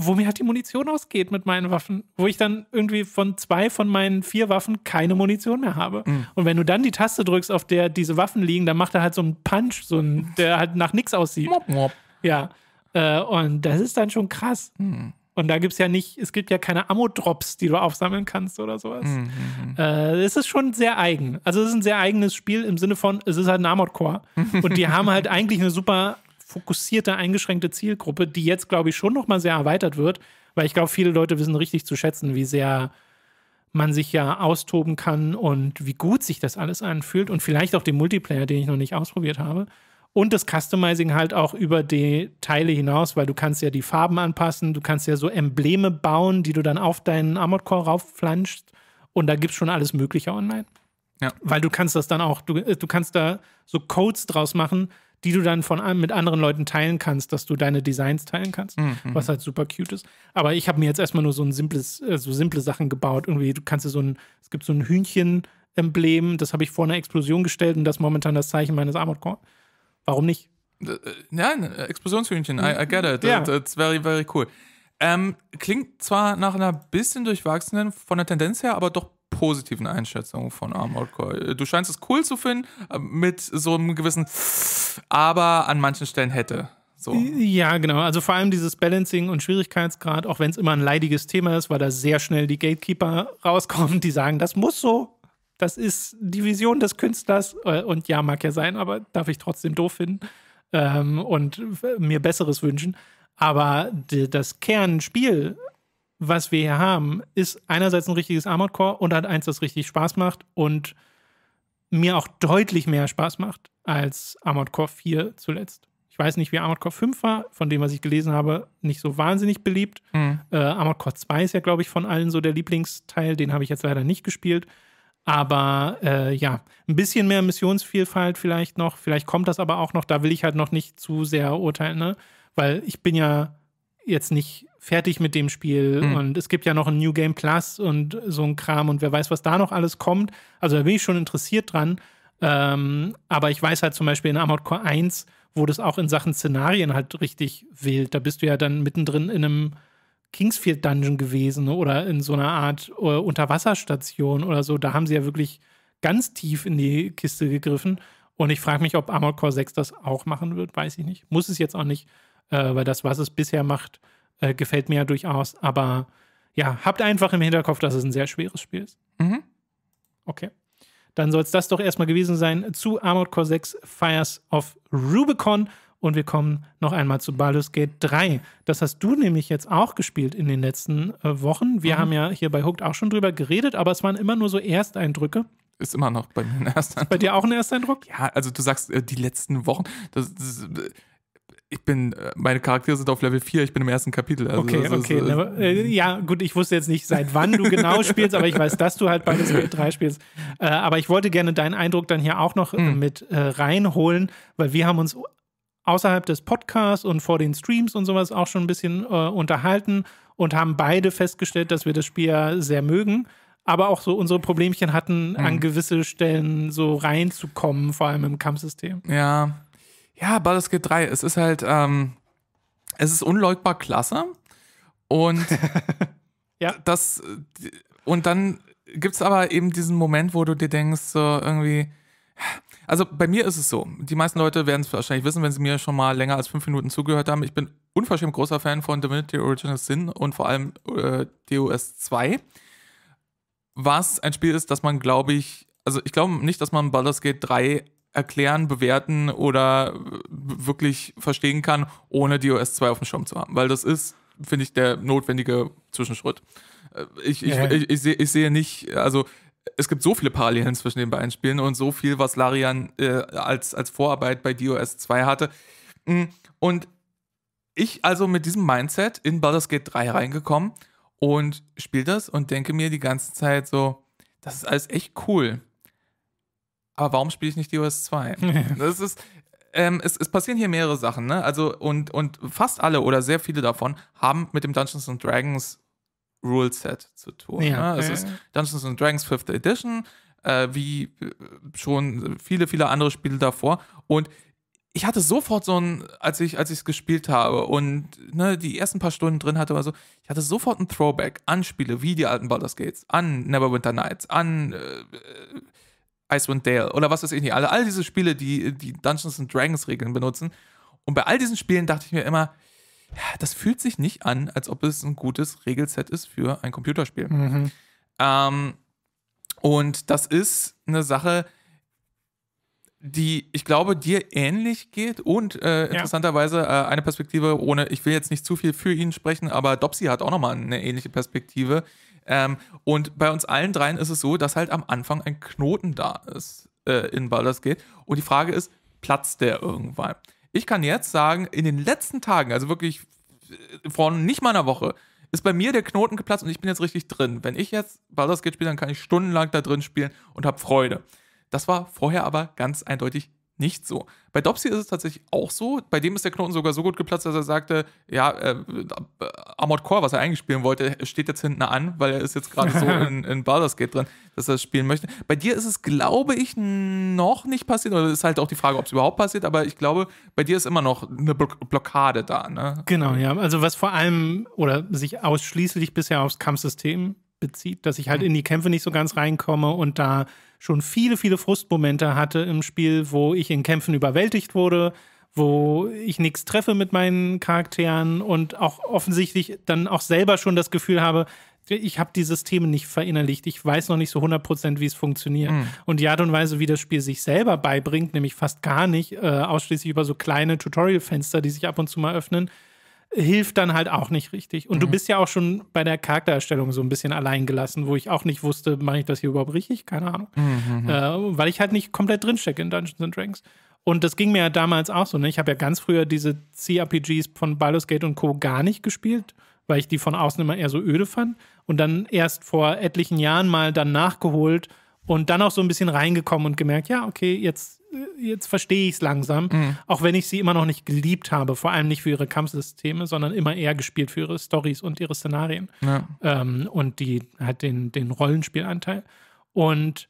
wo mir halt die Munition ausgeht mit meinen Waffen, wo ich dann irgendwie von zwei von meinen vier Waffen keine Munition mehr habe. Mhm. Und wenn du dann die Taste drückst, auf der diese Waffen liegen, dann macht er halt so einen Punch, so einen, der halt nach nichts aussieht. Mop, mop. Ja. Äh, und das ist dann schon krass. Mhm. Und da gibt es ja nicht, es gibt ja keine Ammo-Drops, die du aufsammeln kannst oder sowas. Mhm, mhm, mhm. Äh, es ist schon sehr eigen. Also es ist ein sehr eigenes Spiel im Sinne von, es ist halt ein Armored Core. *laughs* Und die haben halt eigentlich eine super fokussierte, eingeschränkte Zielgruppe, die jetzt, glaube ich, schon nochmal sehr erweitert wird, weil ich glaube, viele Leute wissen richtig zu schätzen, wie sehr man sich ja austoben kann und wie gut sich das alles anfühlt und vielleicht auch den Multiplayer, den ich noch nicht ausprobiert habe. Und das Customizing halt auch über die Teile hinaus, weil du kannst ja die Farben anpassen, du kannst ja so Embleme bauen, die du dann auf deinen Armored Core raufflanschst und da gibt es schon alles Mögliche online. Ja. Weil du kannst das dann auch, du, äh, du kannst da so Codes draus machen, die du dann von mit anderen Leuten teilen kannst, dass du deine Designs teilen kannst, mhm, mhm. was halt super cute ist. Aber ich habe mir jetzt erstmal nur so ein simples, äh, so simple Sachen gebaut. Irgendwie, du kannst dir so ein, es gibt so ein Hühnchen-Emblem, das habe ich vor einer Explosion gestellt und das ist momentan das Zeichen meines Armored Warum nicht? Äh, äh, nein, Explosionshühnchen, I, I get it. Ja. It's very, very cool. Ähm, klingt zwar nach einer bisschen durchwachsenen von der Tendenz her, aber doch positiven Einschätzung von Armored Core. Äh, du scheinst es cool zu finden, äh, mit so einem gewissen, aber an manchen Stellen hätte. So. Ja, genau. Also vor allem dieses Balancing und Schwierigkeitsgrad, auch wenn es immer ein leidiges Thema ist, weil da sehr schnell die Gatekeeper *laughs* rauskommen, die sagen, das muss so. Das ist die Vision des Künstlers. Äh, und ja, mag ja sein, aber darf ich trotzdem doof finden ähm, und mir Besseres wünschen. Aber das Kernspiel was wir hier haben, ist einerseits ein richtiges Armored Core und hat eins, das richtig Spaß macht und mir auch deutlich mehr Spaß macht als Armored Core 4 zuletzt. Ich weiß nicht, wie Armored Core 5 war, von dem, was ich gelesen habe, nicht so wahnsinnig beliebt. Mhm. Äh, Armored Core 2 ist ja, glaube ich, von allen so der Lieblingsteil, den habe ich jetzt leider nicht gespielt. Aber äh, ja, ein bisschen mehr Missionsvielfalt vielleicht noch. Vielleicht kommt das aber auch noch. Da will ich halt noch nicht zu sehr urteilen, ne? Weil ich bin ja jetzt nicht fertig mit dem Spiel mhm. und es gibt ja noch ein New Game Plus und so ein Kram und wer weiß, was da noch alles kommt. Also da bin ich schon interessiert dran. Ähm, aber ich weiß halt zum Beispiel in Armored Core 1 wo das auch in Sachen Szenarien halt richtig wählt. Da bist du ja dann mittendrin in einem Kingsfield Dungeon gewesen ne, oder in so einer Art äh, Unterwasserstation oder so. Da haben sie ja wirklich ganz tief in die Kiste gegriffen. Und ich frage mich, ob Armored Core 6 das auch machen wird, weiß ich nicht. Muss es jetzt auch nicht, äh, weil das, was es bisher macht, äh, gefällt mir ja durchaus. Aber ja, habt einfach im Hinterkopf, dass es ein sehr schweres Spiel ist. Mhm. Okay. Dann soll es das doch erstmal gewesen sein zu Armored Core 6 Fires of Rubicon. Und wir kommen noch einmal zu Baldur's Gate 3. Das hast du nämlich jetzt auch gespielt in den letzten äh, Wochen. Wir mhm. haben ja hier bei Hooked auch schon drüber geredet, aber es waren immer nur so Ersteindrücke ist immer noch bei mir ein Ersteindruck. Ist Bei dir auch ein Ersteindruck? Ja, also du sagst, äh, die letzten Wochen, das, das, äh, ich bin, äh, meine Charaktere sind auf Level 4, ich bin im ersten Kapitel. Also okay, okay. Ist, äh, ne, äh, ja, gut, ich wusste jetzt nicht, seit wann du genau *laughs* spielst, aber ich weiß, dass du halt beides Spiel 3 spielst. Äh, aber ich wollte gerne deinen Eindruck dann hier auch noch mhm. mit äh, reinholen, weil wir haben uns außerhalb des Podcasts und vor den Streams und sowas auch schon ein bisschen unterhalten und haben beide festgestellt, dass wir das Spiel ja sehr mögen aber auch so unsere Problemchen hatten, hm. an gewisse Stellen so reinzukommen, vor allem im Kampfsystem. Ja, ja, Baldur's Gate 3, es ist halt, ähm, es ist unleugbar klasse. Und *laughs* ja. das, und dann gibt es aber eben diesen Moment, wo du dir denkst, so irgendwie, also bei mir ist es so, die meisten Leute werden es wahrscheinlich wissen, wenn sie mir schon mal länger als fünf Minuten zugehört haben, ich bin unverschämt großer Fan von Divinity Original Sin und vor allem äh, DOS 2, was ein Spiel ist, das man, glaube ich, also ich glaube nicht, dass man Baldur's Gate 3 erklären, bewerten oder wirklich verstehen kann, ohne DOS 2 auf dem Schirm zu haben. Weil das ist, finde ich, der notwendige Zwischenschritt. Äh, ich, ich, ich, ich, sehe, ich sehe nicht, also es gibt so viele Parallelen zwischen den beiden Spielen und so viel, was Larian äh, als, als Vorarbeit bei DOS 2 hatte. Mm, und ich also mit diesem Mindset in Baldur's Gate 3 reingekommen und spiele das und denke mir die ganze Zeit so, das ist alles echt cool aber warum spiele ich nicht DOS 2? *laughs* das ist, ähm, es, es, passieren hier mehrere Sachen, ne? Also, und, und fast alle oder sehr viele davon haben mit dem Dungeons and Dragons Ruleset zu tun. Ja, ne? Es ja. ist Dungeons and Dragons 5th Edition, äh, wie äh, schon viele, viele andere Spiele davor. Und ich hatte sofort so ein, als ich als ich es gespielt habe und ne, die ersten paar Stunden drin hatte oder so, ich hatte sofort ein Throwback an Spiele wie die alten Baldur's Gates, an Neverwinter Nights, an äh, äh Icewind Dale oder was weiß ich nicht. Alle, also all diese Spiele, die die Dungeons and Dragons Regeln benutzen. Und bei all diesen Spielen dachte ich mir immer, das fühlt sich nicht an, als ob es ein gutes Regelset ist für ein Computerspiel. Mhm. Ähm, und das ist eine Sache, die, ich glaube, dir ähnlich geht und äh, interessanterweise äh, eine Perspektive, ohne, ich will jetzt nicht zu viel für ihn sprechen, aber Dopsy hat auch nochmal eine ähnliche Perspektive, ähm, und bei uns allen dreien ist es so, dass halt am Anfang ein Knoten da ist äh, in Baldur's Gate. Und die Frage ist, platzt der irgendwann? Ich kann jetzt sagen, in den letzten Tagen, also wirklich äh, vor nicht mal einer Woche, ist bei mir der Knoten geplatzt und ich bin jetzt richtig drin. Wenn ich jetzt Baldur's Gate spiele, dann kann ich stundenlang da drin spielen und habe Freude. Das war vorher aber ganz eindeutig nicht so. Bei Dopsy ist es tatsächlich auch so. Bei dem ist der Knoten sogar so gut geplatzt, dass er sagte, ja, äh, Armored Core, was er eigentlich spielen wollte, steht jetzt hinten an, weil er ist jetzt gerade so *laughs* in, in Baldur's Gate drin, dass er das spielen möchte. Bei dir ist es, glaube ich, noch nicht passiert. Oder ist halt auch die Frage, ob es überhaupt passiert. Aber ich glaube, bei dir ist immer noch eine Blockade da. Ne? Genau, ja. Also was vor allem oder sich ausschließlich bisher aufs Kampfsystem bezieht, dass ich halt mhm. in die Kämpfe nicht so ganz reinkomme und da schon viele, viele Frustmomente hatte im Spiel, wo ich in Kämpfen überwältigt wurde, wo ich nichts treffe mit meinen Charakteren und auch offensichtlich dann auch selber schon das Gefühl habe, ich habe die Systeme nicht verinnerlicht. Ich weiß noch nicht so 100%, wie es funktioniert. Mhm. Und die Art und Weise, wie das Spiel sich selber beibringt, nämlich fast gar nicht, äh, ausschließlich über so kleine Tutorial-Fenster, die sich ab und zu mal öffnen, hilft dann halt auch nicht richtig. Und mhm. du bist ja auch schon bei der Charaktererstellung so ein bisschen allein gelassen, wo ich auch nicht wusste, mache ich das hier überhaupt richtig? Keine Ahnung. Mhm, mhm, mhm. Äh, weil ich halt nicht komplett drinstecke in Dungeons and Dragons. Und das ging mir ja damals auch so. Ne? Ich habe ja ganz früher diese CRPGs von Baldur's Gate und Co. gar nicht gespielt, weil ich die von außen immer eher so öde fand. Und dann erst vor etlichen Jahren mal dann nachgeholt und dann auch so ein bisschen reingekommen und gemerkt, ja, okay, jetzt, jetzt verstehe ich es langsam, mhm. auch wenn ich sie immer noch nicht geliebt habe, vor allem nicht für ihre Kampfsysteme, sondern immer eher gespielt für ihre Stories und ihre Szenarien ja. ähm, und die hat den, den Rollenspielanteil. Und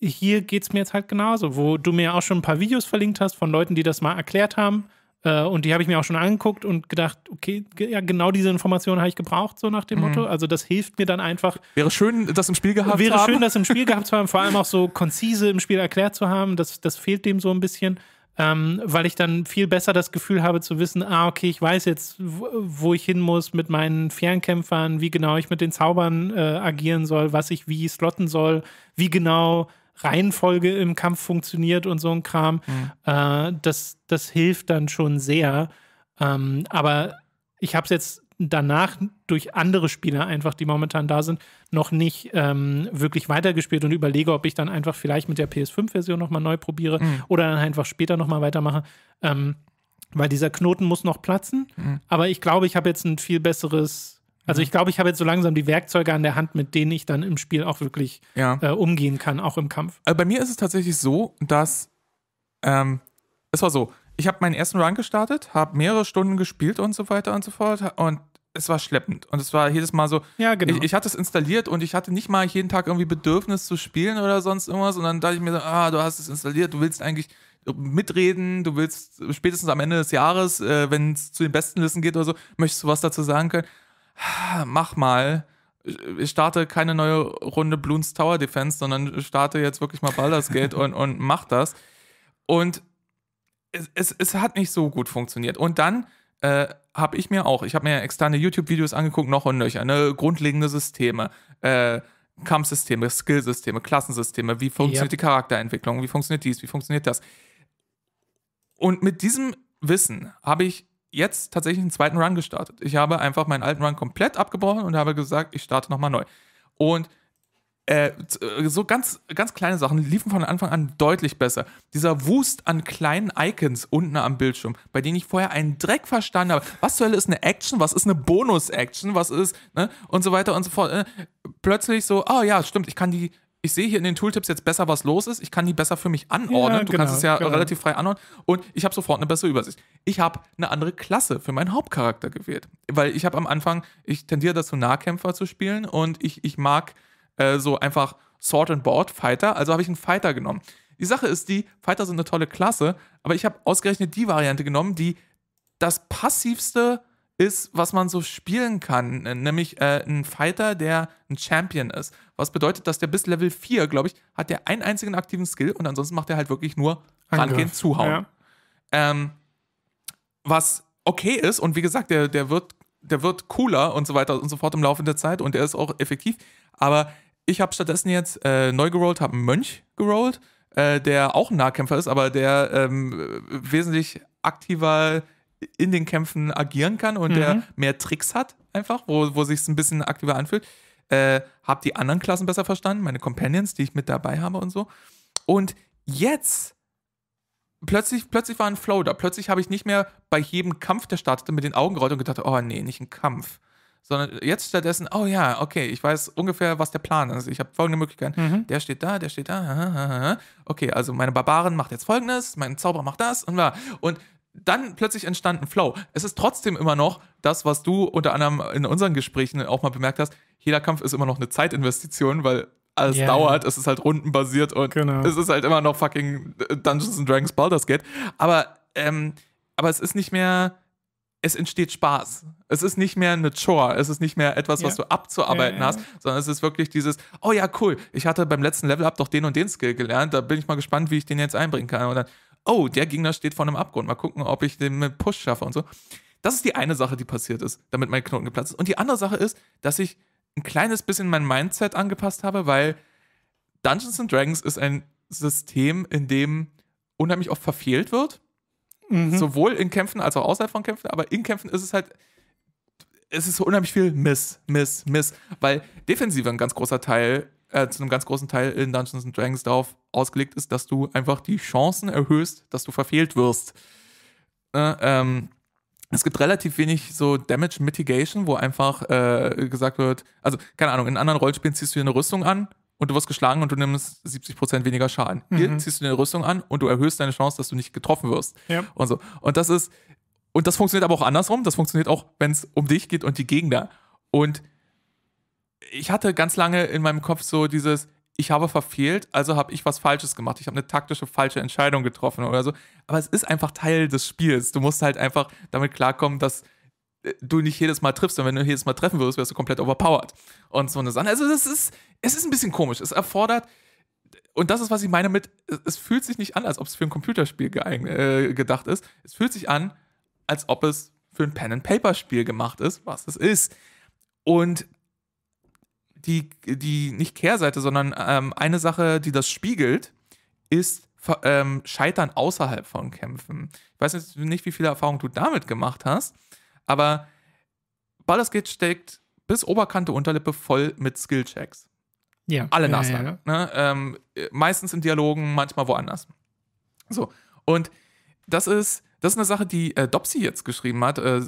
hier geht es mir jetzt halt genauso, wo du mir auch schon ein paar Videos verlinkt hast von Leuten, die das mal erklärt haben äh, und die habe ich mir auch schon angeguckt und gedacht, okay, ja, genau diese Informationen habe ich gebraucht, so nach dem mhm. Motto. Also das hilft mir dann einfach. Wäre schön, das im Spiel gehabt zu haben. Wäre schön, das im Spiel gehabt zu haben, vor allem auch so konzise im Spiel erklärt zu haben. Das, das fehlt dem so ein bisschen. Ähm, weil ich dann viel besser das Gefühl habe zu wissen, ah, okay, ich weiß jetzt, wo, wo ich hin muss mit meinen Fernkämpfern, wie genau ich mit den Zaubern äh, agieren soll, was ich wie slotten soll, wie genau Reihenfolge im Kampf funktioniert und so ein Kram. Mhm. Äh, das, das hilft dann schon sehr. Ähm, aber ich habe es jetzt danach durch andere Spieler einfach, die momentan da sind, noch nicht ähm, wirklich weitergespielt und überlege, ob ich dann einfach vielleicht mit der PS5-Version nochmal neu probiere mhm. oder dann einfach später nochmal weitermache. Ähm, weil dieser Knoten muss noch platzen. Mhm. Aber ich glaube, ich habe jetzt ein viel besseres also mhm. ich glaube, ich habe jetzt so langsam die Werkzeuge an der Hand, mit denen ich dann im Spiel auch wirklich ja. äh, umgehen kann, auch im Kampf. Also bei mir ist es tatsächlich so, dass ähm, es war so, ich habe meinen ersten Run gestartet, habe mehrere Stunden gespielt und so weiter und so fort und es war schleppend und es war jedes Mal so, ja, genau. ich, ich hatte es installiert und ich hatte nicht mal jeden Tag irgendwie Bedürfnis zu spielen oder sonst irgendwas und dann dachte ich mir, so, ah, du hast es installiert, du willst eigentlich mitreden, du willst spätestens am Ende des Jahres, äh, wenn es zu den besten Listen geht oder so, möchtest du was dazu sagen können mach mal, ich starte keine neue Runde Bloons Tower Defense, sondern starte jetzt wirklich mal Baldur's Gate und, und mach das. Und es, es, es hat nicht so gut funktioniert. Und dann äh, habe ich mir auch, ich habe mir externe YouTube-Videos angeguckt, noch und nöcher, ne? grundlegende Systeme, äh, Kampfsysteme, Skillsysteme, Klassensysteme, wie funktioniert ja. die Charakterentwicklung, wie funktioniert dies, wie funktioniert das. Und mit diesem Wissen habe ich jetzt tatsächlich einen zweiten Run gestartet. Ich habe einfach meinen alten Run komplett abgebrochen und habe gesagt, ich starte nochmal neu. Und äh, äh, so ganz, ganz kleine Sachen liefen von Anfang an deutlich besser. Dieser Wust an kleinen Icons unten am Bildschirm, bei denen ich vorher einen Dreck verstanden habe. Was zur Hölle ist eine Action? Was ist eine Bonus-Action? Was ist, ne? Und so weiter und so fort. Ne? Plötzlich so, oh ja, stimmt, ich kann die, ich sehe hier in den Tooltips jetzt besser, was los ist. Ich kann die besser für mich anordnen. Ja, du genau, kannst es ja genau. relativ frei anordnen. Und ich habe sofort eine bessere Übersicht. Ich habe eine andere Klasse für meinen Hauptcharakter gewählt. Weil ich habe am Anfang, ich tendiere dazu, Nahkämpfer zu spielen und ich, ich mag äh, so einfach Sword and Board Fighter. Also habe ich einen Fighter genommen. Die Sache ist die, Fighter sind eine tolle Klasse, aber ich habe ausgerechnet die Variante genommen, die das passivste ist, was man so spielen kann, nämlich äh, ein Fighter, der ein Champion ist. Was bedeutet, dass der bis Level 4, glaube ich, hat der einen einzigen aktiven Skill und ansonsten macht er halt wirklich nur Angriff. rangehen, zuhauen. Ja. Ähm, was okay ist und wie gesagt, der, der, wird, der wird cooler und so weiter und so fort im Laufe der Zeit und der ist auch effektiv. Aber ich habe stattdessen jetzt äh, neu gerollt, habe einen Mönch gerollt, äh, der auch ein Nahkämpfer ist, aber der ähm, äh, wesentlich aktiver in den Kämpfen agieren kann und mhm. der mehr Tricks hat, einfach, wo, wo sich es ein bisschen aktiver anfühlt. Äh, habe die anderen Klassen besser verstanden, meine Companions, die ich mit dabei habe und so. Und jetzt plötzlich, plötzlich war ein Flow da. Plötzlich habe ich nicht mehr bei jedem Kampf, der startete, mit den Augen gerollt und gedacht, oh nee, nicht ein Kampf. Sondern jetzt stattdessen, oh ja, okay, ich weiß ungefähr, was der Plan ist. Ich habe folgende Möglichkeiten. Mhm. Der steht da, der steht da. Okay, also meine Barbarin macht jetzt folgendes, mein Zauberer macht das und war. Und dann plötzlich entstand ein Flow. Es ist trotzdem immer noch das, was du unter anderem in unseren Gesprächen auch mal bemerkt hast. Jeder Kampf ist immer noch eine Zeitinvestition, weil alles yeah. dauert. Es ist halt rundenbasiert und genau. es ist halt immer noch fucking Dungeons and Dragons Baldur's Gate. Aber, ähm, aber es ist nicht mehr, es entsteht Spaß. Es ist nicht mehr eine Chore, es ist nicht mehr etwas, ja. was du abzuarbeiten ja, hast, sondern es ist wirklich dieses, oh ja, cool, ich hatte beim letzten level hab doch den und den Skill gelernt, da bin ich mal gespannt, wie ich den jetzt einbringen kann. Und dann, oh, der Gegner steht vor einem Abgrund, mal gucken, ob ich den mit Push schaffe und so. Das ist die eine Sache, die passiert ist, damit mein Knoten geplatzt ist. Und die andere Sache ist, dass ich ein kleines bisschen mein Mindset angepasst habe, weil Dungeons and Dragons ist ein System, in dem unheimlich oft verfehlt wird. Mhm. Sowohl in Kämpfen als auch außerhalb von Kämpfen, aber in Kämpfen ist es halt, es ist so unheimlich viel Miss, Miss, Miss, weil Defensive ein ganz großer Teil äh, zu einem ganz großen Teil in Dungeons and Dragons darauf ausgelegt ist, dass du einfach die Chancen erhöhst, dass du verfehlt wirst. Äh, ähm, es gibt relativ wenig so Damage Mitigation, wo einfach äh, gesagt wird, also keine Ahnung, in anderen Rollenspielen ziehst du dir eine Rüstung an und du wirst geschlagen und du nimmst 70% weniger Schaden. Mhm. Hier ziehst du dir eine Rüstung an und du erhöhst deine Chance, dass du nicht getroffen wirst. Ja. Und so. Und das ist, und das funktioniert aber auch andersrum, das funktioniert auch, wenn es um dich geht und die Gegner. Und ich hatte ganz lange in meinem Kopf so dieses, ich habe verfehlt, also habe ich was Falsches gemacht. Ich habe eine taktische falsche Entscheidung getroffen oder so. Aber es ist einfach Teil des Spiels. Du musst halt einfach damit klarkommen, dass äh, du nicht jedes Mal triffst. Und wenn du jedes Mal treffen würdest, wärst du komplett overpowered. Und so eine Sache. Also es ist, es ist ein bisschen komisch. Es erfordert, und das ist, was ich meine mit, es fühlt sich nicht an, als ob es für ein Computerspiel geeignet, äh, gedacht ist. Es fühlt sich an, als ob es für ein Pen-and-Paper-Spiel gemacht ist, was es ist. Und die, die nicht Kehrseite, sondern ähm, eine Sache, die das spiegelt, ist ähm, Scheitern außerhalb von Kämpfen. Ich weiß jetzt nicht, wie viele Erfahrungen du damit gemacht hast, aber Baldur's Gate steckt bis Oberkante, Unterlippe voll mit Skillchecks. Ja. Alle ja, Nasen. Ja, ja. ne? ähm, meistens in Dialogen, manchmal woanders. So. Und das ist das ist eine Sache, die äh, Dopsy jetzt geschrieben hat, äh,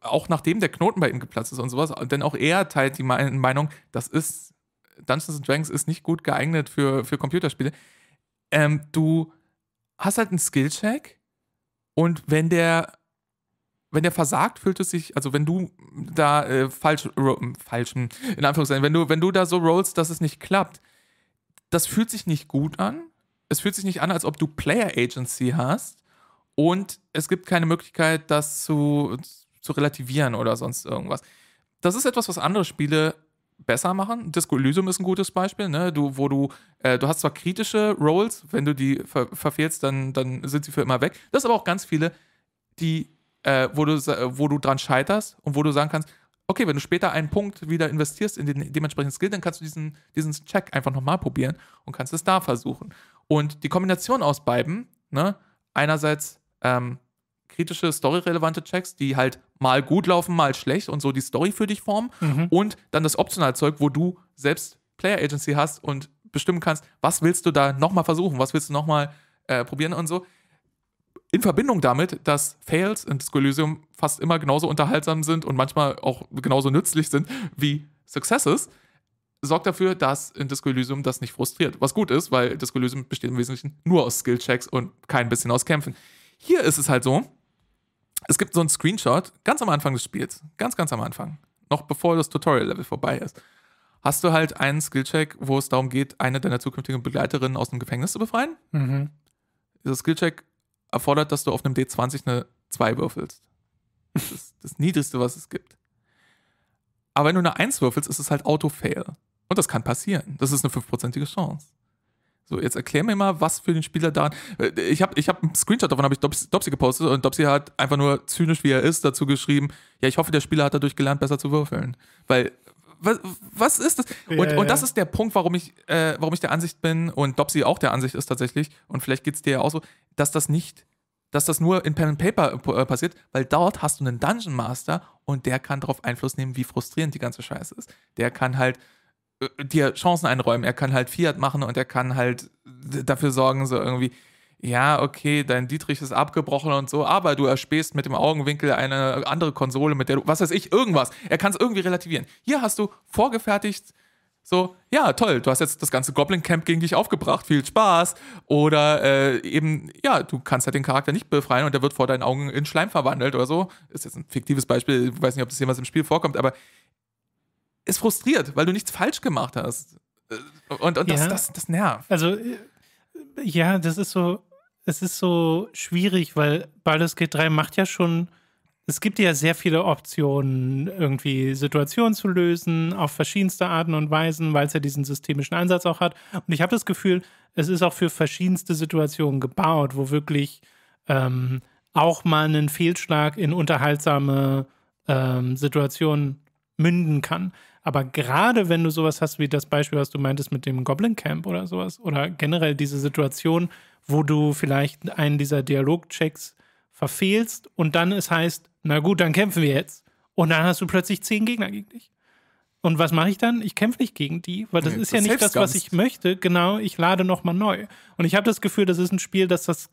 auch nachdem der Knoten bei ihm geplatzt ist und sowas. Denn auch er teilt die Me Meinung, das ist, Dungeons and Dragons ist nicht gut geeignet für, für Computerspiele. Ähm, du hast halt einen Skillcheck und wenn der wenn der versagt, fühlt es sich, also wenn du da äh, falsch, hm, falschen, in Anführungszeichen, wenn du, wenn du da so rollst, dass es nicht klappt, das fühlt sich nicht gut an. Es fühlt sich nicht an, als ob du Player Agency hast. Und es gibt keine Möglichkeit, das zu, zu relativieren oder sonst irgendwas. Das ist etwas, was andere Spiele besser machen. Disco Elysium ist ein gutes Beispiel, ne? Du, wo du, äh, du hast zwar kritische Rolls, wenn du die ver verfehlst, dann, dann sind sie für immer weg. Das ist aber auch ganz viele, die, äh, wo, du, wo du dran scheiterst und wo du sagen kannst, okay, wenn du später einen Punkt wieder investierst in den dementsprechenden Skill, dann kannst du diesen, diesen Check einfach nochmal probieren und kannst es da versuchen. Und die Kombination aus beiden, ne? einerseits ähm, kritische, storyrelevante Checks, die halt mal gut laufen, mal schlecht und so die Story für dich formen. Mhm. Und dann das optionale Zeug, wo du selbst Player Agency hast und bestimmen kannst, was willst du da nochmal versuchen, was willst du nochmal äh, probieren und so. In Verbindung damit, dass Fails in Disco Elysium fast immer genauso unterhaltsam sind und manchmal auch genauso nützlich sind wie Successes, sorgt dafür, dass in Disco Elysium das nicht frustriert. Was gut ist, weil Disco Elysium besteht im Wesentlichen nur aus Skill-Checks und kein bisschen aus Kämpfen. Hier ist es halt so, es gibt so einen Screenshot ganz am Anfang des Spiels, ganz, ganz am Anfang, noch bevor das Tutorial-Level vorbei ist, hast du halt einen Skillcheck, wo es darum geht, eine deiner zukünftigen Begleiterinnen aus dem Gefängnis zu befreien. Mhm. Dieser Skillcheck erfordert, dass du auf einem D20 eine 2 würfelst. Das ist das Niedrigste, was es gibt. Aber wenn du eine 1 würfelst, ist es halt Auto-Fail. Und das kann passieren. Das ist eine 5%ige Chance. So, jetzt erklär mir mal, was für den Spieler da. Äh, ich habe ich hab einen Screenshot davon, habe ich Dops, Dopsy gepostet und Dopsy hat einfach nur zynisch, wie er ist, dazu geschrieben: Ja, ich hoffe, der Spieler hat dadurch gelernt, besser zu würfeln. Weil, was, was ist das? Ja, und, ja. und das ist der Punkt, warum ich, äh, warum ich der Ansicht bin und Dopsy auch der Ansicht ist tatsächlich, und vielleicht geht es dir ja auch so, dass das nicht, dass das nur in Pen and Paper äh, äh, passiert, weil dort hast du einen Dungeon Master und der kann darauf Einfluss nehmen, wie frustrierend die ganze Scheiße ist. Der kann halt äh, dir Chancen einräumen. Er kann halt Fiat machen und er kann halt dafür sorgen, so irgendwie, ja, okay, dein Dietrich ist abgebrochen und so, aber du erspähst mit dem Augenwinkel eine andere Konsole, mit der du, was weiß ich, irgendwas. Er kann es irgendwie relativieren. Hier hast du vorgefertigt so, ja, toll, du hast jetzt das ganze Goblin Camp gegen dich aufgebracht, viel Spaß. Oder äh, eben, ja, du kannst halt den Charakter nicht befreien und der wird vor deinen Augen in Schleim verwandelt oder so. Ist jetzt ein fiktives Beispiel, ich weiß nicht, ob das jemals im Spiel vorkommt, aber ist frustriert, weil du nichts falsch gemacht hast. Äh, und, und das, ja. das, das, das nervt. Also, äh, ja, das ist so, es ist so schwierig, weil Baldur's Gate 3 macht ja schon, es gibt ja sehr viele Optionen, irgendwie Situationen zu lösen, auf verschiedenste Arten und Weisen, weil es ja diesen systemischen Ansatz auch hat. Und ich habe das Gefühl, es ist auch für verschiedenste Situationen gebaut, wo wirklich ähm, auch mal ein Fehlschlag in unterhaltsame ähm, Situationen münden kann. Aber gerade wenn du sowas hast wie das Beispiel, was du meintest mit dem Goblin Camp oder sowas, oder generell diese Situation, wo du vielleicht einen dieser Dialogchecks verfehlst und dann es heißt, na gut, dann kämpfen wir jetzt. Und dann hast du plötzlich zehn Gegner gegen dich. Und was mache ich dann? Ich kämpfe nicht gegen die, weil das nee, ist ja nicht das, was ich möchte. Genau, ich lade nochmal neu. Und ich habe das Gefühl, das ist ein Spiel, das das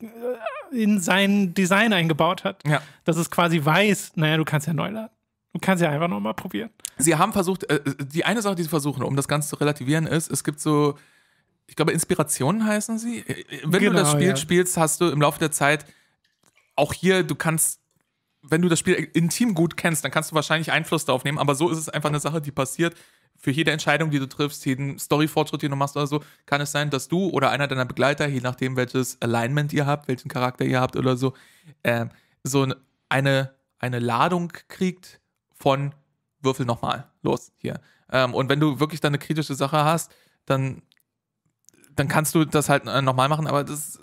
äh, in sein Design eingebaut hat. Ja. Dass es quasi weiß, naja, du kannst ja neu laden und kann sie einfach nochmal probieren. Sie haben versucht, äh, die eine Sache, die sie versuchen, um das Ganze zu relativieren, ist, es gibt so, ich glaube, Inspirationen heißen sie. Äh, äh, wenn genau, du das genau, Spiel ja. spielst, hast du im Laufe der Zeit auch hier, du kannst, wenn du das Spiel intim gut kennst, dann kannst du wahrscheinlich Einfluss darauf nehmen, aber so ist es einfach eine Sache, die passiert. Für jede Entscheidung, die du triffst, jeden Story-Fortschritt, den du machst oder so, kann es sein, dass du oder einer deiner Begleiter, je nachdem, welches Alignment ihr habt, welchen Charakter ihr habt oder so, äh, so eine, eine Ladung kriegt, von Würfel nochmal, los, hier. Ähm, und wenn du wirklich dann eine kritische Sache hast, dann, dann kannst du das halt äh, nochmal machen, aber das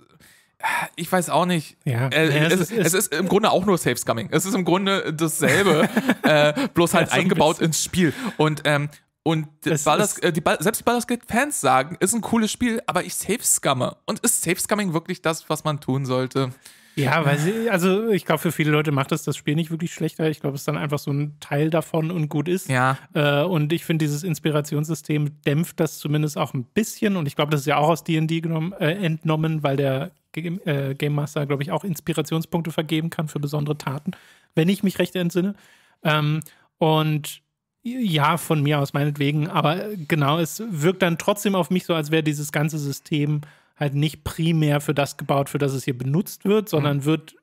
äh, ich weiß auch nicht. Ja. Äh, es, es, ist, es, ist, im Grunde auch nur Safe Scumming. Es ist im Grunde dasselbe, *laughs* äh, bloß halt ja, so ein eingebaut bisschen. ins Spiel. Und, ähm, und Ballers, äh, die selbst die Baldur's Gate Fans sagen, ist ein cooles Spiel, aber ich Safe Scumme. Und ist Safe Scumming wirklich das, was man tun sollte? Ja, weil sie, also ich glaube, für viele Leute macht das das Spiel nicht wirklich schlechter. Ich glaube, es ist dann einfach so ein Teil davon und gut ist. Ja. Äh, und ich finde, dieses Inspirationssystem dämpft das zumindest auch ein bisschen. Und ich glaube, das ist ja auch aus D&D äh, entnommen, weil der G äh, Game Master, glaube ich, auch Inspirationspunkte vergeben kann für besondere Taten, wenn ich mich recht entsinne. Ähm, und ja, von mir aus meinetwegen. Aber genau, es wirkt dann trotzdem auf mich so, als wäre dieses ganze System halt nicht primär für das gebaut, für das es hier benutzt wird, sondern mhm. wird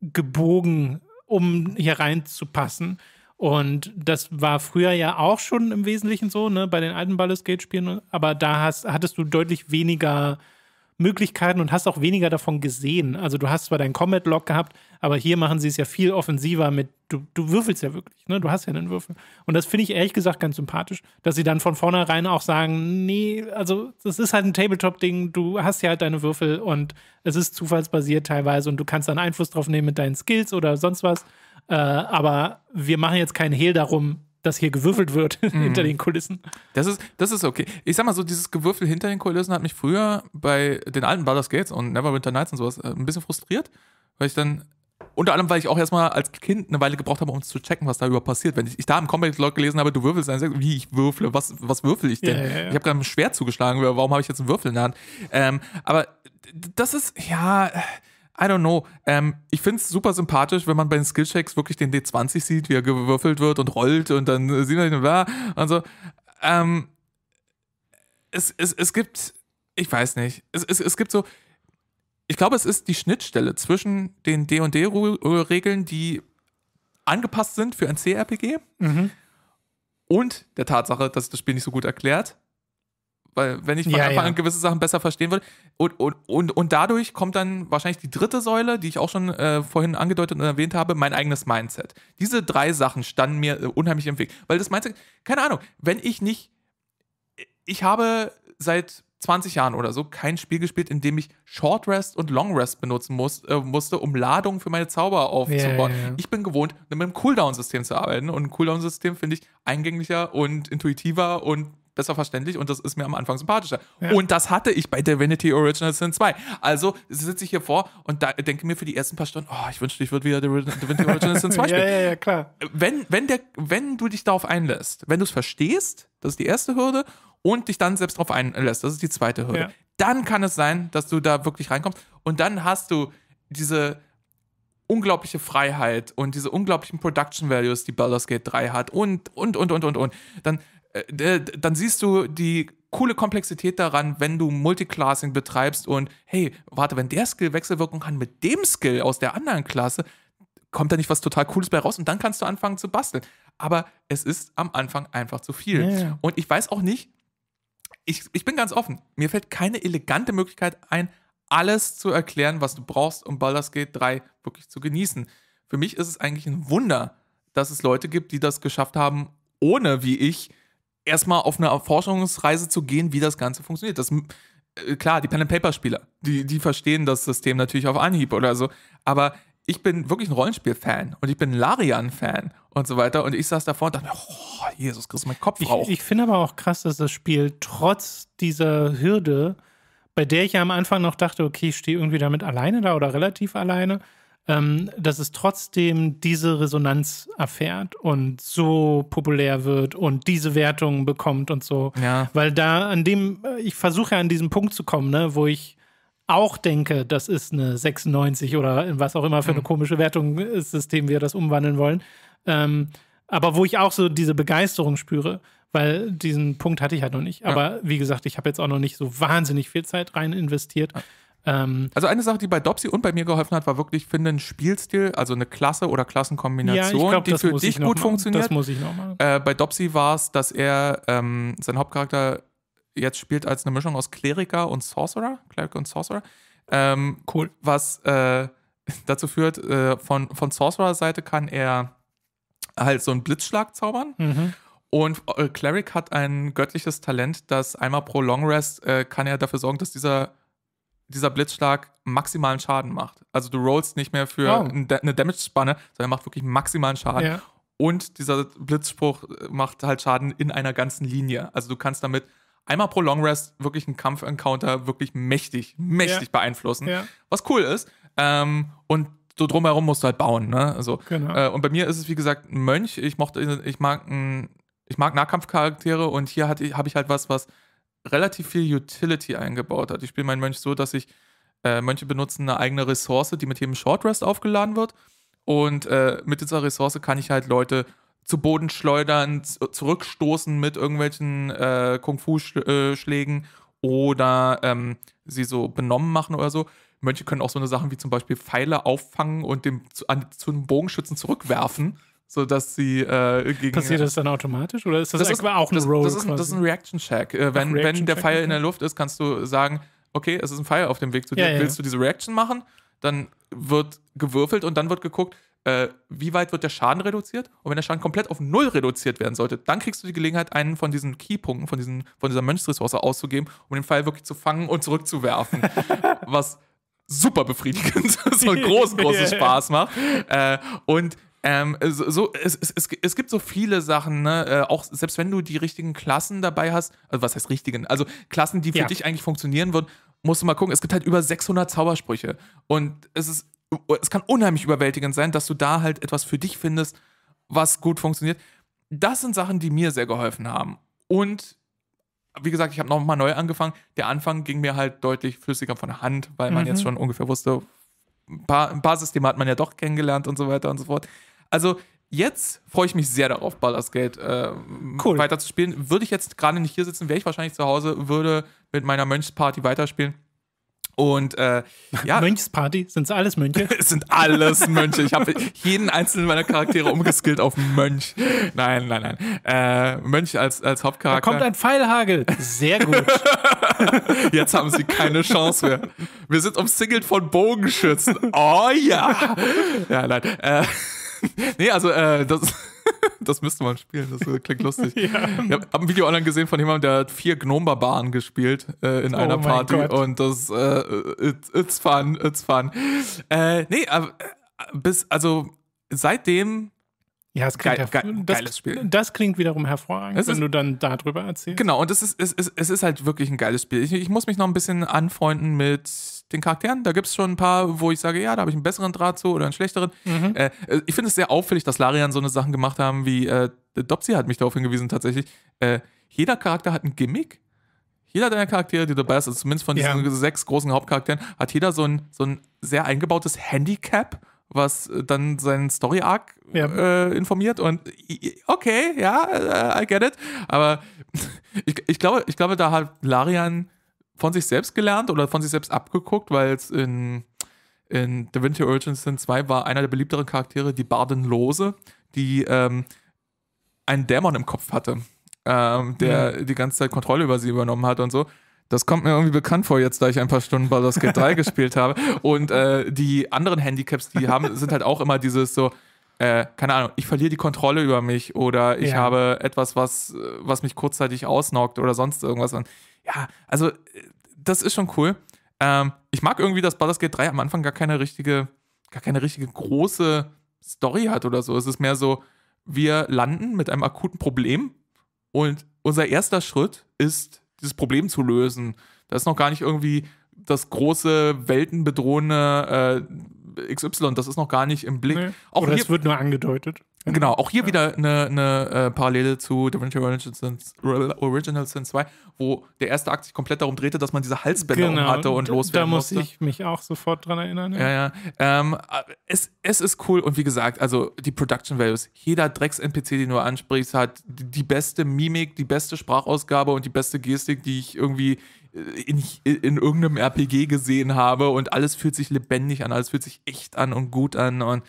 gebogen, um hier reinzupassen. Und das war früher ja auch schon im Wesentlichen so, ne, bei den alten Ballas Spielen, aber da hast, hattest du deutlich weniger Möglichkeiten und hast auch weniger davon gesehen. Also du hast zwar deinen Combat-Log gehabt, aber hier machen sie es ja viel offensiver mit, du, du würfelst ja wirklich, ne? Du hast ja einen Würfel. Und das finde ich ehrlich gesagt ganz sympathisch, dass sie dann von vornherein auch sagen, nee, also das ist halt ein Tabletop-Ding, du hast ja halt deine Würfel und es ist zufallsbasiert teilweise und du kannst dann Einfluss drauf nehmen mit deinen Skills oder sonst was. Äh, aber wir machen jetzt keinen Hehl darum, dass hier gewürfelt wird *laughs* hinter mhm. den Kulissen. Das ist, das ist okay. Ich sag mal so, dieses Gewürfel hinter den Kulissen hat mich früher bei den alten Baldur's Gates und Neverwinter Nights und sowas äh, ein bisschen frustriert, weil ich dann unter anderem, weil ich auch erstmal als Kind eine Weile gebraucht habe, um zu checken, was da über passiert. Wenn ich, ich da im Combat-Log gelesen habe, du würfelst, dann wie ich würfle, was, was würfel ich denn? Ja, ja, ja. Ich habe gerade ein Schwert zugeschlagen, warum habe ich jetzt einen Würfel in der Hand? Ähm, aber das ist, ja, äh, I don't know. Ähm, ich finde es super sympathisch, wenn man bei den Skillchecks wirklich den D20 sieht, wie er gewürfelt wird und rollt und dann *laughs* sieht man ihn und so. Ähm, es, es, es gibt, ich weiß nicht, es, es, es gibt so, ich glaube, es ist die Schnittstelle zwischen den D&D-Regeln, die angepasst sind für ein CRPG mhm. und der Tatsache, dass das Spiel nicht so gut erklärt weil wenn ich von ja, Anfang ja. an gewisse Sachen besser verstehen würde. Und, und, und, und dadurch kommt dann wahrscheinlich die dritte Säule, die ich auch schon äh, vorhin angedeutet und erwähnt habe, mein eigenes Mindset. Diese drei Sachen standen mir äh, unheimlich im Weg. Weil das Mindset, keine Ahnung, wenn ich nicht, äh, ich habe seit 20 Jahren oder so kein Spiel gespielt, in dem ich Short Rest und Long Rest benutzen muss, äh, musste, um Ladungen für meine Zauber aufzubauen. Yeah, yeah. Ich bin gewohnt, mit einem Cooldown-System zu arbeiten und ein Cooldown-System finde ich eingänglicher und intuitiver und besser verständlich und das ist mir am Anfang sympathischer. Ja. Und das hatte ich bei Divinity Original Sin 2. Also sitze ich hier vor und da denke mir für die ersten paar Stunden, oh, ich wünschte, ich würde wieder Divinity Original Sin 2 *laughs* spielen. ja, ja, ja, klar. Wenn, wenn, der, wenn du dich darauf einlässt, wenn du es verstehst, das ist die erste Hürde, und dich dann selbst darauf einlässt, das ist die zweite Hürde, ja. dann kann es sein, dass du da wirklich reinkommst und dann hast du diese unglaubliche Freiheit und diese unglaublichen Production Values, die Baldur's Gate 3 hat und, und, und, und, und, und. Dann äh, dann siehst du die coole Komplexität daran, wenn du Multiclassing betreibst und hey, warte, wenn der Skill Wechselwirkung kann mit dem Skill aus der anderen Klasse, kommt da nicht was total Cooles bei raus und dann kannst du anfangen zu basteln. Aber es ist am Anfang einfach zu viel. Yeah. Und ich weiß auch nicht, ich, ich bin ganz offen, mir fällt keine elegante Möglichkeit ein, alles zu erklären, was du brauchst, um Baldur's Gate 3 wirklich zu genießen. Für mich ist es eigentlich ein Wunder, dass es Leute gibt, die das geschafft haben, ohne wie ich erstmal auf eine Erforschungsreise zu gehen, wie das Ganze funktioniert. Das, äh, klar, die Pen-and-Paper-Spieler, die, die verstehen das System natürlich auf Anhieb oder so. Aber ich bin wirklich ein Rollenspiel-Fan und ich bin ein Larian-Fan und so weiter. Und ich saß davor und dachte, oh, Jesus Christus, mein Kopf raucht. Ich, ich finde aber auch krass, dass das Spiel trotz dieser Hürde, bei der ich ja am Anfang noch dachte, okay, ich stehe irgendwie damit alleine da oder relativ alleine, ähm, dass es trotzdem diese Resonanz erfährt und so populär wird und diese Wertungen bekommt und so. Ja. Weil da an dem, äh, ich versuche ja an diesen Punkt zu kommen, ne, wo ich auch denke, das ist eine 96 oder was auch immer für eine mhm. komische Wertungssystem äh, wir das umwandeln wollen. Ähm, aber wo ich auch so diese Begeisterung spüre, weil diesen Punkt hatte ich halt noch nicht. Aber ja. wie gesagt, ich habe jetzt auch noch nicht so wahnsinnig viel Zeit rein investiert. Ähm, also eine Sache, die bei Dopsy und bei mir geholfen hat, war wirklich, finde einen Spielstil, also eine Klasse oder Klassenkombination, ja, glaub, die für dich gut funktioniert. Das muss ich nochmal. Äh, bei Dopsy war es, dass er ähm, sein Hauptcharakter jetzt spielt als eine Mischung aus Kleriker und Sorcerer. Kleriker und Sorcerer. Ähm, cool. Was äh, *laughs* dazu führt, äh, von, von Sorcerer-Seite kann er halt so einen Blitzschlag zaubern. Mhm. Und äh, Cleric hat ein göttliches Talent, dass einmal pro Long Rest äh, kann er dafür sorgen, dass dieser dieser Blitzschlag maximalen Schaden macht. Also du rollst nicht mehr für wow. eine Damage-Spanne, sondern er macht wirklich maximalen Schaden. Ja. Und dieser Blitzspruch äh, macht halt Schaden in einer ganzen Linie. Also du kannst damit einmal pro Long Rest wirklich einen Kampf-Encounter wirklich mächtig, mächtig ja. beeinflussen. Ja. Was cool ist. Ähm, und so drumherum musst du halt bauen. Ne? Also, genau. äh, und bei mir ist es, wie gesagt, ein Mönch. Ich, mochte, ich mag, ein, ich mag Nahkampfcharaktere und hier habe ich halt was, was relativ viel Utility eingebaut hat. Ich spiele meinen Mönch so, dass ich äh, Mönche benutzen eine eigene Ressource, die mit jedem Short Rest aufgeladen wird. Und äh, mit dieser Ressource kann ich halt Leute zu Boden schleudern, zurückstoßen mit irgendwelchen äh, Kung-Fu-Schlägen äh, oder ähm, sie so benommen machen oder so. Mönche können auch so eine Sachen wie zum Beispiel Pfeile auffangen und dem, an, zu einem Bogenschützen zurückwerfen so dass sie äh, gegen. Passiert das äh, dann automatisch oder ist das, das ist, auch eine Roll? Das ist, das ist ein Reaction-Check. Äh, wenn, Reaction wenn der Pfeil in der Luft ist, kannst du sagen, okay, es ist ein Pfeil auf dem Weg zu dir. Ja, Willst du diese Reaction machen? Dann wird gewürfelt und dann wird geguckt, äh, wie weit wird der Schaden reduziert? Und wenn der Schaden komplett auf null reduziert werden sollte, dann kriegst du die Gelegenheit, einen von diesen Keypunkten, von, diesen, von dieser Mönchsressource auszugeben, um den Pfeil wirklich zu fangen und zurückzuwerfen. *laughs* was super befriedigend, *laughs* so groß, großen *laughs* Spaß macht. Äh, und ähm, so, es, es, es, gibt so viele Sachen, ne? Äh, auch selbst wenn du die richtigen Klassen dabei hast, also was heißt richtigen, also Klassen, die für ja. dich eigentlich funktionieren würden, musst du mal gucken. Es gibt halt über 600 Zaubersprüche und es ist, es kann unheimlich überwältigend sein, dass du da halt etwas für dich findest, was gut funktioniert. Das sind Sachen, die mir sehr geholfen haben und wie gesagt, ich habe nochmal neu angefangen. Der Anfang ging mir halt deutlich flüssiger von der Hand, weil man mhm. jetzt schon ungefähr wusste, ein paar, ein paar Systeme hat man ja doch kennengelernt und so weiter und so fort. Also jetzt freue ich mich sehr darauf, Baldur's Gate äh, cool. weiterzuspielen. Würde ich jetzt gerade nicht hier sitzen, wäre ich wahrscheinlich zu Hause, würde mit meiner Mönchsparty weiterspielen. Und äh, *laughs* ja. Mönchsparty? Sind es alles Mönche? *laughs* es sind alles Mönche. Ich habe jeden einzelnen meiner Charaktere umgeskillt auf Mönch. Nein, nein, nein. Äh, Mönch als, als Hauptcharakter. Da kommt ein Pfeilhagel. Sehr gut. *laughs* Jetzt haben sie keine Chance mehr. Wir sind umsingelt von Bogenschützen. Oh ja. Ja, nein. Äh, *laughs* nee, also äh, das, *laughs* das müsste man spielen, das äh, klingt lustig. *laughs* ja. Ich habe hab ein Video online gesehen von jemandem, der hat vier Gnombarbaren gespielt äh, in oh einer Party Gott. und das, äh, it, it's fun, it's fun. Äh, nee, aber, äh, bis, also seitdem ja, es klingt Geil, ge das, geiles Spiel. Das klingt wiederum hervorragend, ist, wenn du dann darüber erzählst. Genau, und es ist, es, ist, es ist halt wirklich ein geiles Spiel. Ich, ich muss mich noch ein bisschen anfreunden mit den Charakteren. Da gibt es schon ein paar, wo ich sage, ja, da habe ich einen besseren Draht zu oder einen schlechteren. Mhm. Äh, äh, ich finde es sehr auffällig, dass Larian so eine Sachen gemacht haben, wie äh, Dopsy hat mich darauf hingewiesen tatsächlich. Äh, jeder Charakter hat ein Gimmick. Jeder deiner Charaktere, die du dabei hast, also zumindest von diesen ja. sechs großen Hauptcharakteren, hat jeder so ein, so ein sehr eingebautes Handicap, was äh, dann seinen Story-Arc ja. äh, informiert. Und okay, ja, äh, I get it. Aber *laughs* ich, ich, glaube, ich glaube, da hat Larian von sich selbst gelernt oder von sich selbst abgeguckt, weil es in, in DaVinci Origin Sin 2 war einer der beliebteren Charaktere die Bardin Lose, die ähm, einen Dämon im Kopf hatte, ähm, der ja. Mhm. die ganze Zeit Kontrolle über sie übernommen hat und so. Das kommt mir irgendwie bekannt vor, jetzt da ich ein paar Stunden Baldur's Gate 3 *laughs* gespielt habe. Und äh, die anderen Handicaps, die haben, sind halt auch immer dieses so, äh, keine Ahnung, ich verliere die Kontrolle über mich oder ich ja. habe etwas, was, was mich kurzzeitig ausnockt oder sonst irgendwas. Und ja, also äh, das ist schon cool. Ähm, ich mag irgendwie, dass Baldur's Gate 3 am Anfang gar keine richtige, gar keine richtige große Story hat oder so. Es ist mehr so, wir landen mit einem akuten Problem und unser erster Schritt ist, dieses Problem zu lösen. Da ist noch gar nicht irgendwie das große, weltenbedrohende äh, XY, das ist noch gar nicht im Blick. Nee. Auch Oder hier, es wird nur angedeutet. Genau, genau, auch hier ja. wieder eine, eine äh, Parallele zu Da Vinci Original Sin 2, wo der erste Akt sich komplett darum drehte, dass man diese Halsbänder genau, hatte und loswerden musste. Da muss musste. ich mich auch sofort dran erinnern. Ja, ja. Ähm, äh, es, es ist cool und wie gesagt, also die Production Values. Jeder Drecks-NPC, den du ansprichst, hat die beste Mimik, die beste Sprachausgabe und die beste Gestik, die ich irgendwie äh, in, in, irgendeinem RPG gesehen habe und alles fühlt sich lebendig an, alles fühlt sich echt an und gut an und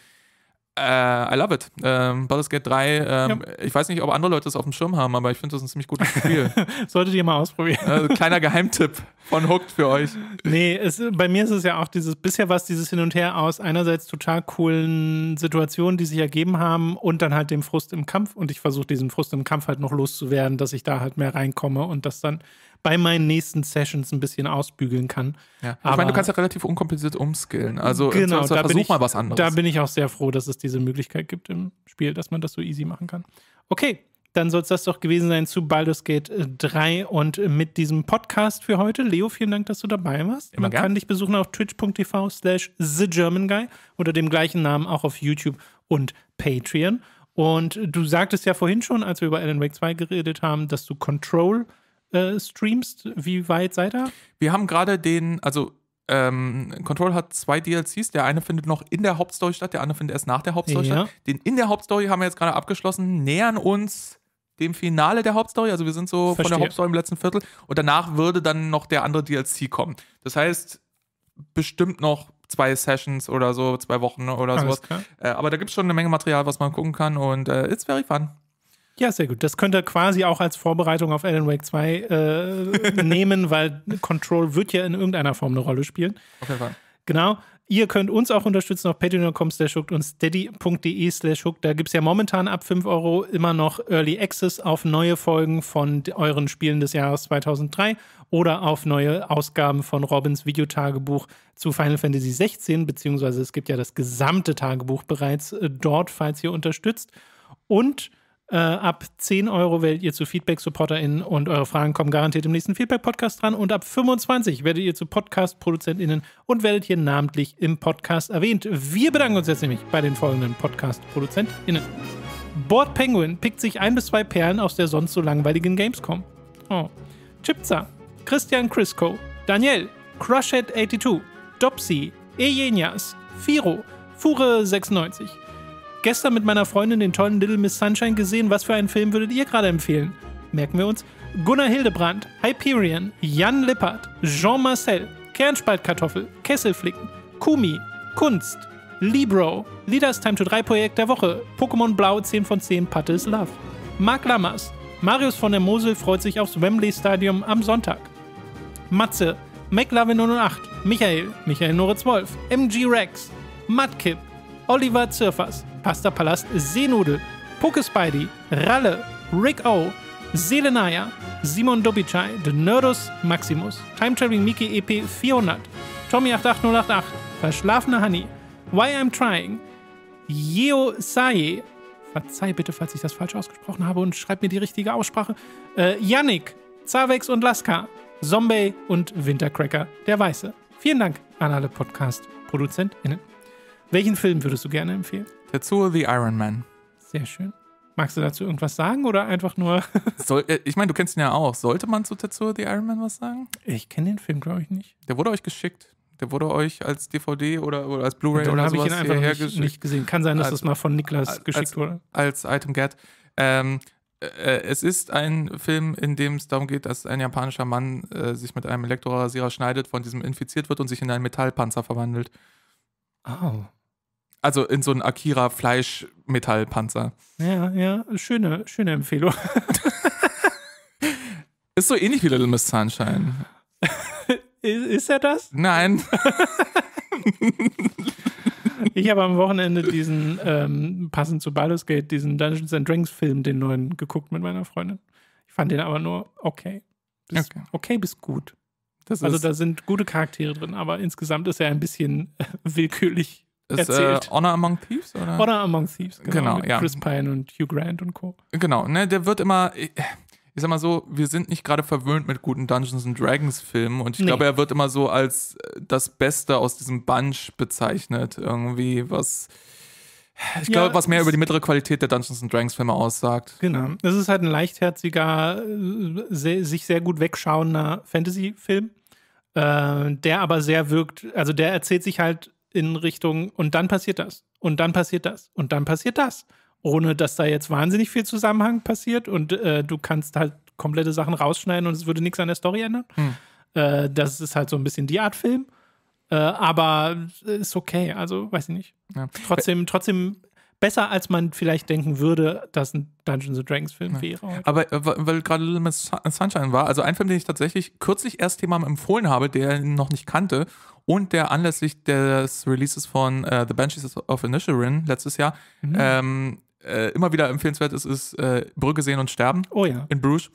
äh, I love it. Ähm, Baldur's Gate 3, ähm, ja. ich weiß nicht, ob andere Leute das auf dem Schirm haben, aber ich finde das ein ziemlich gutes Spiel. *laughs* Solltet ihr mal ausprobieren. Also, kleiner Geheimtipp von Hooked für euch. Nee, es, bei mir ist es ja auch dieses, bisher war es dieses Hin und Her aus einerseits total coolen Situationen, die sich ergeben haben und dann halt dem Frust im Kampf und ich versuche diesen Frust im Kampf halt noch loszuwerden, dass ich da halt mehr reinkomme und das dann bei meinen nächsten Sessions ein bisschen ausbügeln kann. Ja. Aber ich meine, du kannst ja relativ unkompliziert umskillen. Also genau, da versuch ich, mal was anderes. Da bin ich auch sehr froh, dass es diese Möglichkeit gibt im Spiel, dass man das so easy machen kann. Okay, dann soll es das doch gewesen sein zu Baldur's Gate 3 äh, und mit diesem Podcast für heute. Leo, vielen Dank, dass du dabei warst. Immer Man gern. kann dich besuchen auf twitch.tv slash thegermanguy unter dem gleichen Namen auch auf YouTube und Patreon. Und du sagtest ja vorhin schon, als wir über Alan Wake 2 geredet haben, dass du Control äh, streamst? Wie weit seid ihr? Wir haben gerade den, also ähm, Control hat zwei DLCs. Der eine findet noch in der Hauptstory statt, der andere findet erst nach der Hauptstory ja. statt. Den in der Hauptstory haben wir jetzt gerade abgeschlossen, nähern uns dem Finale der Hauptstory. Also wir sind so Verstehe. von der Hauptstory im letzten Viertel. Und danach würde dann noch der andere DLC kommen. Das heißt, bestimmt noch zwei Sessions oder so, zwei Wochen oder Alles sowas. Äh, aber da gibt es schon eine Menge Material, was man gucken kann. Und äh, it's very fun. Ja, sehr gut. Das könnt ihr quasi auch als Vorbereitung auf Alan Wake 2 äh, *laughs* nehmen, weil Control wird ja in irgendeiner Form eine Rolle spielen. Auf jeden Fall. Genau. Ihr könnt uns auch unterstützen auf patreon.com slash und steady.de slash Da gibt es ja momentan ab 5 Euro immer noch Early Access auf neue Folgen von euren Spielen des Jahres 2003 oder auf neue Ausgaben von Robins Videotagebuch zu Final Fantasy 16, beziehungsweise es gibt ja das gesamte Tagebuch bereits äh, dort, falls ihr unterstützt. Und äh, ab 10 Euro werdet ihr zu Feedback-SupporterInnen und eure Fragen kommen garantiert im nächsten Feedback-Podcast dran. Und ab 25 werdet ihr zu Podcast-ProduzentInnen und werdet hier namentlich im Podcast erwähnt. Wir bedanken uns jetzt nämlich bei den folgenden Podcast-ProduzentInnen. Board Penguin pickt sich ein bis zwei Perlen aus der sonst so langweiligen Gamescom. Oh. Chipza, Christian Crisco, Daniel, crushhead 82 Dopsy, Ejenias, Firo, Fure96, gestern mit meiner Freundin den tollen Little Miss Sunshine gesehen. Was für einen Film würdet ihr gerade empfehlen? Merken wir uns. Gunnar Hildebrand, Hyperion, Jan Lippert, Jean Marcel, Kernspaltkartoffel, Kesselflicken, Kumi, Kunst, Libro, Leaders Time to 3 Projekt der Woche, Pokémon Blau 10 von 10 Pattes Love, Marc Lammers, Marius von der Mosel freut sich aufs Wembley Stadium am Sonntag, Matze, McLavin008, Michael, Michael Noritz Wolf, MG Rex, Mudkip, Oliver Zirfers, Pasta Palast, Seenudel, Pokespidey, Ralle, Rick O, Selenaya, Simon Dobichai, The Nerdus Maximus, Time Traveling Mickey EP 400, Tommy88088, Verschlafene Honey, Why I'm Trying, Yeo Saye, verzeih bitte, falls ich das falsch ausgesprochen habe und schreib mir die richtige Aussprache, äh, Yannick, Zavex und Laska, Zombie und Wintercracker, der Weiße. Vielen Dank an alle Podcast-ProduzentInnen. Welchen Film würdest du gerne empfehlen? Tetsuo The Iron Man. Sehr schön. Magst du dazu irgendwas sagen oder einfach nur. *laughs* Soll, äh, ich meine, du kennst ihn ja auch. Sollte man zu Tetsuo the Iron Man was sagen? Ich kenne den Film, glaube ich, nicht. Der wurde euch geschickt. Der wurde euch als DVD oder, oder als Blu-ray oder sowas ich ihn einfach nicht, nicht gesehen. Kann sein, dass als, das mal von Niklas als, geschickt als, wurde. Als Item Get. Ähm, äh, äh, es ist ein Film, in dem es darum geht, dass ein japanischer Mann äh, sich mit einem Elektrorasierer schneidet, von diesem infiziert wird und sich in einen Metallpanzer verwandelt. Oh also in so einen Akira Fleisch Fleischmetallpanzer. Ja, ja, schöne, schöne Empfehlung. *laughs* ist so ähnlich wie Little Miss Sunshine. ist, ist er das? Nein. *laughs* ich habe am Wochenende diesen, ähm, passend zu Baldur's Gate, diesen Dungeons and Dragons Film, den neuen, geguckt mit meiner Freundin. Ich fand den aber nur okay. Bis, okay. okay bis gut. Das also da sind gute Charaktere drin, aber insgesamt ist er ein bisschen *laughs* willkürlich ist äh, erzählt. Äh, Honor Among Thieves? Oder? Honor Among Thieves, genau. genau mit ja. Chris Pine und Hugh Grant und Co. Genau, ne, der wird immer. Ich, sag mal so, wir sind nicht gerade verwöhnt mit guten Dungeons and Dragons Filmen und ich nee. glaube, er wird immer so als äh, das Beste aus diesem Bunch bezeichnet, irgendwie was ich ja, glaube, was mehr über die mittlere Qualität der Dungeons and Dragons Filme aussagt. Genau. Es ist halt ein leichtherziger, äh, sehr, sich sehr gut wegschauender Fantasy Film, äh, der aber sehr wirkt, also der erzählt sich halt in Richtung und dann passiert das und dann passiert das und dann passiert das, ohne dass da jetzt wahnsinnig viel Zusammenhang passiert und äh, du kannst halt komplette Sachen rausschneiden und es würde nichts an der Story ändern. Hm. Äh, das ist halt so ein bisschen die Art Film. Äh, aber äh, ist okay, also weiß ich nicht. Ja. Trotzdem, trotzdem besser, als man vielleicht denken würde, dass ein Dungeons Dragons Film ja. wäre. Aber äh, weil gerade Little Miss äh, Sunshine war, also ein Film, den ich tatsächlich kürzlich erst jemandem empfohlen habe, der ihn noch nicht kannte und der anlässlich des Releases von uh, The Banshees of Inisherin letztes Jahr mhm. ähm, äh, immer wieder empfehlenswert ist, ist äh, Brücke sehen und sterben oh ja. in Bruges.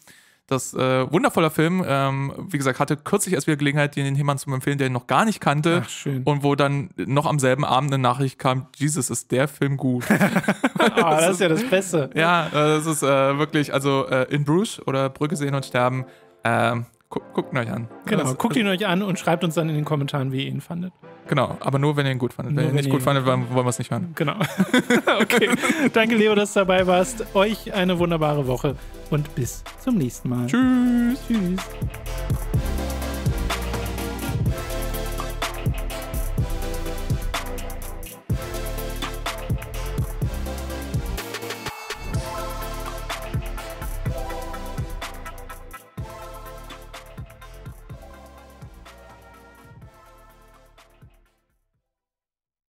Das äh, wundervoller Film, ähm, wie gesagt, hatte kürzlich erst wieder Gelegenheit, den jemandem zu empfehlen, der ihn noch gar nicht kannte. Ach, schön. Und wo dann noch am selben Abend eine Nachricht kam: Jesus, ist der Film gut. *laughs* ah, das, ist ja das Beste. Ja, äh, das ist äh, wirklich, also äh, in Bruges oder Brücke sehen und sterben. Ähm, guckt ihn euch an. Genau, das, guckt ihn euch an und schreibt uns dann in den Kommentaren, wie ihr ihn fandet. Genau, aber nur, wenn ihr ihn gut fandet. Nur wenn ihr ihn nicht gut fandet, wollen wir es nicht hören. Genau. *laughs* okay. Danke, Leo, dass du dabei warst. Euch eine wunderbare Woche und bis zum nächsten Mal. Tschüss. Tschüss.